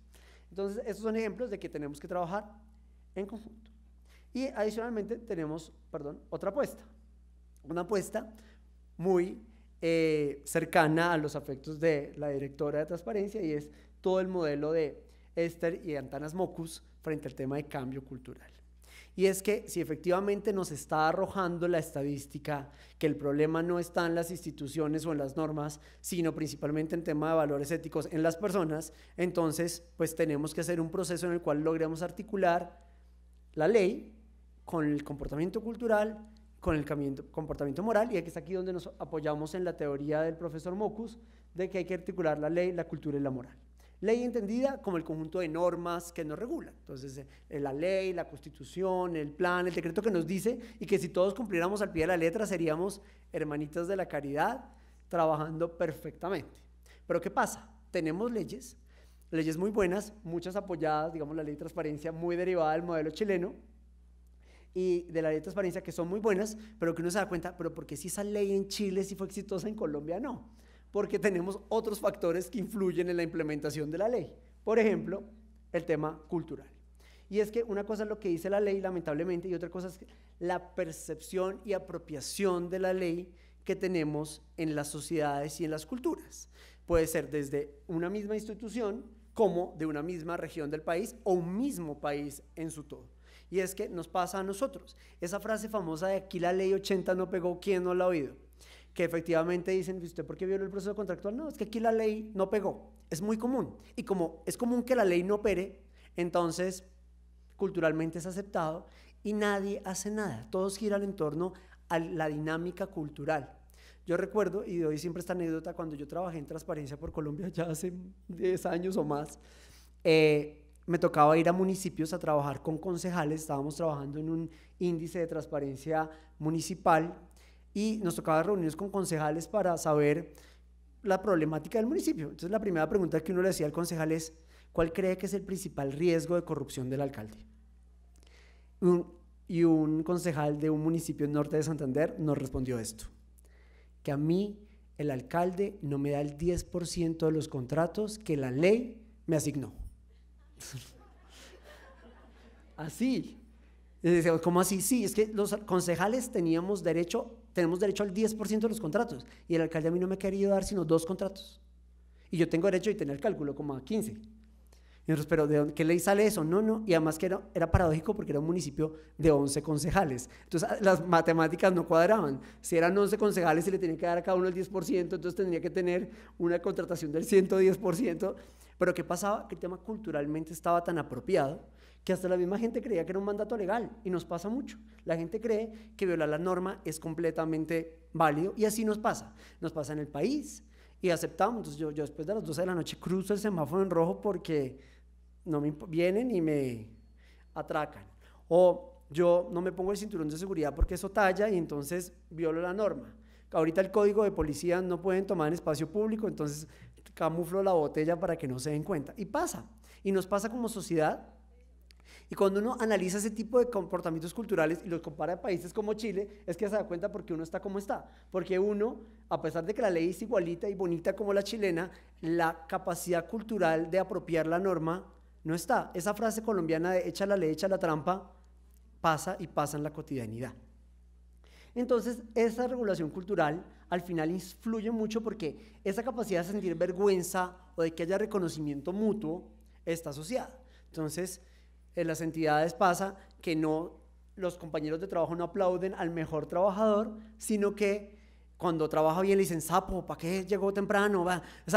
Entonces, estos son ejemplos de que tenemos que trabajar en conjunto. Y adicionalmente tenemos, perdón, otra apuesta. Una apuesta muy eh, cercana a los afectos de la directora de transparencia y es todo el modelo de Esther y Antanas Mocus frente al tema de cambio cultural. Y es que si efectivamente nos está arrojando la estadística que el problema no está en las instituciones o en las normas, sino principalmente en tema de valores éticos en las personas, entonces pues tenemos que hacer un proceso en el cual logremos articular la ley con el comportamiento cultural, con el comportamiento moral, y aquí está aquí donde nos apoyamos en la teoría del profesor Mocus de que hay que articular la ley, la cultura y la moral. Ley entendida como el conjunto de normas que nos regula. Entonces, eh, la ley, la constitución, el plan, el decreto que nos dice y que si todos cumpliéramos al pie de la letra seríamos hermanitas de la caridad trabajando perfectamente. Pero ¿qué pasa? Tenemos leyes, leyes muy buenas, muchas apoyadas, digamos la ley de transparencia muy derivada del modelo chileno, y de la ley de transparencia que son muy buenas, pero que uno se da cuenta, pero ¿por qué si esa ley en Chile sí fue exitosa, en Colombia no porque tenemos otros factores que influyen en la implementación de la ley. Por ejemplo, el tema cultural. Y es que una cosa es lo que dice la ley, lamentablemente, y otra cosa es la percepción y apropiación de la ley que tenemos en las sociedades y en las culturas. Puede ser desde una misma institución como de una misma región del país o un mismo país en su todo. Y es que nos pasa a nosotros. Esa frase famosa de aquí la ley 80 no pegó, ¿quién no la ha oído? que efectivamente dicen, ¿usted por qué violó el proceso contractual? No, es que aquí la ley no pegó. Es muy común. Y como es común que la ley no opere, entonces culturalmente es aceptado y nadie hace nada. Todos giran en torno a la dinámica cultural. Yo recuerdo, y doy siempre esta anécdota, cuando yo trabajé en Transparencia por Colombia ya hace 10 años o más, eh, me tocaba ir a municipios a trabajar con concejales, estábamos trabajando en un índice de transparencia municipal y nos tocaba reunirnos con concejales para saber la problemática del municipio. Entonces la primera pregunta que uno le hacía al concejal es, ¿cuál cree que es el principal riesgo de corrupción del alcalde? y un concejal de un municipio norte de Santander nos respondió esto, que a mí el alcalde no me da el 10% de los contratos que la ley me asignó. así. como ¿cómo así? Sí, es que los concejales teníamos derecho tenemos derecho al 10% de los contratos y el alcalde a mí no me ha querido dar sino dos contratos. Y yo tengo derecho y tener cálculo como a 15. pero ¿de dónde, qué ley sale eso? No, no. Y además que era, era, paradójico porque era un municipio de 11 concejales. Entonces las matemáticas no cuadraban. Si eran 11 concejales y le tenían que dar a cada uno el 10%, entonces tendría que tener una contratación del 110%. Pero ¿qué pasaba? Que el tema culturalmente estaba tan apropiado que hasta la misma gente creía que era un mandato legal y nos pasa mucho. La gente cree que violar la norma es completamente válido y así nos pasa. Nos pasa en el país y aceptamos. Entonces yo, yo después de las 12 de la noche cruzo el semáforo en rojo porque no me vienen y me atracan. O yo no me pongo el cinturón de seguridad porque eso talla y entonces violo la norma. Ahorita el código de policía no pueden tomar en espacio público, entonces camuflo la botella para que no se den cuenta. Y pasa. Y nos pasa como sociedad y cuando uno analiza ese tipo de comportamientos culturales y los compara a países como Chile, es que se da cuenta por qué uno está como está. Porque uno, a pesar de que la ley es igualita y bonita como la chilena, la capacidad cultural de apropiar la norma no está. Esa frase colombiana de echa la ley, echa la trampa, pasa y pasa en la cotidianidad. Entonces, esa regulación cultural al final influye mucho porque esa capacidad de sentir vergüenza o de que haya reconocimiento mutuo está asociada. Entonces, en las entidades pasa que no los compañeros de trabajo no aplauden al mejor trabajador, sino que cuando trabaja bien le dicen, sapo, ¿para qué llegó temprano?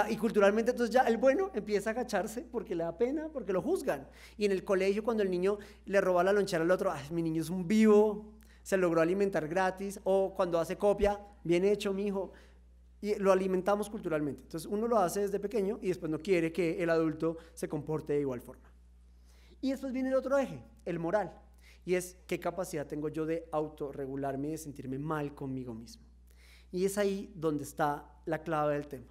y culturalmente entonces ya el bueno empieza a agacharse porque le da pena, porque lo juzgan. Y en el colegio cuando el niño le roba la lonchera al otro, mi niño es un vivo, se logró alimentar gratis, o cuando hace copia, bien hecho, mi hijo. Y lo alimentamos culturalmente. Entonces uno lo hace desde pequeño y después no quiere que el adulto se comporte de igual forma. Y después viene el otro eje, el moral. Y es qué capacidad tengo yo de autorregularme y de sentirme mal conmigo mismo. Y es ahí donde está la clave del tema.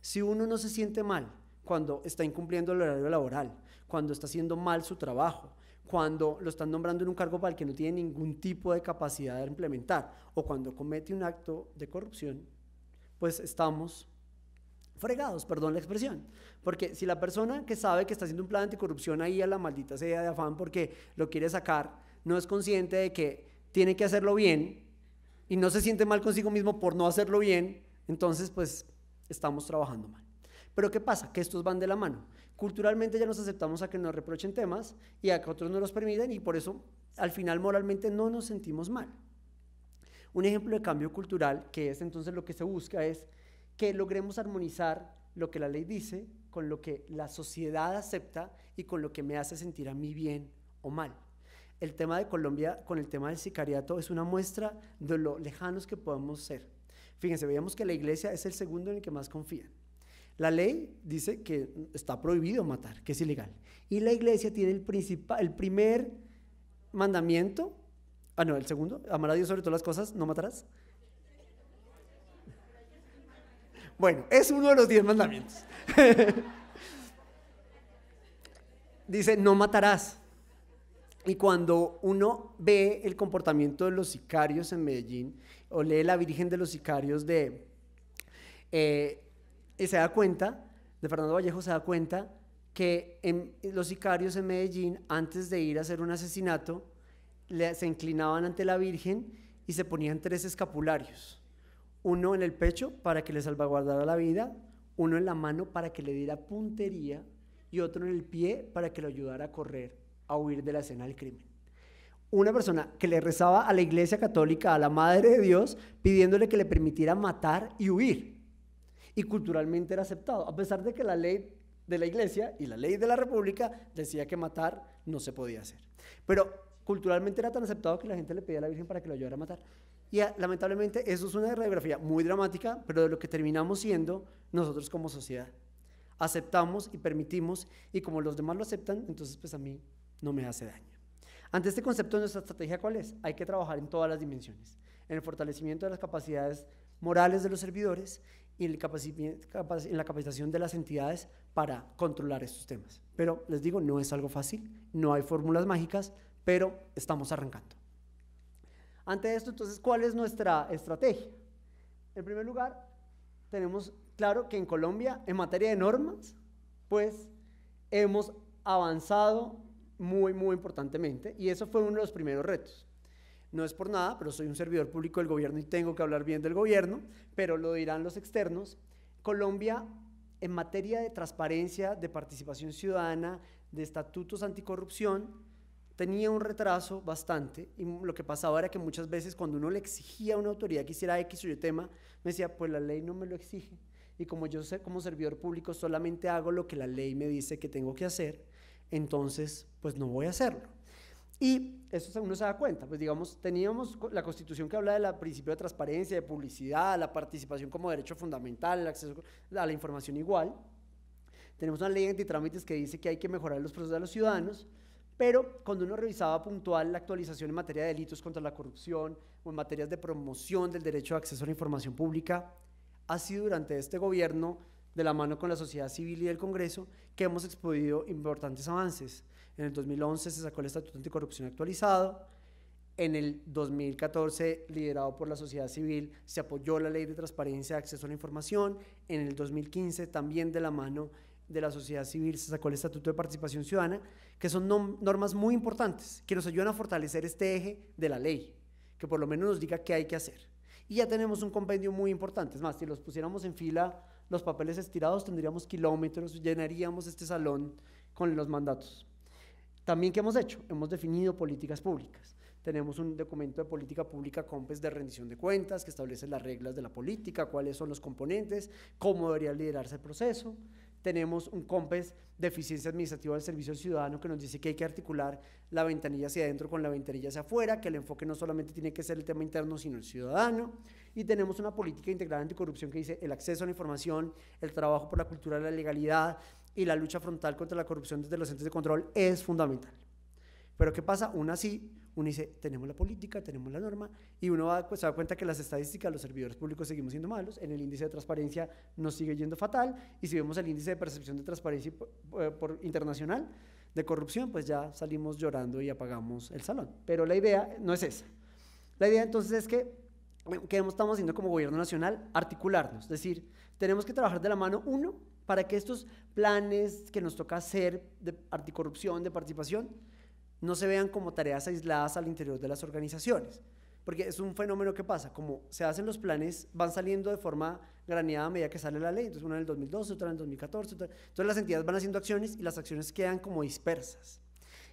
Si uno no se siente mal cuando está incumpliendo el horario laboral, cuando está haciendo mal su trabajo, cuando lo están nombrando en un cargo para el que no tiene ningún tipo de capacidad de implementar, o cuando comete un acto de corrupción, pues estamos fregados, perdón la expresión. Porque si la persona que sabe que está haciendo un plan anticorrupción ahí a la maldita sea de afán porque lo quiere sacar, no es consciente de que tiene que hacerlo bien y no se siente mal consigo mismo por no hacerlo bien, entonces pues estamos trabajando mal. Pero ¿qué pasa? Que estos van de la mano. Culturalmente ya nos aceptamos a que nos reprochen temas y a que otros no los permiten y por eso al final moralmente no nos sentimos mal. Un ejemplo de cambio cultural, que es entonces lo que se busca, es que logremos armonizar lo que la ley dice con lo que la sociedad acepta y con lo que me hace sentir a mí bien o mal. El tema de Colombia con el tema del sicariato es una muestra de lo lejanos que podemos ser. Fíjense, veíamos que la iglesia es el segundo en el que más confía. La ley dice que está prohibido matar, que es ilegal. Y la iglesia tiene el, el primer mandamiento, ah, no, el segundo, amar a Dios sobre todas las cosas, no matarás. Bueno, es uno de los diez mandamientos. Dice, no matarás. Y cuando uno ve el comportamiento de los sicarios en Medellín, o lee La Virgen de los Sicarios de... Eh, se da cuenta, de Fernando Vallejo se da cuenta que en, los sicarios en Medellín, antes de ir a hacer un asesinato, se inclinaban ante la Virgen y se ponían tres escapularios uno en el pecho para que le salvaguardara la vida, uno en la mano para que le diera puntería y otro en el pie para que lo ayudara a correr, a huir de la escena del crimen. Una persona que le rezaba a la iglesia católica, a la Madre de Dios, pidiéndole que le permitiera matar y huir. Y culturalmente era aceptado, a pesar de que la ley de la iglesia y la ley de la república decía que matar no se podía hacer. Pero culturalmente era tan aceptado que la gente le pedía a la Virgen para que lo ayudara a matar. Y ah, lamentablemente eso es una radiografía muy dramática, pero de lo que terminamos siendo nosotros como sociedad. Aceptamos y permitimos, y como los demás lo aceptan, entonces pues a mí no me hace daño. Ante este concepto, nuestra estrategia cuál es? Hay que trabajar en todas las dimensiones, en el fortalecimiento de las capacidades morales de los servidores y en la capacitación de las entidades para controlar estos temas. Pero les digo, no es algo fácil, no hay fórmulas mágicas, pero estamos arrancando. Ante esto, entonces, ¿cuál es nuestra estrategia? En primer lugar, tenemos claro que en Colombia, en materia de normas, pues hemos avanzado muy, muy importantemente y eso fue uno de los primeros retos. No es por nada, pero soy un servidor público del gobierno y tengo que hablar bien del gobierno, pero lo dirán los externos. Colombia, en materia de transparencia, de participación ciudadana, de estatutos anticorrupción, tenía un retraso bastante y lo que pasaba era que muchas veces cuando uno le exigía a una autoridad que hiciera X o Y tema, me decía, pues la ley no me lo exige. Y como yo sé, como servidor público solamente hago lo que la ley me dice que tengo que hacer, entonces pues no voy a hacerlo. Y eso uno se da cuenta, pues digamos, teníamos la constitución que habla del principio de transparencia, de publicidad, la participación como derecho fundamental, el acceso a la información igual. Tenemos una ley de antitrámites que dice que hay que mejorar los procesos de los ciudadanos pero cuando uno revisaba puntual la actualización en materia de delitos contra la corrupción o en materia de promoción del derecho de acceso a la información pública, ha sido durante este gobierno, de la mano con la sociedad civil y el Congreso, que hemos expedido importantes avances. En el 2011 se sacó el Estatuto Anticorrupción actualizado, en el 2014, liderado por la sociedad civil, se apoyó la ley de transparencia de acceso a la información. En el 2015, también de la mano de la sociedad civil, se sacó el Estatuto de Participación Ciudadana, que son normas muy importantes, que nos ayudan a fortalecer este eje de la ley, que por lo menos nos diga qué hay que hacer. Y ya tenemos un compendio muy importante. Es más, si los pusiéramos en fila, los papeles estirados, tendríamos kilómetros, llenaríamos este salón con los mandatos. También, ¿qué hemos hecho? Hemos definido políticas públicas. Tenemos un documento de política pública COMPES de rendición de cuentas que establece las reglas de la política, cuáles son los componentes, cómo debería liderarse el proceso tenemos un COMPES de eficiencia administrativa del servicio al ciudadano que nos dice que hay que articular la ventanilla hacia adentro con la ventanilla hacia afuera, que el enfoque no solamente tiene que ser el tema interno, sino el ciudadano. Y tenemos una política integral anticorrupción que dice el acceso a la información, el trabajo por la cultura de la legalidad y la lucha frontal contra la corrupción desde los entes de control es fundamental. Pero ¿qué pasa? Una sí, uno dice, tenemos la política, tenemos la norma, y uno pues, se da cuenta que las estadísticas, de los servidores públicos seguimos siendo malos, en el índice de transparencia nos sigue yendo fatal, y si vemos el índice de percepción de transparencia eh, por, internacional de corrupción, pues ya salimos llorando y apagamos el salón. Pero la idea no es esa. La idea entonces es que, eh, ¿qué estamos haciendo como gobierno nacional? Articularnos, es decir, tenemos que trabajar de la mano, uno, para que estos planes que nos toca hacer de anticorrupción, de participación, no se vean como tareas aisladas al interior de las organizaciones. Porque es un fenómeno que pasa, como se hacen los planes, van saliendo de forma graneada a medida que sale la ley. Entonces, una en el 2012, otra en el 2014. Entonces, las entidades van haciendo acciones y las acciones quedan como dispersas.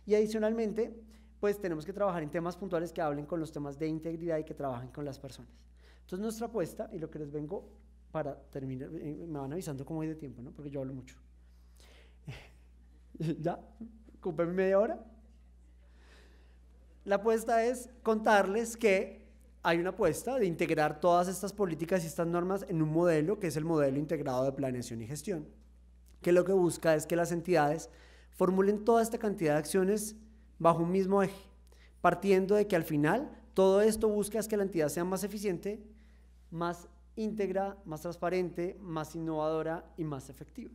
Y adicionalmente, pues tenemos que trabajar en temas puntuales que hablen con los temas de integridad y que trabajen con las personas. Entonces, nuestra apuesta, y lo que les vengo para terminar, eh, me van avisando cómo hay de tiempo, ¿no? Porque yo hablo mucho. ¿Ya? ¿Ocupé media hora? La apuesta es contarles que hay una apuesta de integrar todas estas políticas y estas normas en un modelo que es el modelo integrado de planeación y gestión, que lo que busca es que las entidades formulen toda esta cantidad de acciones bajo un mismo eje, partiendo de que al final todo esto busca es que la entidad sea más eficiente, más íntegra, más transparente, más innovadora y más efectiva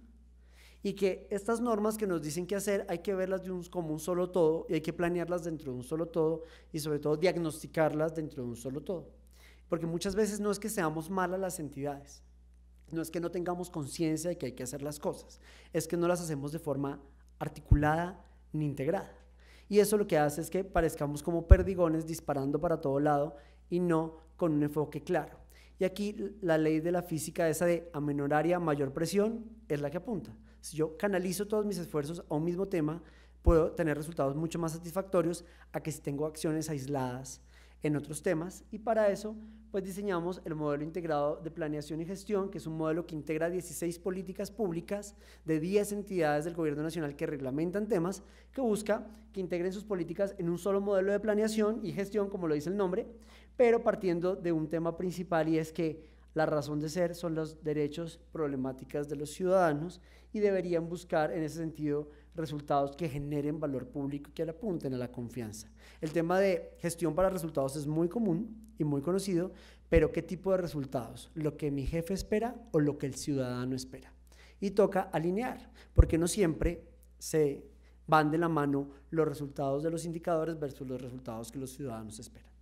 y que estas normas que nos dicen qué hacer hay que verlas de un, como un solo todo y hay que planearlas dentro de un solo todo y sobre todo diagnosticarlas dentro de un solo todo. Porque muchas veces no es que seamos malas las entidades, no es que no tengamos conciencia de que hay que hacer las cosas, es que no las hacemos de forma articulada ni integrada. Y eso lo que hace es que parezcamos como perdigones disparando para todo lado y no con un enfoque claro. Y aquí la ley de la física, esa de área mayor presión, es la que apunta si yo canalizo todos mis esfuerzos a un mismo tema, puedo tener resultados mucho más satisfactorios a que si tengo acciones aisladas en otros temas y para eso pues diseñamos el modelo integrado de planeación y gestión, que es un modelo que integra 16 políticas públicas de 10 entidades del gobierno nacional que reglamentan temas, que busca que integren sus políticas en un solo modelo de planeación y gestión, como lo dice el nombre, pero partiendo de un tema principal y es que la razón de ser son los derechos, problemáticas de los ciudadanos y deberían buscar en ese sentido resultados que generen valor público y que le apunten a la confianza. El tema de gestión para resultados es muy común y muy conocido, pero ¿qué tipo de resultados? ¿Lo que mi jefe espera o lo que el ciudadano espera? Y toca alinear, porque no siempre se van de la mano los resultados de los indicadores versus los resultados que los ciudadanos esperan.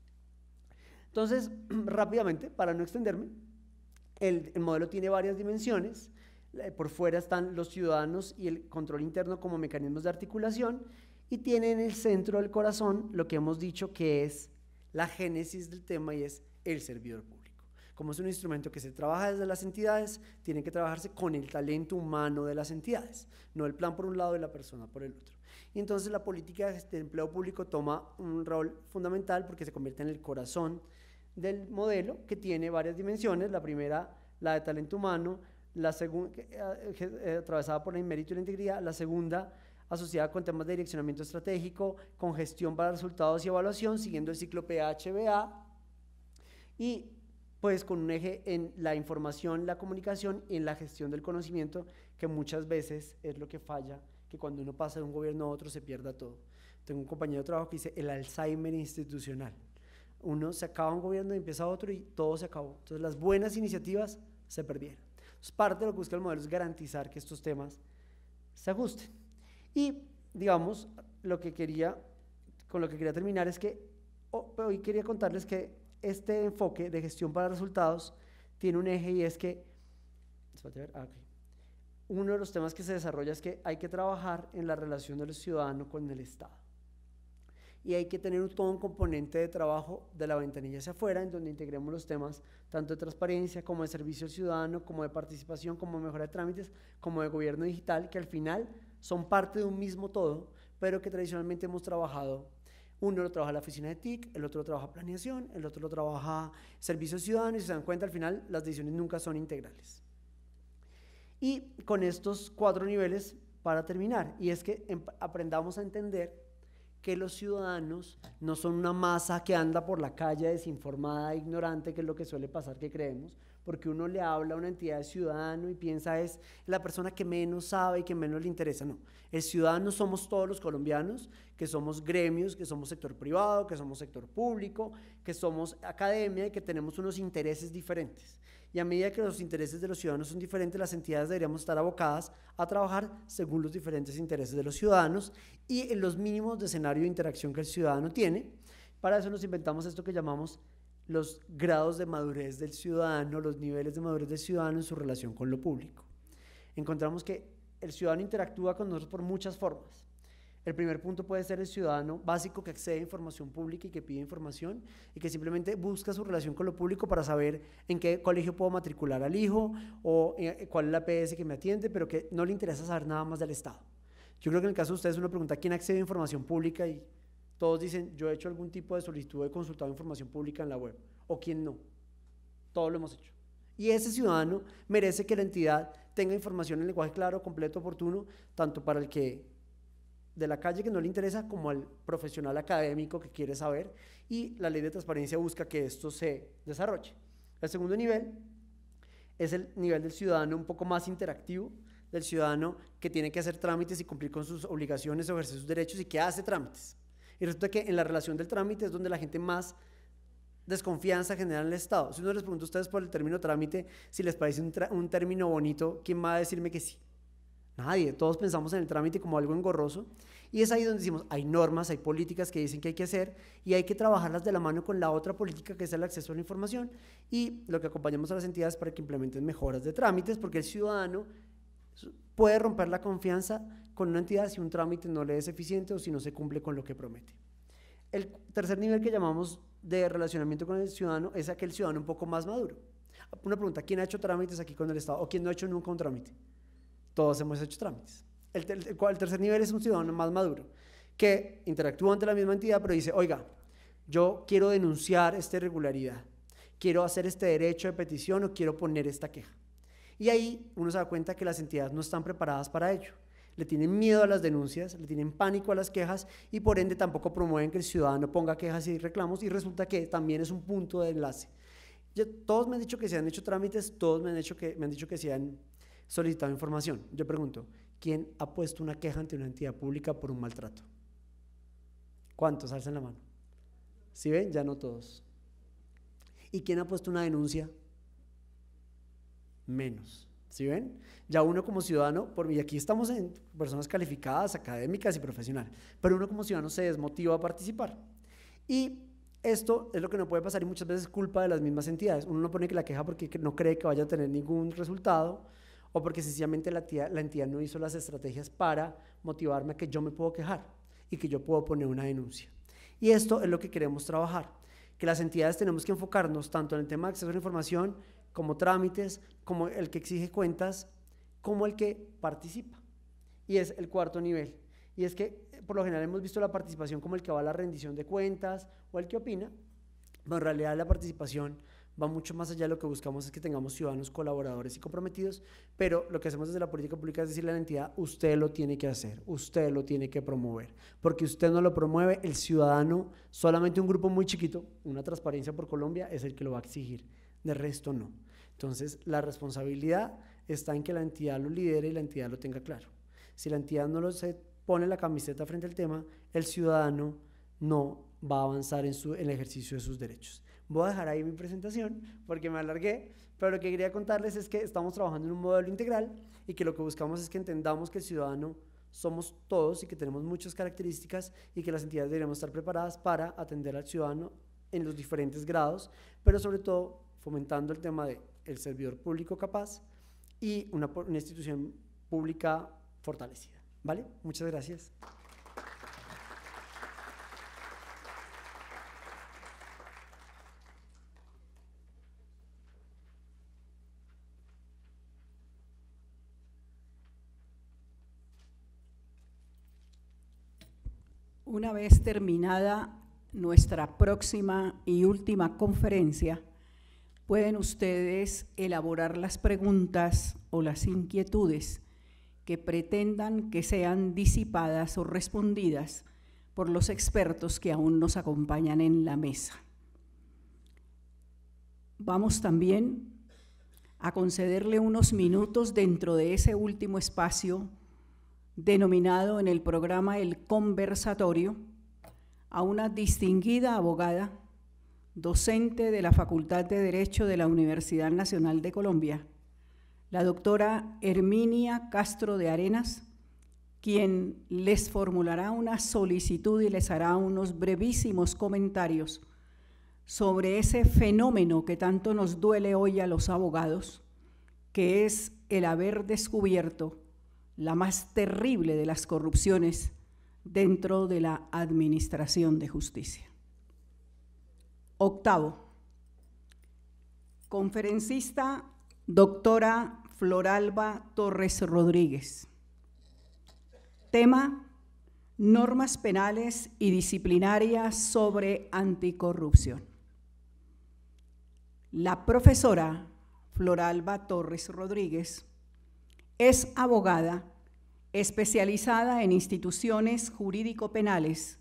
Entonces, rápidamente, para no extenderme, el, modelo tiene varias dimensiones. Por fuera están los ciudadanos y el control interno como mecanismos de articulación y tiene en el centro del corazón lo que hemos dicho que es la génesis del tema y es el servidor público. Como es un instrumento que se trabaja desde las entidades, tiene que trabajarse con el talento humano de las entidades, no el plan por un lado y la persona por el otro. Y entonces la política de empleo público toma un rol fundamental porque se convierte en el corazón del modelo que tiene varias dimensiones. La primera, la de talento humano, la segunda, eh, eh, atravesada por el mérito y la integridad, la segunda, asociada con temas de direccionamiento estratégico, con gestión para resultados y evaluación, siguiendo el ciclo PHBA, y pues con un eje en la información, la comunicación y en la gestión del conocimiento, que muchas veces es lo que falla, que cuando uno pasa de un gobierno a otro se pierda todo. Tengo un compañero de trabajo que dice el Alzheimer institucional uno se acaba un gobierno y empieza otro y todo se acabó. Entonces las buenas iniciativas se perdieron. Entonces, parte de lo que busca el modelo es garantizar que estos temas se ajusten. Y digamos, lo que quería, con lo que quería terminar es que hoy quería contarles que este enfoque de gestión para resultados tiene un eje y es que, ah, uno de los temas que se desarrolla es que hay que trabajar en la relación del ciudadano con el Estado y hay que tener todo un componente de trabajo de la ventanilla hacia afuera, en donde integremos los temas tanto de transparencia como de servicio al ciudadano, como de participación, como de mejora de trámites, como de gobierno digital, que al final son parte de un mismo todo, pero que tradicionalmente hemos trabajado. Uno lo trabaja la oficina de TIC, el otro lo trabaja planeación, el otro lo trabaja servicio ciudadano, y se dan cuenta, al final las decisiones nunca son integrales. Y con estos cuatro niveles para terminar, y es que em, aprendamos a entender que los ciudadanos no son una masa que anda por la calle desinformada, e ignorante, que es lo que suele pasar que creemos, porque uno le habla a una entidad de ciudadano y piensa es la persona que menos sabe y que menos le interesa. No, el ciudadano somos todos los colombianos, que somos gremios, que somos sector privado, que somos sector público, que somos academia y que tenemos unos intereses diferentes y a medida que los intereses de los ciudadanos son diferentes, las entidades deberíamos estar abocadas a trabajar según los diferentes intereses de los ciudadanos y en los mínimos de escenario de interacción que el ciudadano tiene. Para eso nos inventamos esto que llamamos los grados de madurez del ciudadano, los niveles de madurez del ciudadano en su relación con lo público. Encontramos que el ciudadano interactúa con nosotros por muchas formas. El primer punto puede ser el ciudadano básico que accede a información pública y que pide información y que simplemente busca su relación con lo público para saber en qué colegio puedo matricular al hijo o eh, cuál es la PS que me atiende, pero que no le interesa saber nada más del Estado. Yo creo que en el caso de ustedes una pregunta quién accede a información pública y todos dicen, yo he hecho algún tipo de solicitud de consultado de información pública en la web, o quién no. Todos lo hemos hecho. Y ese ciudadano merece que la entidad tenga información en lenguaje claro, completo, oportuno, tanto para el que de la calle que no le interesa como al profesional académico que quiere saber y la ley de transparencia busca que esto se desarrolle. El segundo nivel es el nivel del ciudadano un poco más interactivo, del ciudadano que tiene que hacer trámites y cumplir con sus obligaciones, ejercer sus derechos y que hace trámites. Y resulta que en la relación del trámite es donde la gente más desconfianza genera en el Estado. Si uno les pregunta a ustedes por el término trámite, si les parece un, un término bonito, ¿quién va a decirme que sí? Nadie, todos pensamos en el trámite como algo engorroso y es ahí donde decimos, hay normas, hay políticas que dicen que hay que hacer y hay que trabajarlas de la mano con la otra política que es el acceso a la información y lo que acompañamos a las entidades para que implementen mejoras de trámites porque el ciudadano puede romper la confianza con una entidad si un trámite no le es eficiente o si no se cumple con lo que promete. El tercer nivel que llamamos de relacionamiento con el ciudadano es aquel ciudadano un poco más maduro. Una pregunta, ¿quién ha hecho trámites aquí con el Estado o quién no ha hecho nunca un trámite? todos hemos hecho trámites. El, tercer nivel es un ciudadano más maduro, que interactúa ante la misma entidad, pero dice, oiga, yo quiero denunciar esta irregularidad, quiero hacer este derecho de petición o quiero poner esta queja. Y ahí uno se da cuenta que las entidades no están preparadas para ello. Le tienen miedo a las denuncias, le tienen pánico a las quejas y por ende tampoco promueven que el ciudadano ponga quejas y reclamos y resulta que también es un punto de enlace. todos me han dicho que se han hecho trámites, todos me han, hecho que, me han dicho que se han solicitado información. Yo pregunto, ¿quién ha puesto una queja ante una entidad pública por un maltrato? ¿Cuántos? Alzan la mano. ¿Sí ven, ya no todos. ¿Y quién ha puesto una denuncia? Menos. ¿Sí ven? Ya uno como ciudadano, por, y aquí estamos en personas calificadas, académicas y profesionales, pero uno como ciudadano se desmotiva a participar. Y esto es lo que no puede pasar y muchas veces es culpa de las mismas entidades. Uno no pone que la queja porque no cree que vaya a tener ningún resultado o porque sencillamente la, la entidad no hizo las estrategias para motivarme a que yo me puedo quejar y que yo puedo poner una denuncia. Y esto es lo que queremos trabajar, que las entidades tenemos que enfocarnos tanto en el tema de acceso a la información, como trámites, como el que exige cuentas, como el que participa. Y es el cuarto nivel. Y es que eh, por lo general hemos visto la participación como el que va a la rendición de cuentas o el que opina, pero en realidad la participación va mucho más allá. Lo que buscamos es que tengamos ciudadanos colaboradores y comprometidos, pero lo que hacemos desde la política pública es decirle a la entidad, usted lo tiene que hacer, usted lo tiene que promover, porque usted no lo promueve, el ciudadano, solamente un grupo muy chiquito, una transparencia por Colombia, es el que lo va a exigir, de resto no. Entonces, la responsabilidad está en que la entidad lo lidere y la entidad lo tenga claro. Si la entidad no lo se pone la camiseta frente al tema, el ciudadano no va a avanzar en el ejercicio de sus derechos. Voy a dejar ahí mi presentación porque me alargué, pero lo que quería contarles es que estamos trabajando en un modelo integral y que lo que buscamos es que entendamos que el ciudadano somos todos y que tenemos muchas características y que las entidades deberíamos estar preparadas para atender al ciudadano en los diferentes grados, pero sobre todo fomentando el tema del el servidor público capaz y una, una institución pública fortalecida. ¿Vale? Muchas gracias. una vez terminada nuestra próxima y última conferencia, pueden ustedes elaborar las preguntas o las inquietudes que pretendan que sean disipadas o respondidas por los expertos que aún nos acompañan en la mesa. Vamos también a concederle unos minutos dentro de ese último espacio denominado en el programa El Conversatorio a una distinguida abogada, docente de la Facultad de Derecho de la Universidad Nacional de Colombia, la doctora Herminia Castro de Arenas, quien les formulará una solicitud y les hará unos brevísimos comentarios sobre ese fenómeno que tanto nos duele hoy a los abogados, que es el haber descubierto la más terrible de las corrupciones dentro de la administración de justicia. Octavo, conferencista doctora Floralba Torres Rodríguez. Tema, normas penales y disciplinarias sobre anticorrupción. La profesora Floralba Torres Rodríguez es abogada, especializada en instituciones jurídico-penales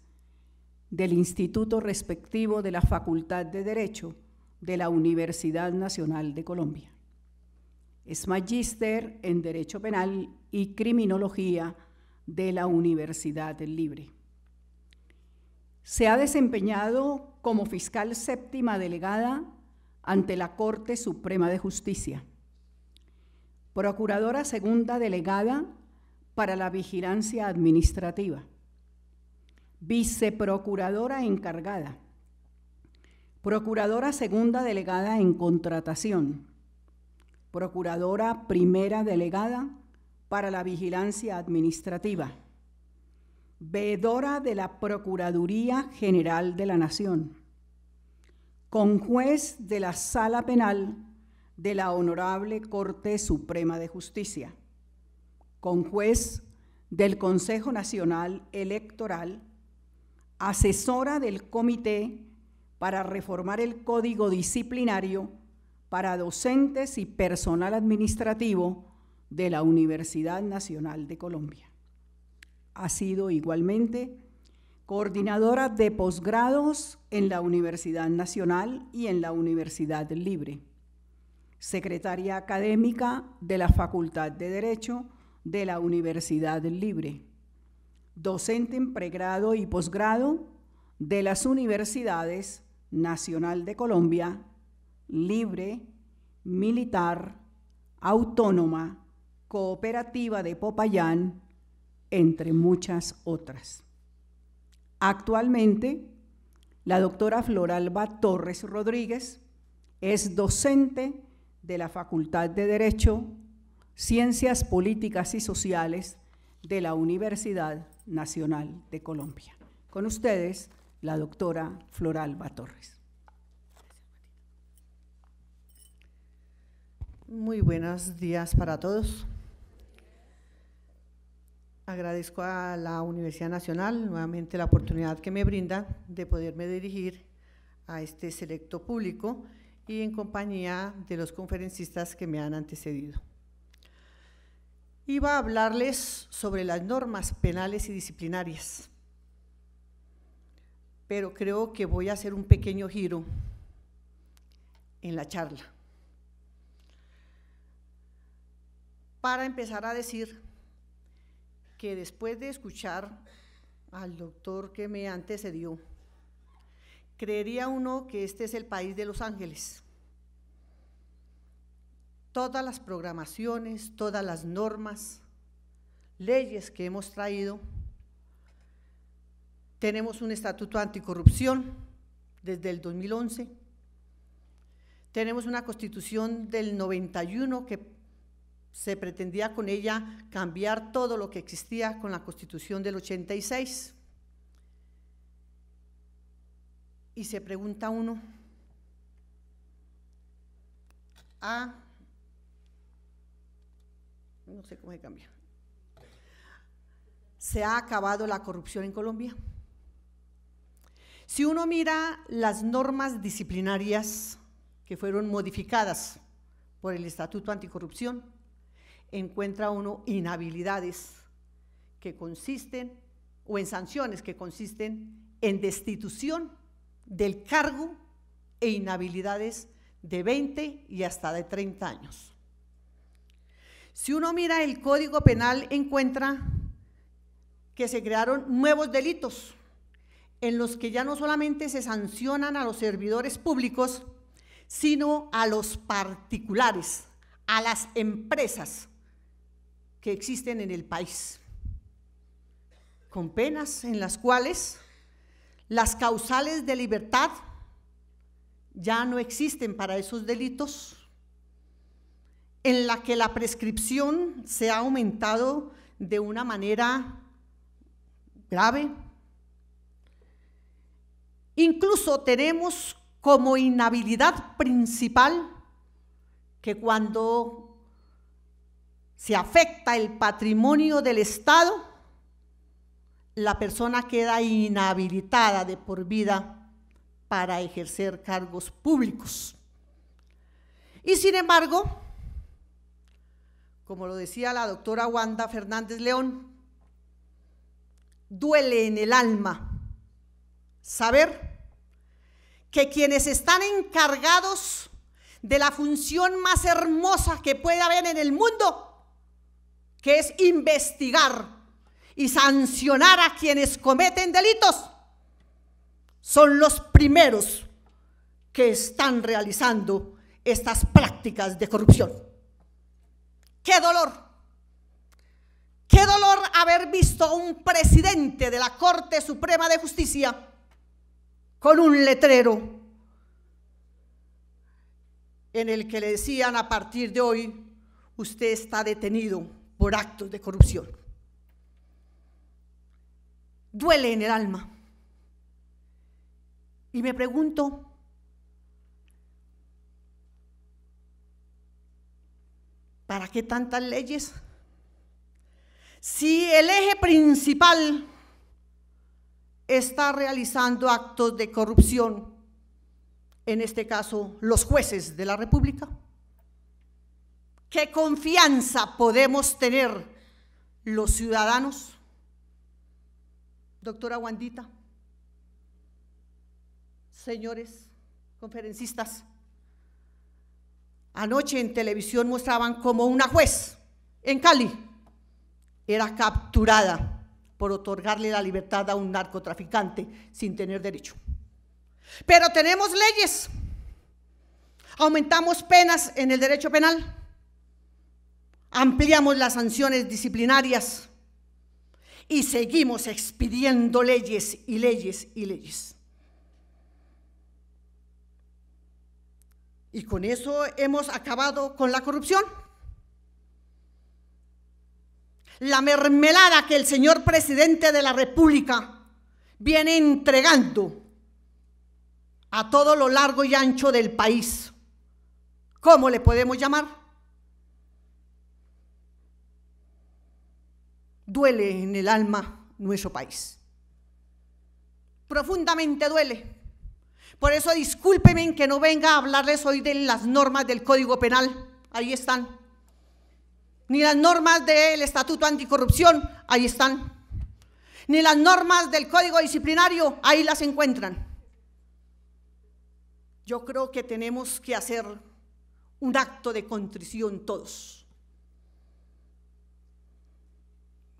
del instituto respectivo de la Facultad de Derecho de la Universidad Nacional de Colombia. Es magíster en Derecho Penal y Criminología de la Universidad del Libre. Se ha desempeñado como fiscal séptima delegada ante la Corte Suprema de Justicia Procuradora Segunda Delegada para la Vigilancia Administrativa, Viceprocuradora Encargada, Procuradora Segunda Delegada en Contratación, Procuradora Primera Delegada para la Vigilancia Administrativa, Veedora de la Procuraduría General de la Nación, Conjuez de la Sala Penal de la Honorable Corte Suprema de Justicia, con juez del Consejo Nacional Electoral, asesora del Comité para reformar el Código Disciplinario para docentes y personal administrativo de la Universidad Nacional de Colombia. Ha sido igualmente coordinadora de posgrados en la Universidad Nacional y en la Universidad Libre secretaria académica de la Facultad de Derecho de la Universidad Libre, docente en pregrado y posgrado de las Universidades Nacional de Colombia, Libre, Militar, Autónoma, Cooperativa de Popayán, entre muchas otras. Actualmente, la doctora Floralba Torres Rodríguez es docente de la Facultad de Derecho, Ciencias Políticas y Sociales de la Universidad Nacional de Colombia. Con ustedes, la doctora Floralba Torres. Muy buenos días para todos. Agradezco a la Universidad Nacional nuevamente la oportunidad que me brinda de poderme dirigir a este selecto público y en compañía de los conferencistas que me han antecedido. Iba a hablarles sobre las normas penales y disciplinarias, pero creo que voy a hacer un pequeño giro en la charla para empezar a decir que después de escuchar al doctor que me antecedió, creería uno que este es el país de los ángeles. Todas las programaciones, todas las normas, leyes que hemos traído, tenemos un estatuto anticorrupción desde el 2011, tenemos una constitución del 91 que se pretendía con ella cambiar todo lo que existía con la constitución del 86. y se pregunta uno, ah, no sé cómo ¿se ha acabado la corrupción en Colombia? Si uno mira las normas disciplinarias que fueron modificadas por el Estatuto Anticorrupción, encuentra uno inhabilidades que consisten, o en sanciones que consisten en destitución del cargo e inhabilidades de 20 y hasta de 30 años. Si uno mira el Código Penal, encuentra que se crearon nuevos delitos en los que ya no solamente se sancionan a los servidores públicos, sino a los particulares, a las empresas que existen en el país, con penas en las cuales las causales de libertad ya no existen para esos delitos, en la que la prescripción se ha aumentado de una manera grave. Incluso tenemos como inhabilidad principal que cuando se afecta el patrimonio del Estado, la persona queda inhabilitada de por vida para ejercer cargos públicos. Y sin embargo, como lo decía la doctora Wanda Fernández León, duele en el alma saber que quienes están encargados de la función más hermosa que puede haber en el mundo, que es investigar y sancionar a quienes cometen delitos, son los primeros que están realizando estas prácticas de corrupción. ¡Qué dolor! ¡Qué dolor haber visto a un presidente de la Corte Suprema de Justicia con un letrero en el que le decían a partir de hoy, usted está detenido por actos de corrupción duele en el alma. Y me pregunto, ¿para qué tantas leyes? Si el eje principal está realizando actos de corrupción, en este caso los jueces de la República, ¿qué confianza podemos tener los ciudadanos? doctora Wandita, señores conferencistas, anoche en televisión mostraban como una juez en Cali era capturada por otorgarle la libertad a un narcotraficante sin tener derecho. Pero tenemos leyes, aumentamos penas en el derecho penal, ampliamos las sanciones disciplinarias, y seguimos expidiendo leyes y leyes y leyes. Y con eso hemos acabado con la corrupción. La mermelada que el señor presidente de la República viene entregando a todo lo largo y ancho del país. ¿Cómo le podemos llamar? duele en el alma nuestro país. Profundamente duele. Por eso discúlpenme que no venga a hablarles hoy de las normas del Código Penal, ahí están. Ni las normas del Estatuto Anticorrupción, ahí están. Ni las normas del Código Disciplinario, ahí las encuentran. Yo creo que tenemos que hacer un acto de contrición todos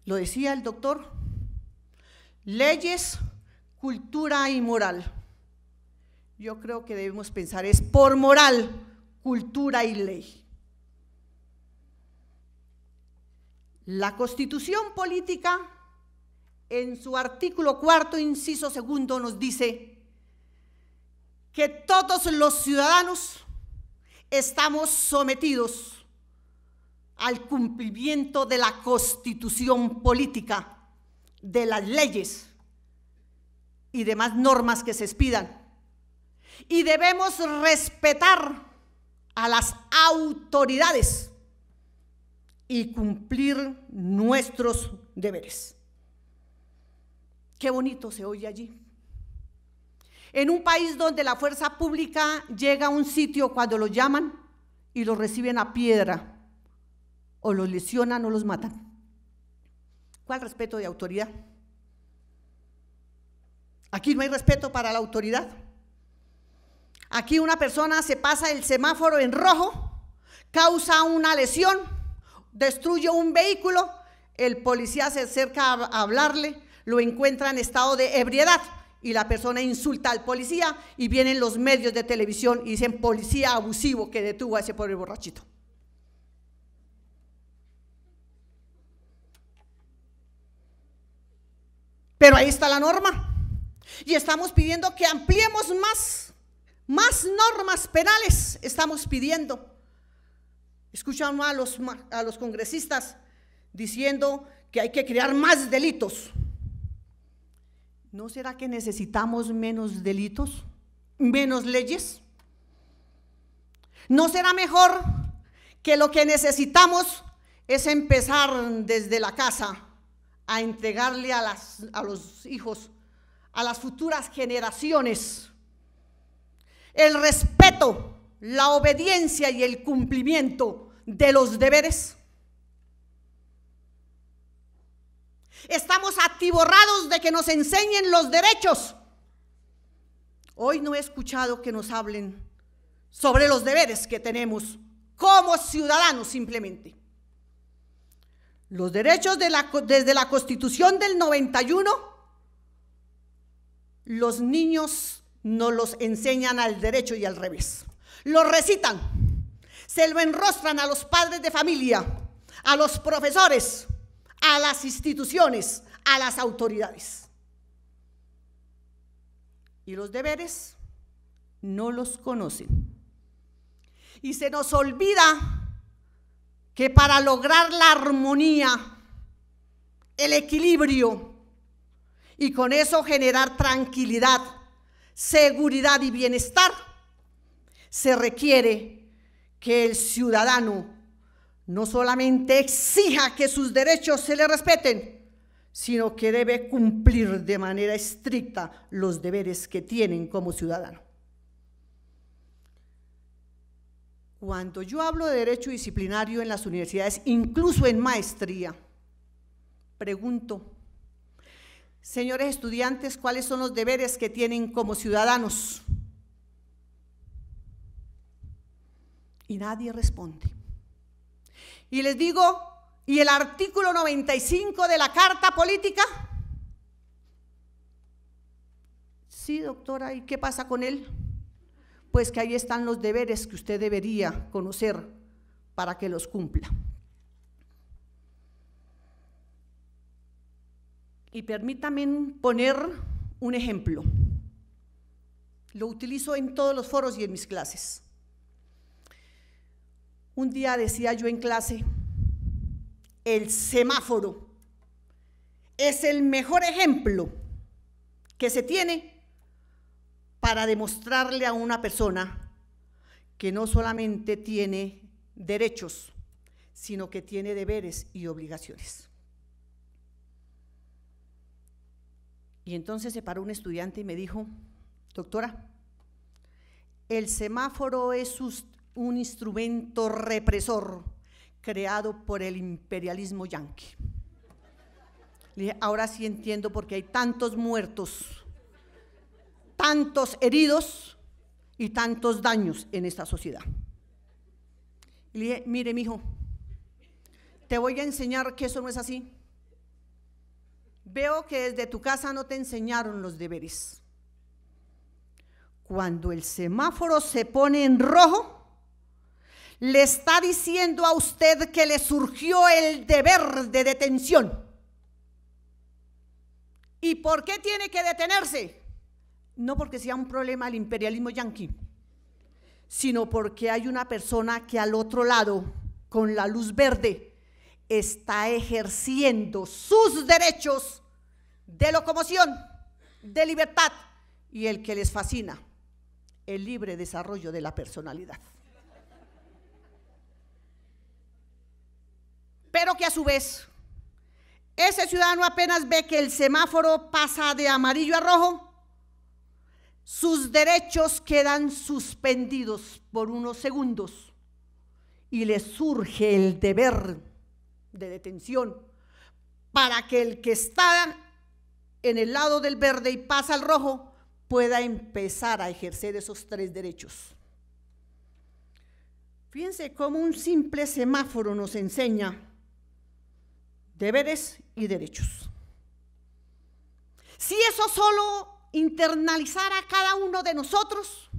Lo decía el doctor, leyes, cultura y moral. Yo creo que debemos pensar es por moral, cultura y ley. La constitución política, en su artículo cuarto, inciso segundo, nos dice que todos los ciudadanos estamos sometidos al cumplimiento de la constitución política, de las leyes y demás normas que se expidan. Y debemos respetar a las autoridades y cumplir nuestros deberes. Qué bonito se oye allí. En un país donde la fuerza pública llega a un sitio cuando lo llaman y lo reciben a piedra o los lesionan o los matan. ¿Cuál respeto de autoridad? Aquí no hay respeto para la autoridad. Aquí una persona se pasa el semáforo en rojo, causa una lesión, destruye un vehículo, el policía se acerca a hablarle, lo encuentra en estado de ebriedad y la persona insulta al policía y vienen los medios de televisión y dicen policía abusivo que detuvo a ese pobre borrachito. Pero ahí está la norma. Y estamos pidiendo que ampliemos más, más normas penales estamos pidiendo. Escuchamos a los, a los congresistas diciendo que hay que crear más delitos. ¿No será que necesitamos menos delitos? ¿Menos leyes? ¿No será mejor que lo que necesitamos es empezar desde la casa a entregarle a, los hijos, a las futuras generaciones, el respeto, la obediencia y el cumplimiento de los deberes. Estamos atiborrados de que nos enseñen los derechos. Hoy no he escuchado que nos hablen sobre los deberes que tenemos como ciudadanos simplemente los derechos de la, desde la constitución del 91, los niños no los enseñan al derecho y al revés. Los recitan, se lo enrostran a los padres de familia, a los profesores, a las instituciones, a las autoridades. Y los deberes no los conocen. Y se nos olvida que para lograr la armonía, el equilibrio y con eso generar tranquilidad, seguridad y bienestar, se requiere que el ciudadano no solamente exija que sus derechos se le respeten, sino que debe cumplir de manera estricta los deberes que tienen como ciudadano. Cuando yo hablo de derecho disciplinario en las universidades, incluso en maestría, pregunto, señores estudiantes, ¿cuáles son los deberes que tienen como ciudadanos? Y nadie responde. Y les digo, ¿y el artículo 95 de la Carta Política? Sí, doctora, ¿y qué pasa con él? pues que ahí están los deberes que usted debería conocer para que los cumpla. Y permítame poner un ejemplo. Lo utilizo en todos los foros y en mis clases. Un día decía yo en clase, el semáforo es el mejor ejemplo que se tiene para demostrarle a una persona que no solamente tiene derechos, sino que tiene deberes y obligaciones. Y entonces se paró un estudiante y me dijo, doctora, el semáforo es un instrumento represor creado por el imperialismo yanqui. Le dije, ahora sí entiendo por qué hay tantos muertos tantos heridos y tantos daños en esta sociedad. Y le dije, mire, mijo, te voy a enseñar que eso no es así. Veo que desde tu casa no te enseñaron los deberes. Cuando el semáforo se pone en rojo, le está diciendo a usted que le surgió el deber de detención. ¿Y por qué tiene que detenerse? no porque sea un problema el imperialismo yanqui, sino porque hay una persona que al otro lado, con la luz verde, está ejerciendo sus derechos de locomoción, de libertad y el que les fascina, el libre desarrollo de la personalidad. Pero que a su vez, ese ciudadano apenas ve que el semáforo pasa de amarillo a rojo, sus derechos quedan suspendidos por unos segundos y le surge el deber de detención para que el que está en el lado del verde y pasa al rojo pueda empezar a ejercer esos tres derechos. Fíjense cómo un simple semáforo nos enseña deberes y derechos. Si eso solo internalizar a cada uno de nosotros,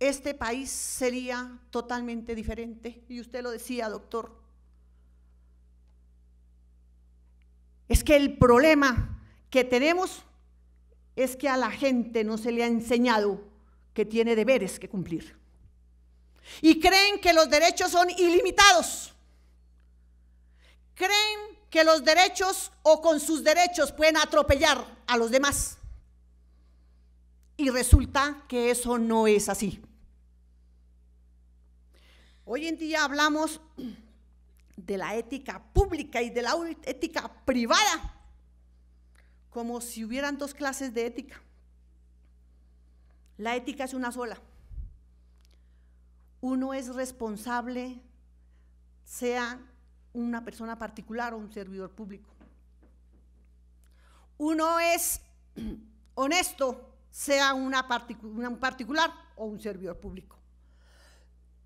este país sería totalmente diferente. Y usted lo decía, doctor. Es que el problema que tenemos es que a la gente no se le ha enseñado que tiene deberes que cumplir. Y creen que los derechos son ilimitados. Creen que los derechos o con sus derechos pueden atropellar a los demás. Y resulta que eso no es así. Hoy en día hablamos de la ética pública y de la ética privada, como si hubieran dos clases de ética. La ética es una sola. Uno es responsable, sea una persona particular o un servidor público. Uno es honesto, sea una un particular o un servidor público.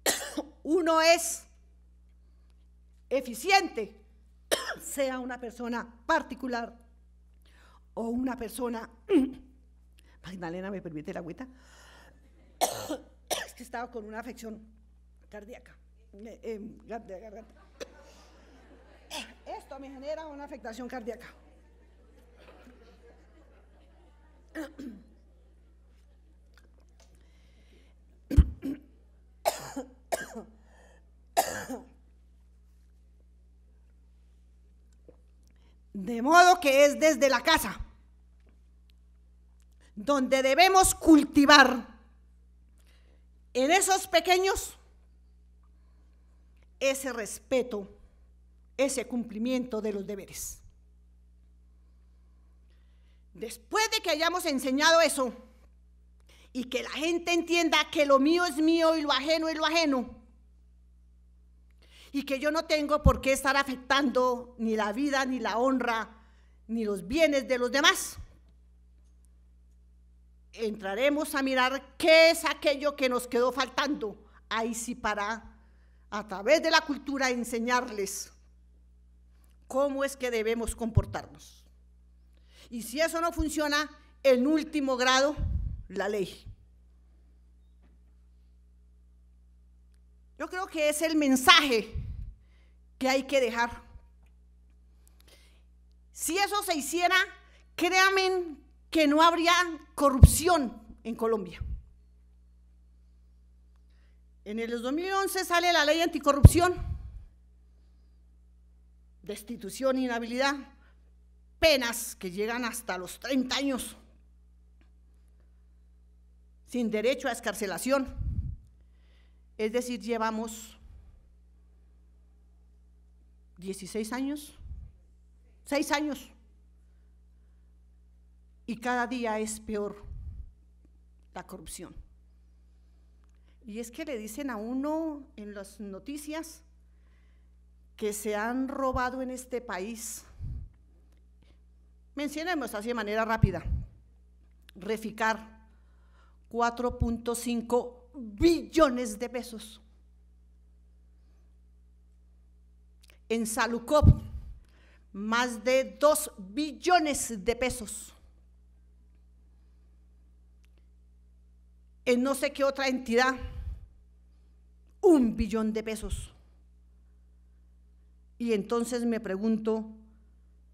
Uno es eficiente, sea una persona particular o una persona... Magdalena, ¿me permite la agüita? es que estaba con una afección cardíaca, eh, eh me genera una afectación cardíaca. De modo que es desde la casa donde debemos cultivar en esos pequeños ese respeto ese cumplimiento de los deberes. Después de que hayamos enseñado eso y que la gente entienda que lo mío es mío y lo ajeno es lo ajeno, y que yo no tengo por qué estar afectando ni la vida, ni la honra, ni los bienes de los demás, entraremos a mirar qué es aquello que nos quedó faltando. Ahí sí para, a través de la cultura, enseñarles cómo es que debemos comportarnos. Y si eso no funciona, en último grado, la ley. Yo creo que es el mensaje que hay que dejar. Si eso se hiciera, créanme que no habría corrupción en Colombia. En el 2011 sale la ley anticorrupción destitución, inhabilidad, penas que llegan hasta los 30 años, sin derecho a escarcelación. Es decir, llevamos 16 años, 6 años, y cada día es peor la corrupción. Y es que le dicen a uno en las noticias, que se han robado en este país. Mencionemos así de manera rápida. Reficar, 4.5 billones de pesos. En Salucop, más de 2 billones de pesos. En no sé qué otra entidad, un billón de pesos. Y entonces me pregunto,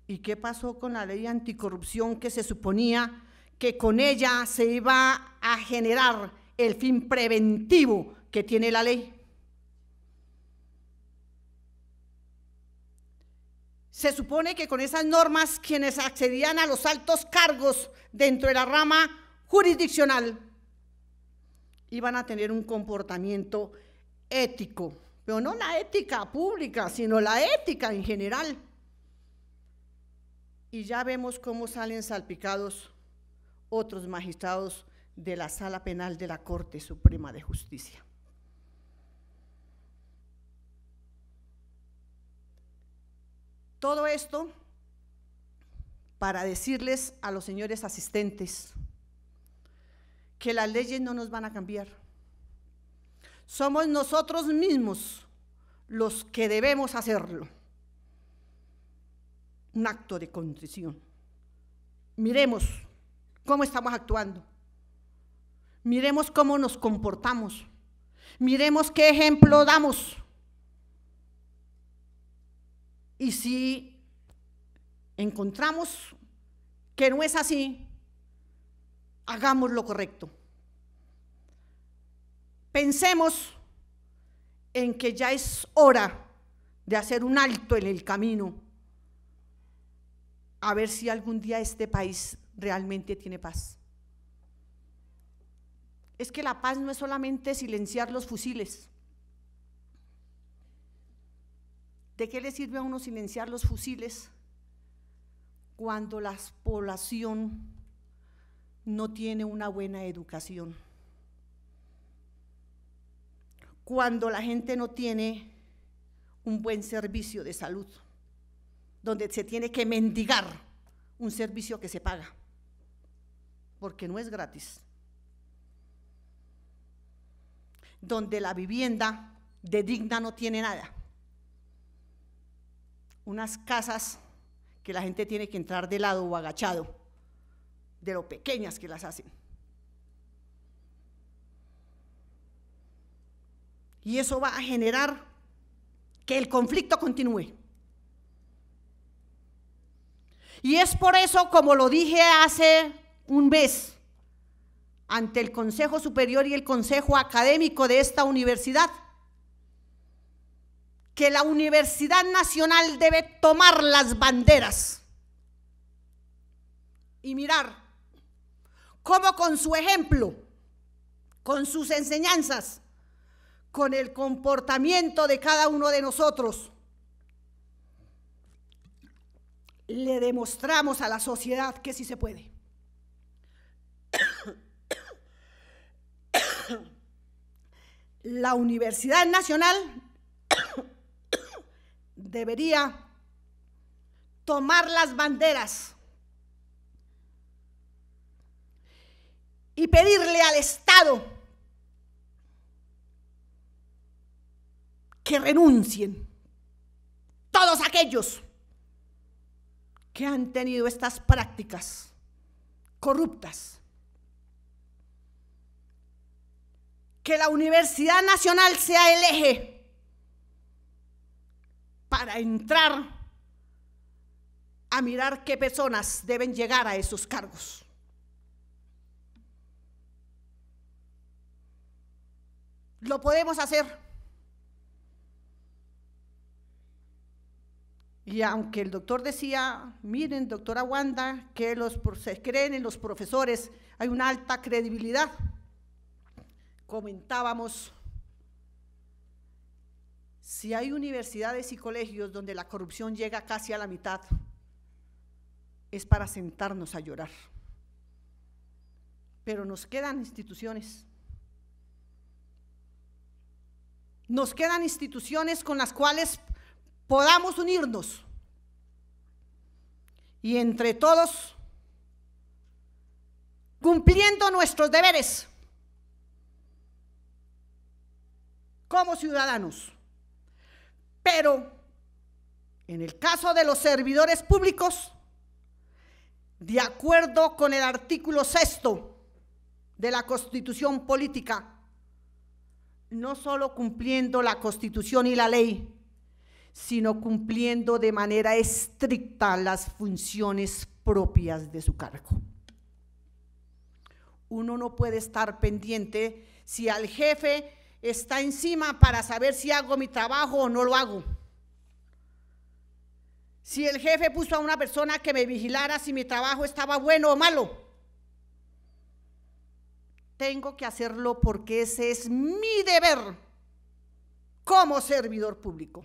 ¿y qué pasó con la ley anticorrupción que se suponía que con ella se iba a generar el fin preventivo que tiene la ley? Se supone que con esas normas quienes accedían a los altos cargos dentro de la rama jurisdiccional iban a tener un comportamiento ético pero no la ética pública, sino la ética en general. Y ya vemos cómo salen salpicados otros magistrados de la sala penal de la Corte Suprema de Justicia. Todo esto para decirles a los señores asistentes que las leyes no nos van a cambiar somos nosotros mismos los que debemos hacerlo. Un acto de contrición. Miremos cómo estamos actuando. Miremos cómo nos comportamos. Miremos qué ejemplo damos. Y si encontramos que no es así, hagamos lo correcto. Pensemos en que ya es hora de hacer un alto en el camino, a ver si algún día este país realmente tiene paz. Es que la paz no es solamente silenciar los fusiles. ¿De qué le sirve a uno silenciar los fusiles cuando la población no tiene una buena educación? cuando la gente no tiene un buen servicio de salud, donde se tiene que mendigar un servicio que se paga, porque no es gratis, donde la vivienda de digna no tiene nada, unas casas que la gente tiene que entrar de lado o agachado, de lo pequeñas que las hacen Y eso va a generar que el conflicto continúe. Y es por eso, como lo dije hace un mes, ante el Consejo Superior y el Consejo Académico de esta universidad, que la Universidad Nacional debe tomar las banderas y mirar cómo con su ejemplo, con sus enseñanzas, con el comportamiento de cada uno de nosotros. Le demostramos a la sociedad que sí se puede. La Universidad Nacional debería tomar las banderas y pedirle al Estado que renuncien. Todos aquellos que han tenido estas prácticas corruptas. Que la Universidad Nacional sea el eje para entrar a mirar qué personas deben llegar a esos cargos. Lo podemos hacer. Y aunque el doctor decía, miren, doctora Wanda, que los se creen en los profesores, hay una alta credibilidad, comentábamos, si hay universidades y colegios donde la corrupción llega casi a la mitad, es para sentarnos a llorar. Pero nos quedan instituciones. Nos quedan instituciones con las cuales podamos unirnos y entre todos, cumpliendo nuestros deberes como ciudadanos. Pero en el caso de los servidores públicos, de acuerdo con el artículo sexto de la Constitución Política, no solo cumpliendo la Constitución y la ley, sino cumpliendo de manera estricta las funciones propias de su cargo. Uno no puede estar pendiente si al jefe está encima para saber si hago mi trabajo o no lo hago. Si el jefe puso a una persona que me vigilara si mi trabajo estaba bueno o malo. Tengo que hacerlo porque ese es mi deber como servidor público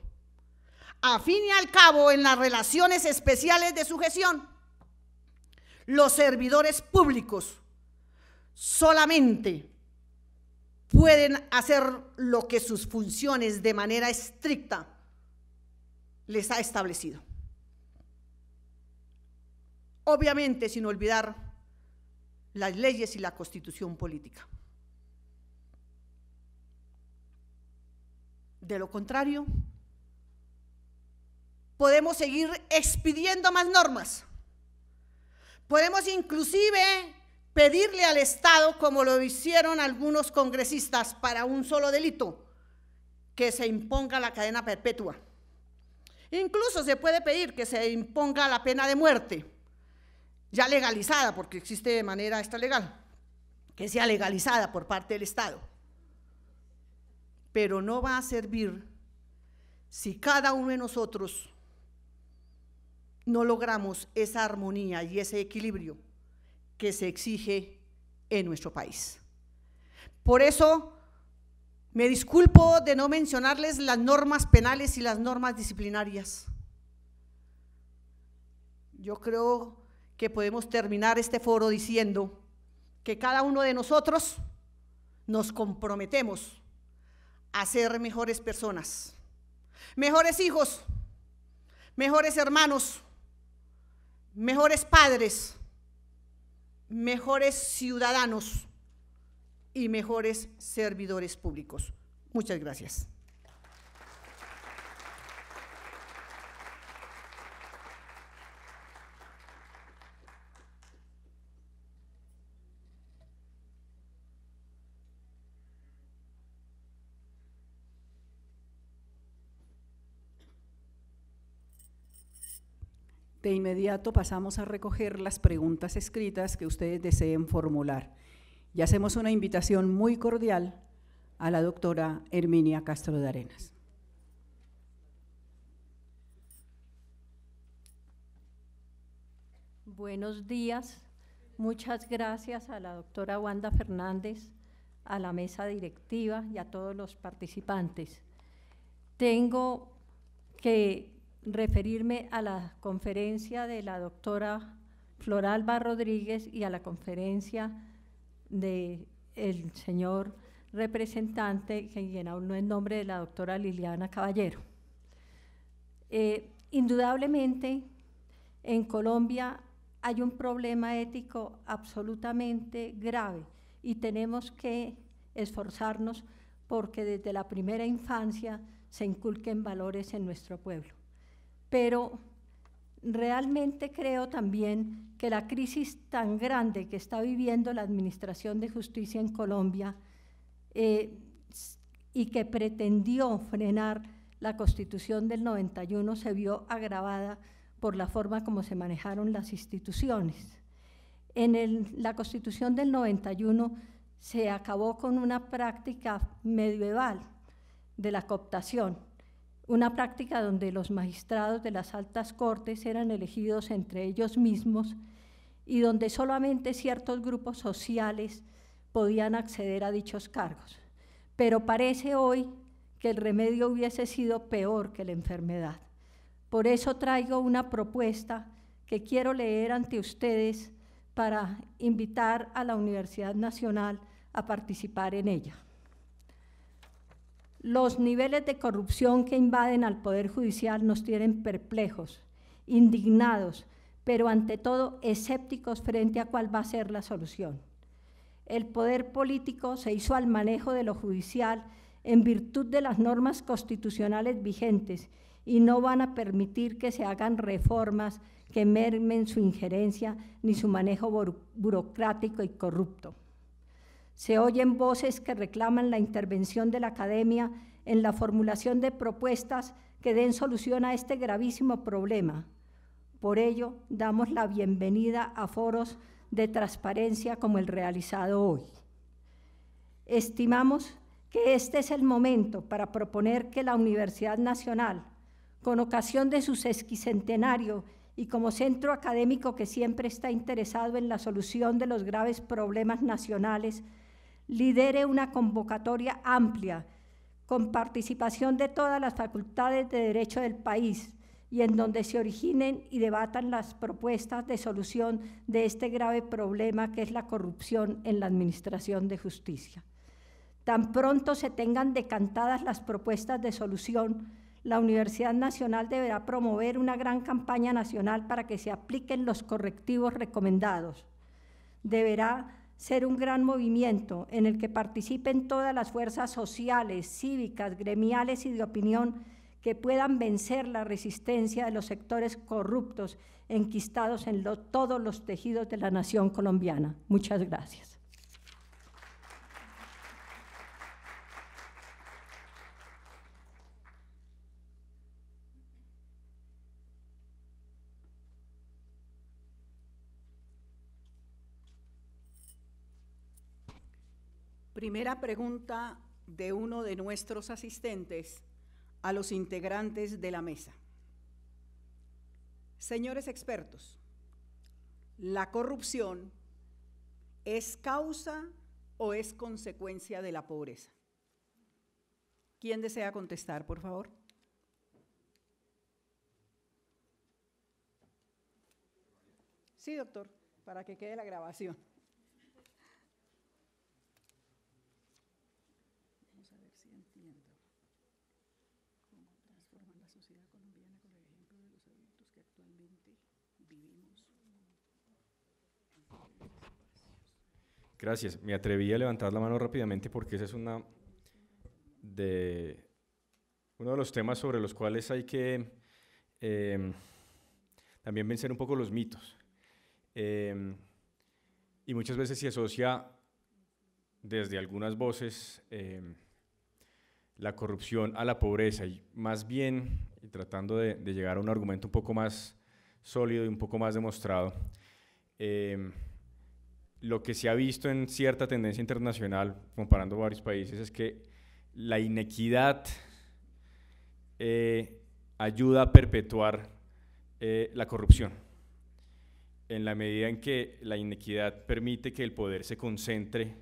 a fin y al cabo en las relaciones especiales de sujeción, los servidores públicos solamente pueden hacer lo que sus funciones de manera estricta les ha establecido. Obviamente sin olvidar las leyes y la constitución política. De lo contrario, podemos seguir expidiendo más normas. Podemos inclusive pedirle al Estado, como lo hicieron algunos congresistas para un solo delito, que se imponga la cadena perpetua. Incluso se puede pedir que se imponga la pena de muerte, ya legalizada, porque existe de manera esta legal, que sea legalizada por parte del Estado. Pero no va a servir si cada uno de nosotros no logramos esa armonía y ese equilibrio que se exige en nuestro país. Por eso, me disculpo de no mencionarles las normas penales y las normas disciplinarias. Yo creo que podemos terminar este foro diciendo que cada uno de nosotros nos comprometemos a ser mejores personas, mejores hijos, mejores hermanos, mejores padres, mejores ciudadanos y mejores servidores públicos. Muchas gracias. De inmediato pasamos a recoger las preguntas escritas que ustedes deseen formular y hacemos una invitación muy cordial a la doctora Herminia Castro de Arenas. Buenos días. Muchas gracias a la doctora Wanda Fernández, a la mesa directiva y a todos los participantes. Tengo que referirme a la conferencia de la doctora Floralba Rodríguez y a la conferencia del señor representante, que aún no es nombre de la doctora Liliana Caballero. Eh, indudablemente, en Colombia hay un problema ético absolutamente grave y tenemos que esforzarnos porque desde la primera infancia se inculquen valores en nuestro pueblo pero realmente creo también que la crisis tan grande que está viviendo la Administración de Justicia en Colombia eh, y que pretendió frenar la Constitución del 91 se vio agravada por la forma como se manejaron las instituciones. En la Constitución del 91 se acabó con una práctica medieval de la cooptación, una práctica donde los magistrados de las altas cortes eran elegidos entre ellos mismos y donde solamente ciertos grupos sociales podían acceder a dichos cargos. Pero parece hoy que el remedio hubiese sido peor que la enfermedad. Por eso traigo una propuesta que quiero leer ante ustedes para invitar a la Universidad Nacional a participar en ella. Los niveles de corrupción que invaden al Poder Judicial nos tienen perplejos, indignados, pero ante todo escépticos frente a cuál va a ser la solución. El poder político se hizo al manejo de lo judicial en virtud de las normas constitucionales vigentes y no van a permitir que se hagan reformas que mermen su injerencia ni su manejo burocrático y corrupto. Se oyen voces que reclaman la intervención de la academia en la formulación de propuestas que den solución a este gravísimo problema. Por ello, damos la bienvenida a foros de transparencia como el realizado hoy. Estimamos que este es el momento para proponer que la Universidad Nacional, con ocasión de su sesquicentenario y como centro académico que siempre está interesado en la solución de los graves problemas nacionales, lidere una convocatoria amplia, con participación de todas las facultades de derecho del país y en donde se originen y debatan las propuestas de solución de este grave problema que es la corrupción en la Administración de Justicia. Tan pronto se tengan decantadas las propuestas de solución, la Universidad Nacional deberá promover una gran campaña nacional para que se apliquen los correctivos recomendados. Deberá ser un gran movimiento en el que participen todas las fuerzas sociales, cívicas, gremiales y de opinión que puedan vencer la resistencia de los sectores corruptos enquistados en todos los tejidos de la nación colombiana. Muchas gracias. Primera pregunta de uno de nuestros asistentes a los integrantes de la mesa. Señores expertos, ¿la corrupción es causa o es consecuencia de la pobreza? ¿Quién desea contestar, por favor? Sí, doctor, para que quede la grabación. Gracias. Me atreví a levantar la mano rápidamente porque ese es uno de los temas sobre los cuales hay que em, también vencer un poco los mitos. Em, y muchas veces se asocia desde algunas voces em, la corrupción a la pobreza. Y más bien, tratando de, llegar a un argumento un poco más sólido y un poco más demostrado, lo que se ha visto en cierta tendencia internacional, comparando varios países, es que la inequidad eh, ayuda a perpetuar eh, la corrupción, en la medida en que la inequidad permite que el poder se concentre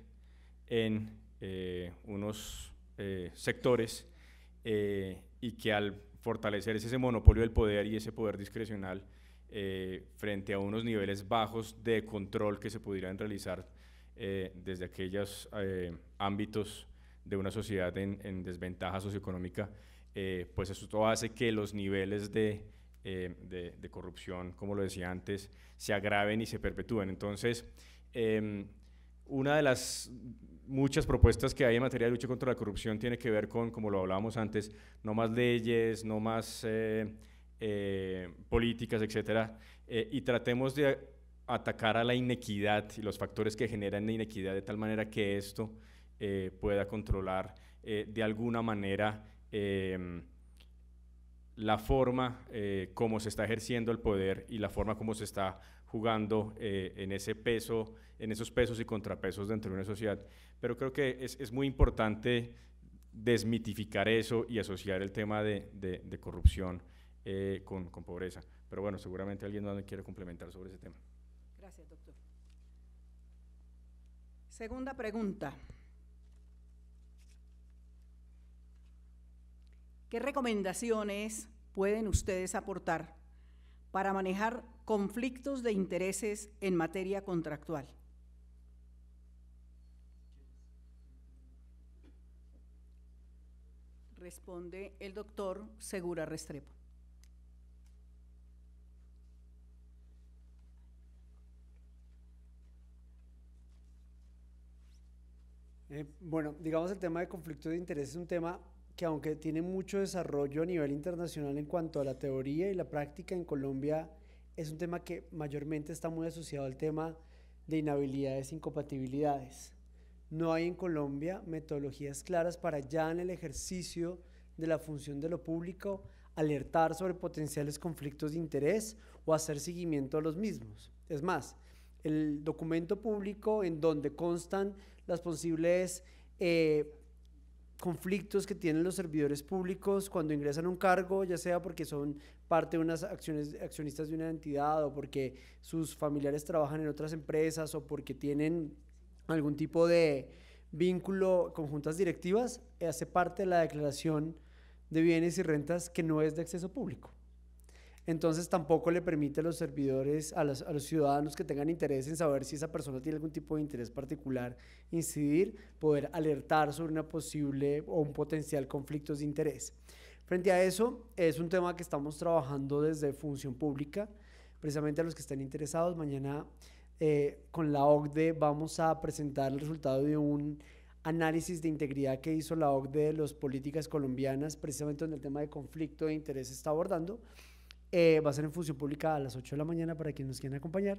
en eh, unos sectores y que al fortalecer ese monopolio del poder y ese poder discrecional, eh, frente a unos niveles bajos de control que se pudieran realizar eh, desde aquellos eh, ámbitos de una sociedad en, desventaja socioeconómica, pues eso todo hace que los niveles de, corrupción, como lo decía antes, se agraven y se perpetúen. Entonces, em, una de las muchas propuestas que hay en materia de lucha contra la corrupción tiene que ver con, como lo hablábamos antes, no más leyes, no más eh, políticas, etcétera, eh, y tratemos de atacar a la inequidad y los factores que generan la inequidad de tal manera que esto eh, pueda controlar de alguna manera em, la forma como se está ejerciendo el poder y la forma como se está jugando en ese peso, en esos pesos y contrapesos dentro de una sociedad. Pero creo que es, muy importante desmitificar eso y asociar el tema de corrupción eh, con, pobreza. Pero bueno, seguramente alguien más quiere complementar sobre ese tema. Gracias, doctor. Segunda pregunta. ¿Qué recomendaciones pueden ustedes aportar para manejar conflictos de intereses en materia contractual? Responde el doctor Segura Restrepo. Eh, bueno, digamos el tema de conflicto de interés es un tema que aunque tiene mucho desarrollo a nivel internacional en cuanto a la teoría y la práctica en Colombia, es un tema que mayormente está muy asociado al tema de inhabilidades e incompatibilidades. No hay en Colombia metodologías claras para ya en el ejercicio de la función de lo público alertar sobre potenciales conflictos de interés o hacer seguimiento a los mismos. Es más, el documento público en donde constan las posibles eh, conflictos que tienen los servidores públicos cuando ingresan a un cargo, ya sea porque son parte de unas acciones, accionistas de una entidad o porque sus familiares trabajan en otras empresas o porque tienen algún tipo de vínculo con juntas directivas, eh, hace parte de la declaración de bienes y rentas que no es de acceso público. Entonces tampoco le permite a los servidores, a los, ciudadanos que tengan interés en saber si esa persona tiene algún tipo de interés particular, incidir, poder alertar sobre una posible o un potencial conflicto de interés. Frente a eso, es un tema que estamos trabajando desde Función Pública, precisamente a los que estén interesados. Mañana eh, con la OCDE vamos a presentar el resultado de un análisis de integridad que hizo la OCDE de las políticas colombianas, precisamente donde el tema de conflicto de interés está abordando. Eh, va a ser en función pública a las 8 de la mañana para quienes nos quieran acompañar.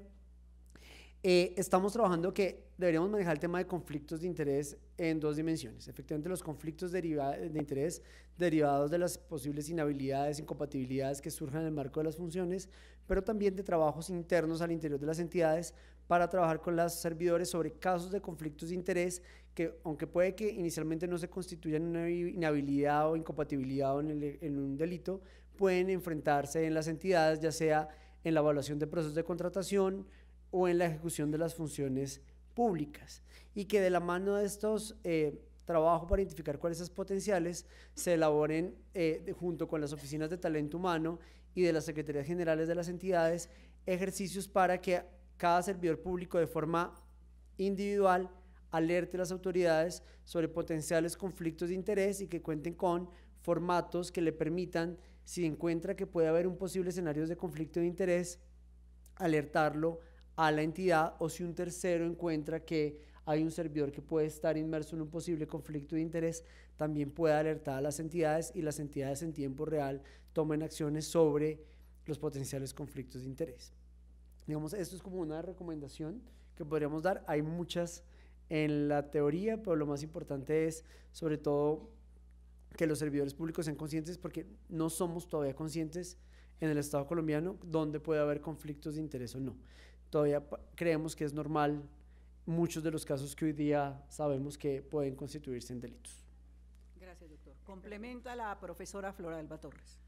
Eh, estamos trabajando que deberíamos manejar el tema de conflictos de interés en dos dimensiones. Efectivamente, los conflictos de interés derivados de las posibles inhabilidades, incompatibilidades que surjan en el marco de las funciones, pero también de trabajos internos al interior de las entidades para trabajar con los servidores sobre casos de conflictos de interés que, aunque puede que inicialmente no se constituyan una inhabilidad o incompatibilidad o en un delito, pueden enfrentarse en las entidades, ya sea en la evaluación de procesos de contratación o en la ejecución de las funciones públicas. Y que de la mano de estos eh, trabajos para identificar cuáles son potenciales se elaboren eh, junto con las oficinas de talento humano y de las secretarías generales de las entidades ejercicios para que cada servidor público de forma individual alerte a las autoridades sobre potenciales conflictos de interés y que cuenten con formatos que le permitan si encuentra que puede haber un posible escenario de conflicto de interés, alertarlo a la entidad o si un tercero encuentra que hay un servidor que puede estar inmerso en un posible conflicto de interés, también puede alertar a las entidades y las entidades en tiempo real tomen acciones sobre los potenciales conflictos de interés. Digamos, esto es como una recomendación que podríamos dar. Hay muchas en la teoría, pero lo más importante es sobre todo que los servidores públicos sean conscientes porque no somos todavía conscientes en el Estado colombiano donde puede haber conflictos de interés o no. Todavía creemos que es normal muchos de los casos que hoy día sabemos que pueden constituirse en delitos. Gracias, doctor. Complementa la profesora Flora Alba Torres.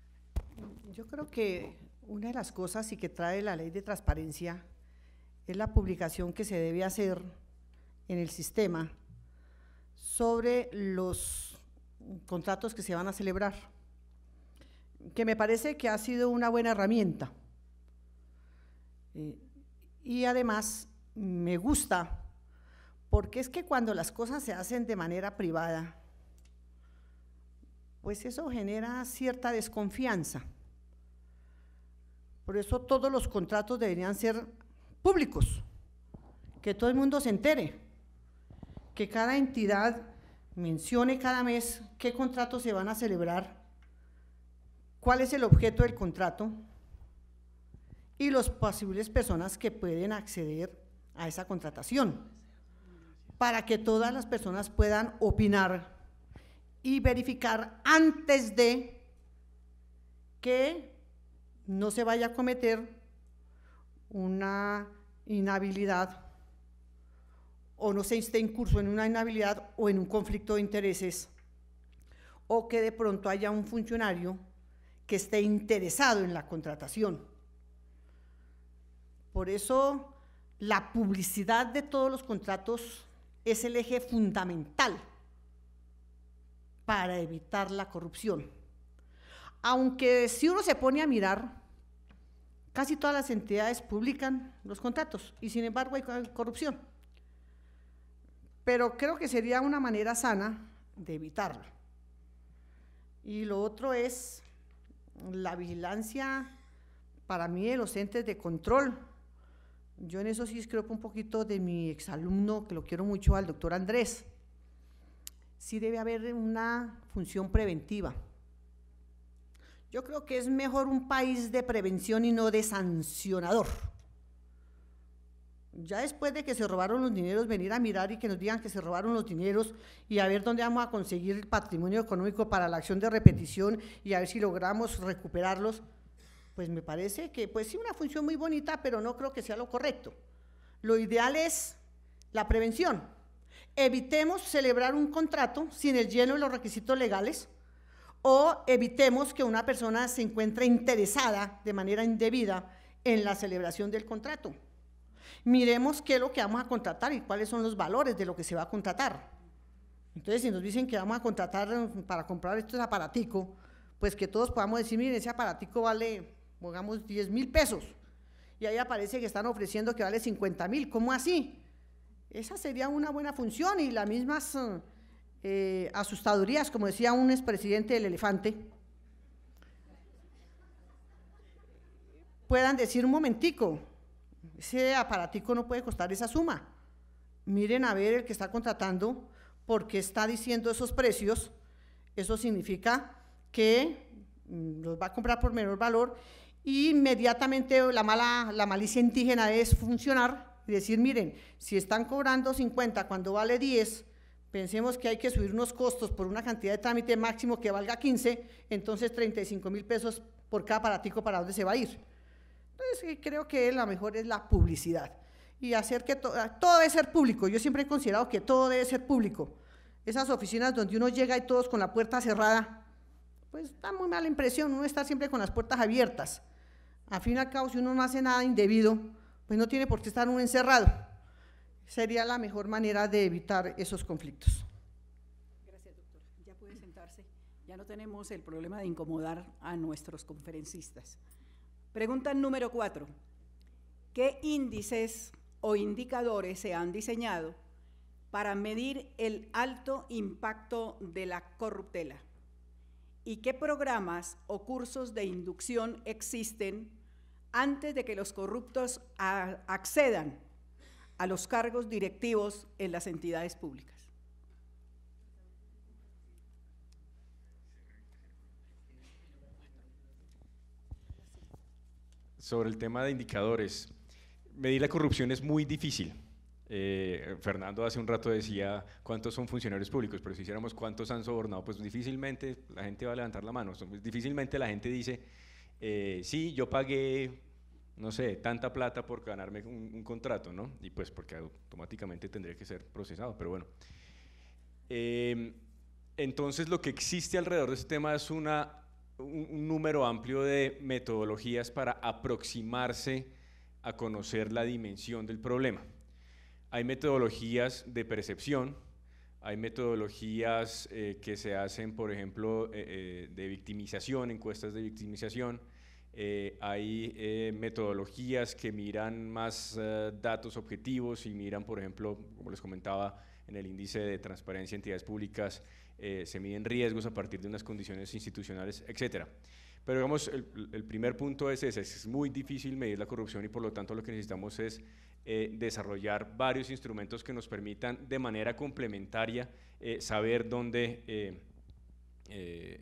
Yo creo que una de las cosas y que trae la ley de transparencia es la publicación que se debe hacer en el sistema sobre los contratos que se van a celebrar, que me parece que ha sido una buena herramienta. Eh, y además me gusta, porque es que cuando las cosas se hacen de manera privada, pues eso genera cierta desconfianza. Por eso todos los contratos deberían ser públicos, que todo el mundo se entere, que cada entidad mencione cada mes qué contratos se van a celebrar, cuál es el objeto del contrato y las posibles personas que pueden acceder a esa contratación, para que todas las personas puedan opinar y verificar antes de que no se vaya a cometer una inhabilidad o no se esté incurso en una inhabilidad o en un conflicto de intereses, o que de pronto haya un funcionario que esté interesado en la contratación. Por eso la publicidad de todos los contratos es el eje fundamental para evitar la corrupción. Aunque si uno se pone a mirar, casi todas las entidades publican los contratos y sin embargo hay corrupción pero creo que sería una manera sana de evitarlo. Y lo otro es la vigilancia para mí de los entes de control. Yo en eso sí creo que un poquito de mi exalumno, que lo quiero mucho, al doctor Andrés. Sí debe haber una función preventiva. Yo creo que es mejor un país de prevención y no de sancionador. Ya después de que se robaron los dineros, venir a mirar y que nos digan que se robaron los dineros y a ver dónde vamos a conseguir el patrimonio económico para la acción de repetición y a ver si logramos recuperarlos, pues me parece que pues sí una función muy bonita, pero no creo que sea lo correcto. Lo ideal es la prevención. Evitemos celebrar un contrato sin el lleno de los requisitos legales o evitemos que una persona se encuentre interesada de manera indebida en la celebración del contrato miremos qué es lo que vamos a contratar y cuáles son los valores de lo que se va a contratar. Entonces, si nos dicen que vamos a contratar eh, para comprar este aparatico pues que todos podamos decir, miren, ese aparatico vale, pongamos, 10 mil pesos. Y ahí aparece que están ofreciendo que vale 50 mil. ¿Cómo así? Esa sería una buena función y las mismas eh, asustadurías, como decía un expresidente del elefante, puedan decir un momentico, ese aparatico no puede costar esa suma. Miren a ver el que está contratando, porque está diciendo esos precios. Eso significa que mm, los va a comprar por menor valor y inmediatamente la, mala, la malicia indígena es funcionar y decir, miren, si están cobrando 50 cuando vale 10, pensemos que hay que subir unos costos por una cantidad de trámite máximo que valga 15, entonces 35 mil pesos por cada aparatico para dónde se va a ir. Entonces pues, creo que la mejor es la publicidad y hacer que todo, todo debe ser público. Yo siempre he considerado que todo debe ser público. Esas oficinas donde uno llega y todos con la puerta cerrada, pues da muy mala impresión, uno está siempre con las puertas abiertas. a fin y al cabo, si uno no hace nada indebido, pues no tiene por qué estar uno encerrado. Sería la mejor manera de evitar esos conflictos. Gracias, doctor. Ya puede sentarse. Ya no tenemos el problema de incomodar a nuestros conferencistas. Pregunta número cuatro. ¿Qué índices o indicadores se han diseñado para medir el alto impacto de la corruptela? ¿Y qué programas o cursos de inducción existen antes de que los corruptos accedan a los cargos directivos en las entidades públicas? sobre el tema de indicadores. Medir la corrupción es muy difícil. Eh, Fernando hace un rato decía cuántos son funcionarios públicos, pero si hiciéramos cuántos han sobornado, pues difícilmente la gente va a levantar la mano. Difícilmente la gente dice, eh, sí, yo pagué, no sé, tanta plata por ganarme un, un, contrato, ¿no? Y pues porque automáticamente tendría que ser procesado, pero bueno. Eh, entonces lo que existe alrededor de este tema es una un, número amplio de metodologías para aproximarse a conocer la dimensión del problema. Hay metodologías de percepción, hay metodologías eh, que se hacen, por ejemplo, eh, eh, de victimización, encuestas de victimización. hay metodologías que miran más datos objetivos y miran, por ejemplo, como les comentaba, en el índice de transparencia de entidades públicas, eh, se miden riesgos a partir de unas condiciones institucionales, etc. Pero digamos, el, primer punto es ese, es muy difícil medir la corrupción y por lo tanto lo que necesitamos es eh, desarrollar varios instrumentos que nos permitan de manera complementaria eh, saber dónde,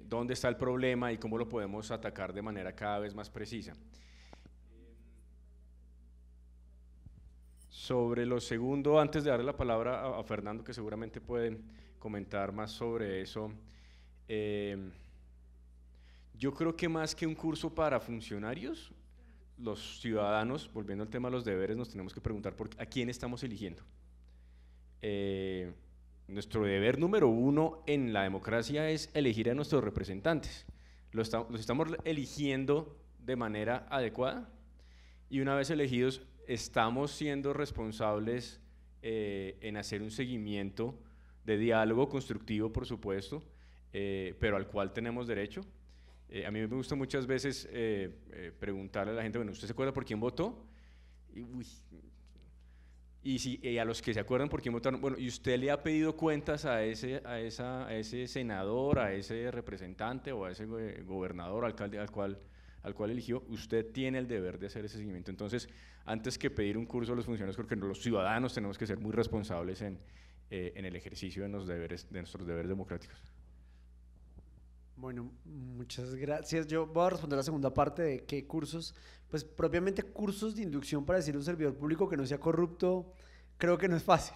dónde está el problema y cómo lo podemos atacar de manera cada vez más precisa. Sobre lo segundo, antes de darle la palabra a Fernando, que seguramente puede comentar más sobre eso. Em, yo creo que más que un curso para funcionarios, los ciudadanos, volviendo al tema de los deberes, nos tenemos que preguntar por a quién estamos eligiendo. Eh, nuestro deber número uno en la democracia es elegir a nuestros representantes. ¿Los, estamos eligiendo de manera adecuada? Y una vez elegidos, estamos siendo responsables eh, en hacer un seguimiento de diálogo constructivo, por supuesto, eh, pero al cual tenemos derecho. Eh, a mí me gusta muchas veces eh, preguntarle a la gente, bueno, ¿usted se acuerda por quién votó? Y, a los que se acuerdan por quién votaron, bueno, ¿y usted le ha pedido cuentas a ese, a ese senador, a ese representante o a ese gobernador, alcalde al cual, al cual eligió? Usted tiene el deber de hacer ese seguimiento. Entonces, antes que pedir un curso a los funcionarios, porque los ciudadanos tenemos que ser muy responsables en, eh, en el ejercicio de, deberes, de nuestros deberes democráticos. Bueno, muchas gracias. Yo voy a responder la segunda parte de qué cursos. Pues propiamente cursos de inducción para decir un servidor público que no sea corrupto, creo que no es fácil.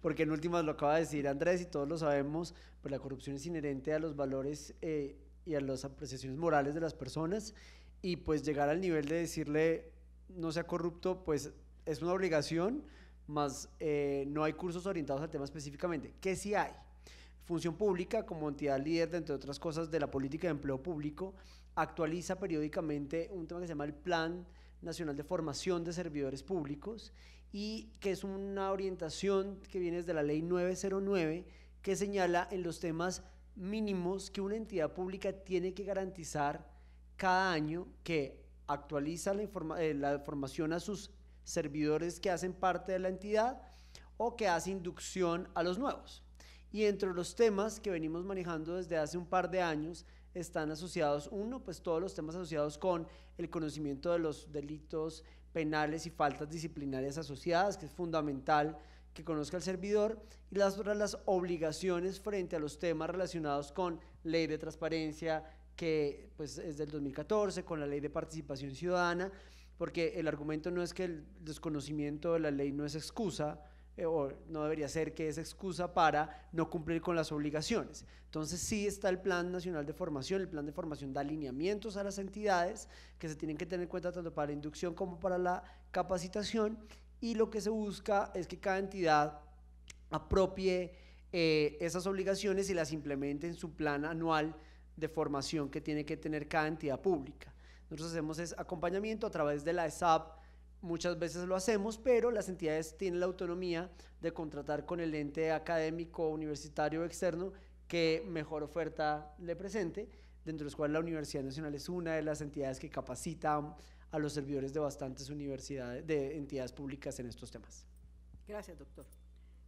Porque en últimas lo acaba de decir Andrés y todos lo sabemos, pues la corrupción es inherente a los valores eh, y a las apreciaciones morales de las personas. Y pues llegar al nivel de decirle no sea corrupto, pues es una obligación, más eh, no hay cursos orientados al tema específicamente. ¿Qué sí hay? Función Pública, como entidad líder, entre otras cosas, de la política de empleo público, actualiza periódicamente un tema que se llama el Plan Nacional de Formación de Servidores Públicos y que es una orientación que viene desde la Ley 909 que señala en los temas mínimos que una entidad pública tiene que garantizar cada año que actualiza la, eh, la formación a sus servidores que hacen parte de la entidad o que hace inducción a los nuevos. Y entre los temas que venimos manejando desde hace un par de años están asociados, uno, pues todos los temas asociados con el conocimiento de los delitos penales y faltas disciplinarias asociadas, que es fundamental que conozca el servidor, y las otras, las obligaciones frente a los temas relacionados con ley de transparencia, que pues es del 2014, con la ley de participación ciudadana, porque el argumento no es que el desconocimiento de la ley no es excusa, eh, o no debería ser que es excusa para no cumplir con las obligaciones. Entonces sí está el Plan Nacional de Formación, el Plan de Formación da alineamientos a las entidades que se tienen que tener en cuenta tanto para la inducción como para la capacitación y lo que se busca es que cada entidad apropie eh, esas obligaciones y las implemente en su plan anual de formación que tiene que tener cada entidad pública. Nosotros hacemos es acompañamiento a través de la e SAP, muchas veces lo hacemos, pero las entidades tienen la autonomía de contratar con el ente académico, universitario externo que mejor oferta le presente, dentro de los cuales la Universidad Nacional es una de las entidades que capacita a los servidores de bastantes universidades, de entidades públicas en estos temas. Gracias, doctor.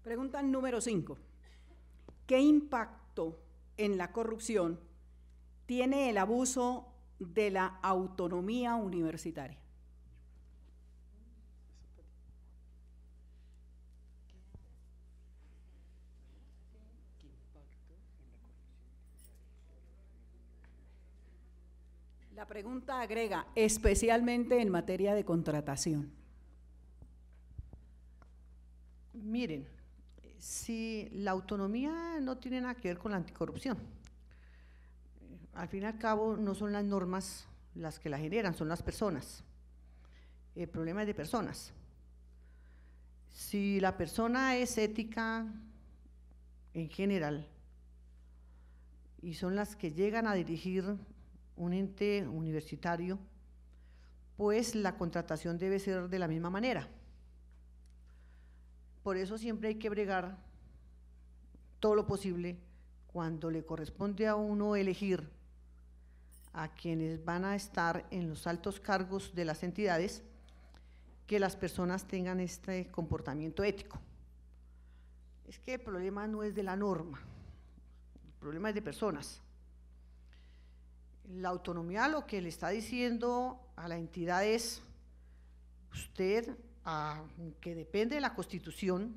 Pregunta número 5. ¿Qué impacto en la corrupción tiene el abuso de la autonomía universitaria. La pregunta agrega, especialmente en materia de contratación. Miren, si la autonomía no tiene nada que ver con la anticorrupción, al fin y al cabo no son las normas las que la generan, son las personas. El problema es de personas. Si la persona es ética en general y son las que llegan a dirigir un ente universitario, pues la contratación debe ser de la misma manera. Por eso siempre hay que bregar todo lo posible cuando le corresponde a uno elegir a quienes van a estar en los altos cargos de las entidades que las personas tengan este comportamiento ético. Es que el problema no es de la norma, el problema es de personas. La autonomía lo que le está diciendo a la entidad es, usted, aunque depende de la Constitución,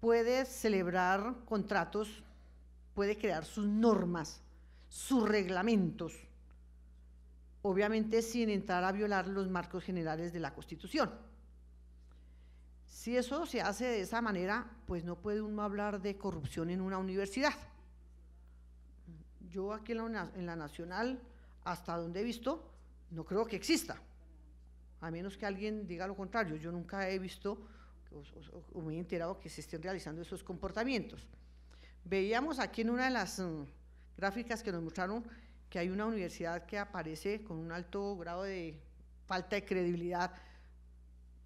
puede celebrar contratos, puede crear sus normas, sus reglamentos, obviamente sin entrar a violar los marcos generales de la Constitución. Si eso se hace de esa manera, pues no puede uno hablar de corrupción en una universidad. Yo aquí en la, Nacional, hasta donde he visto, no creo que exista, a menos que alguien diga lo contrario. Yo nunca he visto o, me he enterado que se estén realizando esos comportamientos. Veíamos aquí en una de las mm, gráficas que nos mostraron que hay una universidad que aparece con un alto grado de falta de credibilidad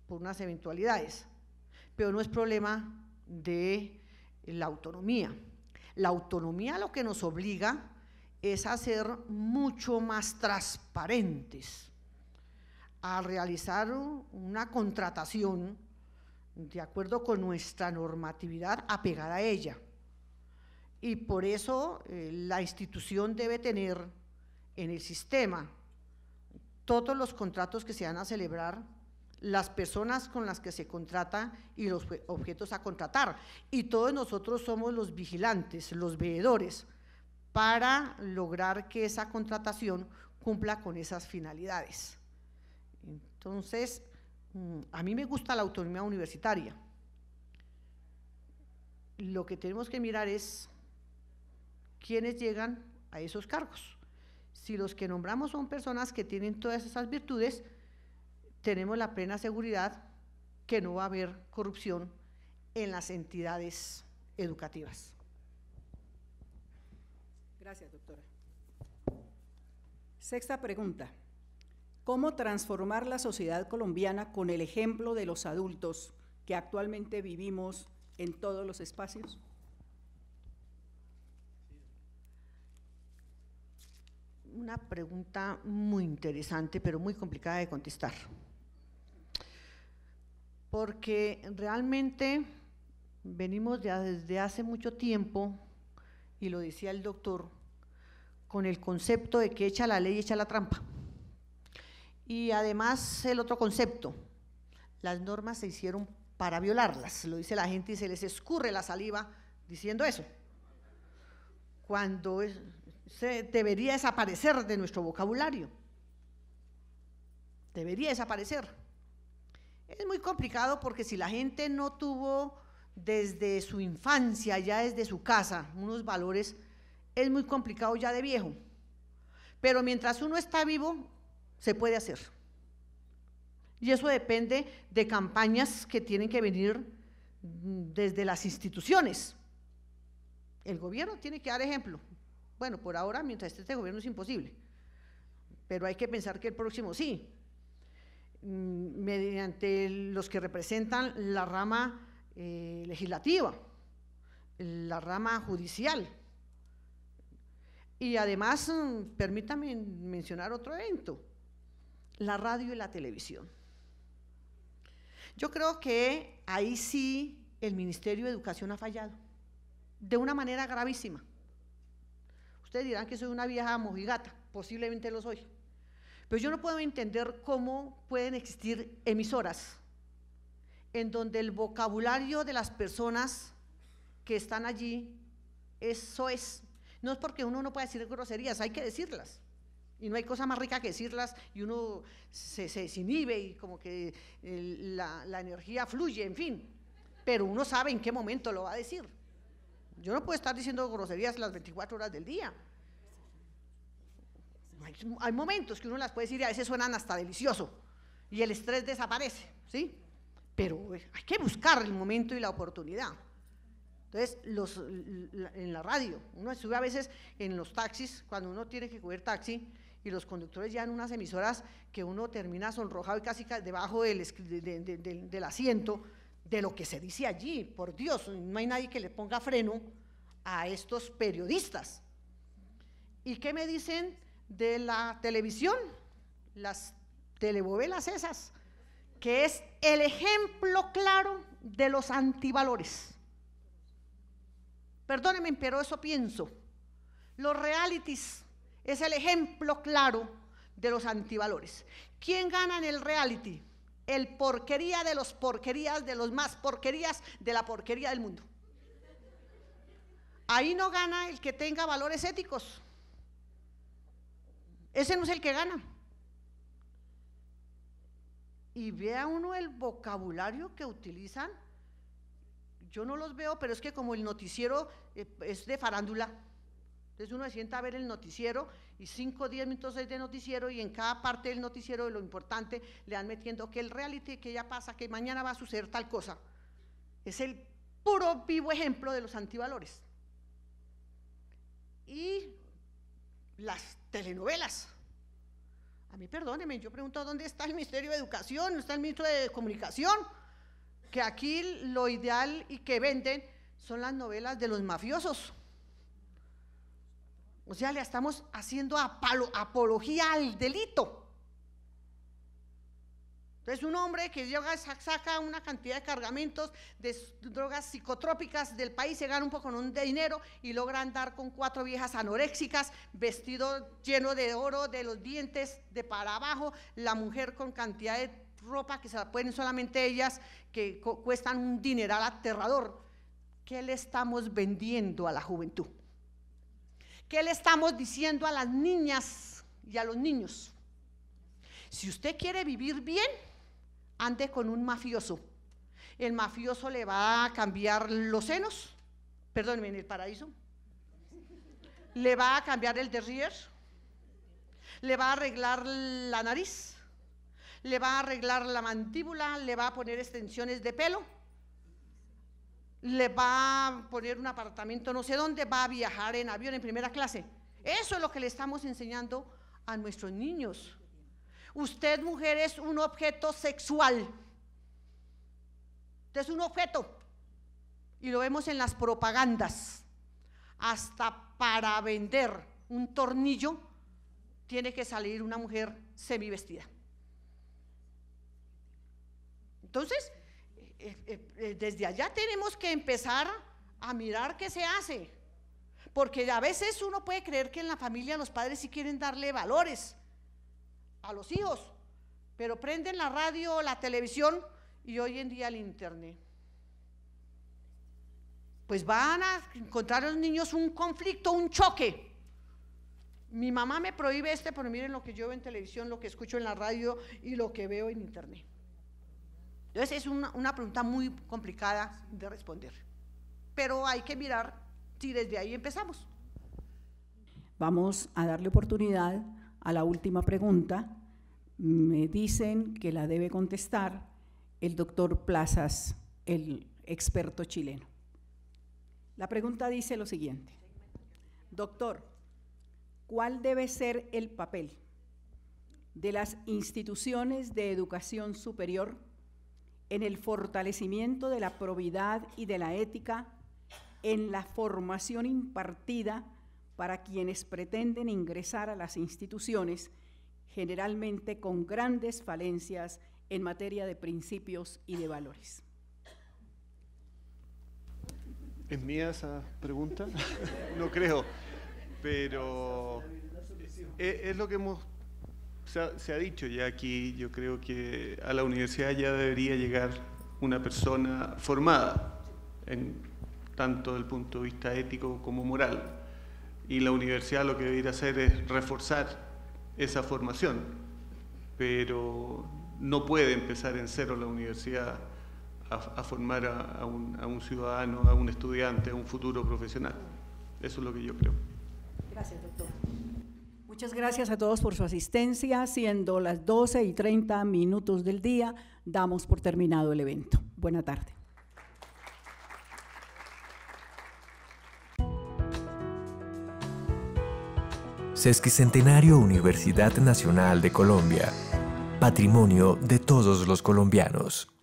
por unas eventualidades, pero no es problema de la autonomía. La autonomía lo que nos obliga es a ser mucho más transparentes, a realizar una contratación de acuerdo con nuestra normatividad apegada a ella y por eso eh, la institución debe tener en el sistema todos los contratos que se van a celebrar, las personas con las que se contrata y los objetos a contratar. Y todos nosotros somos los vigilantes, los veedores, para lograr que esa contratación cumpla con esas finalidades. Entonces, mm, a mí me gusta la autonomía universitaria. Lo que tenemos que mirar es quienes llegan a esos cargos? Si los que nombramos son personas que tienen todas esas virtudes, tenemos la plena seguridad que no va a haber corrupción en las entidades educativas. Gracias, doctora. Sexta pregunta. ¿Cómo transformar la sociedad colombiana con el ejemplo de los adultos que actualmente vivimos en todos los espacios? una pregunta muy interesante, pero muy complicada de contestar. Porque realmente venimos desde hace mucho tiempo, y lo decía el doctor, con el concepto de que echa la ley, echa la trampa. Y además el otro concepto, las normas se hicieron para violarlas, lo dice la gente y se les escurre la saliva diciendo eso. Cuando es, se debería desaparecer de nuestro vocabulario. Debería desaparecer. Es muy complicado porque si la gente no tuvo desde su infancia, ya desde su casa, unos valores, es muy complicado ya de viejo. Pero mientras uno está vivo, se puede hacer. Y eso depende de campañas que tienen que venir desde las instituciones. El gobierno tiene que dar ejemplo, bueno, por ahora, mientras esté este gobierno es imposible, pero hay que pensar que el próximo sí, mm, mediante los que representan la rama eh, legislativa, la rama judicial. Y además, mm, permítame mencionar otro evento, la radio y la televisión. Yo creo que ahí sí el Ministerio de Educación ha fallado, de una manera gravísima. Ustedes dirán que soy una vieja mojigata, posiblemente lo soy. Pero yo no puedo entender cómo pueden existir emisoras en donde el vocabulario de las personas que están allí, eso es. No es porque uno no pueda decir groserías, hay que decirlas. Y no hay cosa más rica que decirlas y uno se, desinhibe y como que eh, la energía fluye, en fin. Pero uno sabe en qué momento lo va a decir. Yo no puedo estar diciendo groserías las 24 horas del día. Hay, momentos que uno las puede decir y a veces suenan hasta delicioso y el estrés desaparece, ¿sí? Pero eh, hay que buscar el momento y la oportunidad. Entonces, los, en la radio, uno sube a veces en los taxis, cuando uno tiene que coger taxi, y los conductores ya en unas emisoras que uno termina sonrojado y casi debajo del asiento, de lo que se dice allí. Por Dios, no hay nadie que le ponga freno a estos periodistas. ¿Y qué me dicen de la televisión? Las telenovelas esas, que es el ejemplo claro de los antivalores. Perdónenme, pero eso pienso. Los realities es el ejemplo claro de los antivalores. ¿Quién gana en el reality? el porquería de los porquerías, de los más porquerías, de la porquería del mundo. Ahí no gana el que tenga valores éticos. Ese no es el que gana. Y vea uno el vocabulario que utilizan. Yo no los veo, pero es que como el noticiero eh, es de farándula, entonces uno se sienta a ver el noticiero y cinco, o minutos de noticiero y en cada parte del noticiero de lo importante le van metiendo que el reality, que ya pasa, que mañana va a suceder tal cosa. Es el puro vivo ejemplo de los antivalores. Y las telenovelas. A mí, perdóneme, yo pregunto dónde está el Ministerio de Educación, dónde está el Ministro de Comunicación, que aquí lo ideal y que venden son las novelas de los mafiosos o sea, le estamos haciendo apología al delito. Entonces, un hombre que llega, saca una cantidad de cargamentos de drogas psicotrópicas del país, se gana un poco de dinero y logra andar con cuatro viejas anoréxicas, vestido lleno de oro, de los dientes de para abajo, la mujer con cantidad de ropa que se la pueden solamente ellas, que cuestan un dineral aterrador. ¿Qué le estamos vendiendo a la juventud? ¿Qué le estamos diciendo a las niñas y a los niños? Si usted quiere vivir bien, ande con un mafioso. El mafioso le va a cambiar los senos, perdónenme, en el paraíso. Le va a cambiar el derrier. Le va a arreglar la nariz. Le va a arreglar la mandíbula. Le va a poner extensiones de pelo le va a poner un apartamento no sé dónde, va a viajar en avión en primera clase. Eso es lo que le estamos enseñando a nuestros niños. Usted, mujer, es un objeto sexual. Usted es un objeto. Y lo vemos en las propagandas. Hasta para vender un tornillo tiene que salir una mujer semivestida. Entonces, eh, desde allá tenemos que empezar a mirar qué se hace. Porque a veces uno puede creer que en la familia los padres sí quieren darle valores a los hijos, pero prenden la radio, la televisión y hoy en día el internet. Pues van a encontrar a los niños un conflicto, un choque. Mi mamá me prohíbe este, pero miren lo que yo veo en televisión, lo que escucho en la radio y lo que veo en internet. Entonces es una, pregunta muy complicada de responder, pero hay que mirar si desde ahí empezamos. Vamos a darle oportunidad a la última pregunta. Me dicen que la debe contestar el doctor Plazas, el experto chileno. La pregunta dice lo siguiente. Doctor, ¿cuál debe ser el papel de las instituciones de educación superior en el fortalecimiento de la probidad y de la ética, en la formación impartida para quienes pretenden ingresar a las instituciones, generalmente con grandes falencias en materia de principios y de valores. ¿Es mía esa pregunta? no creo, pero eh, es, lo que hemos se ha, dicho ya aquí, yo creo que a la universidad ya debería llegar una persona formada, en, tanto del punto de vista ético como moral. Y la universidad lo que debería hacer es reforzar esa formación, pero no puede empezar en cero la universidad a, formar a, un, a un ciudadano, a un estudiante, a un futuro profesional. Eso es lo que yo creo. Gracias, doctor. Muchas gracias a todos por su asistencia. Siendo las 12 y 30 minutos del día, damos por terminado el evento. Buena tarde. Sesquicentenario Universidad Nacional de Colombia. Patrimonio de todos los colombianos.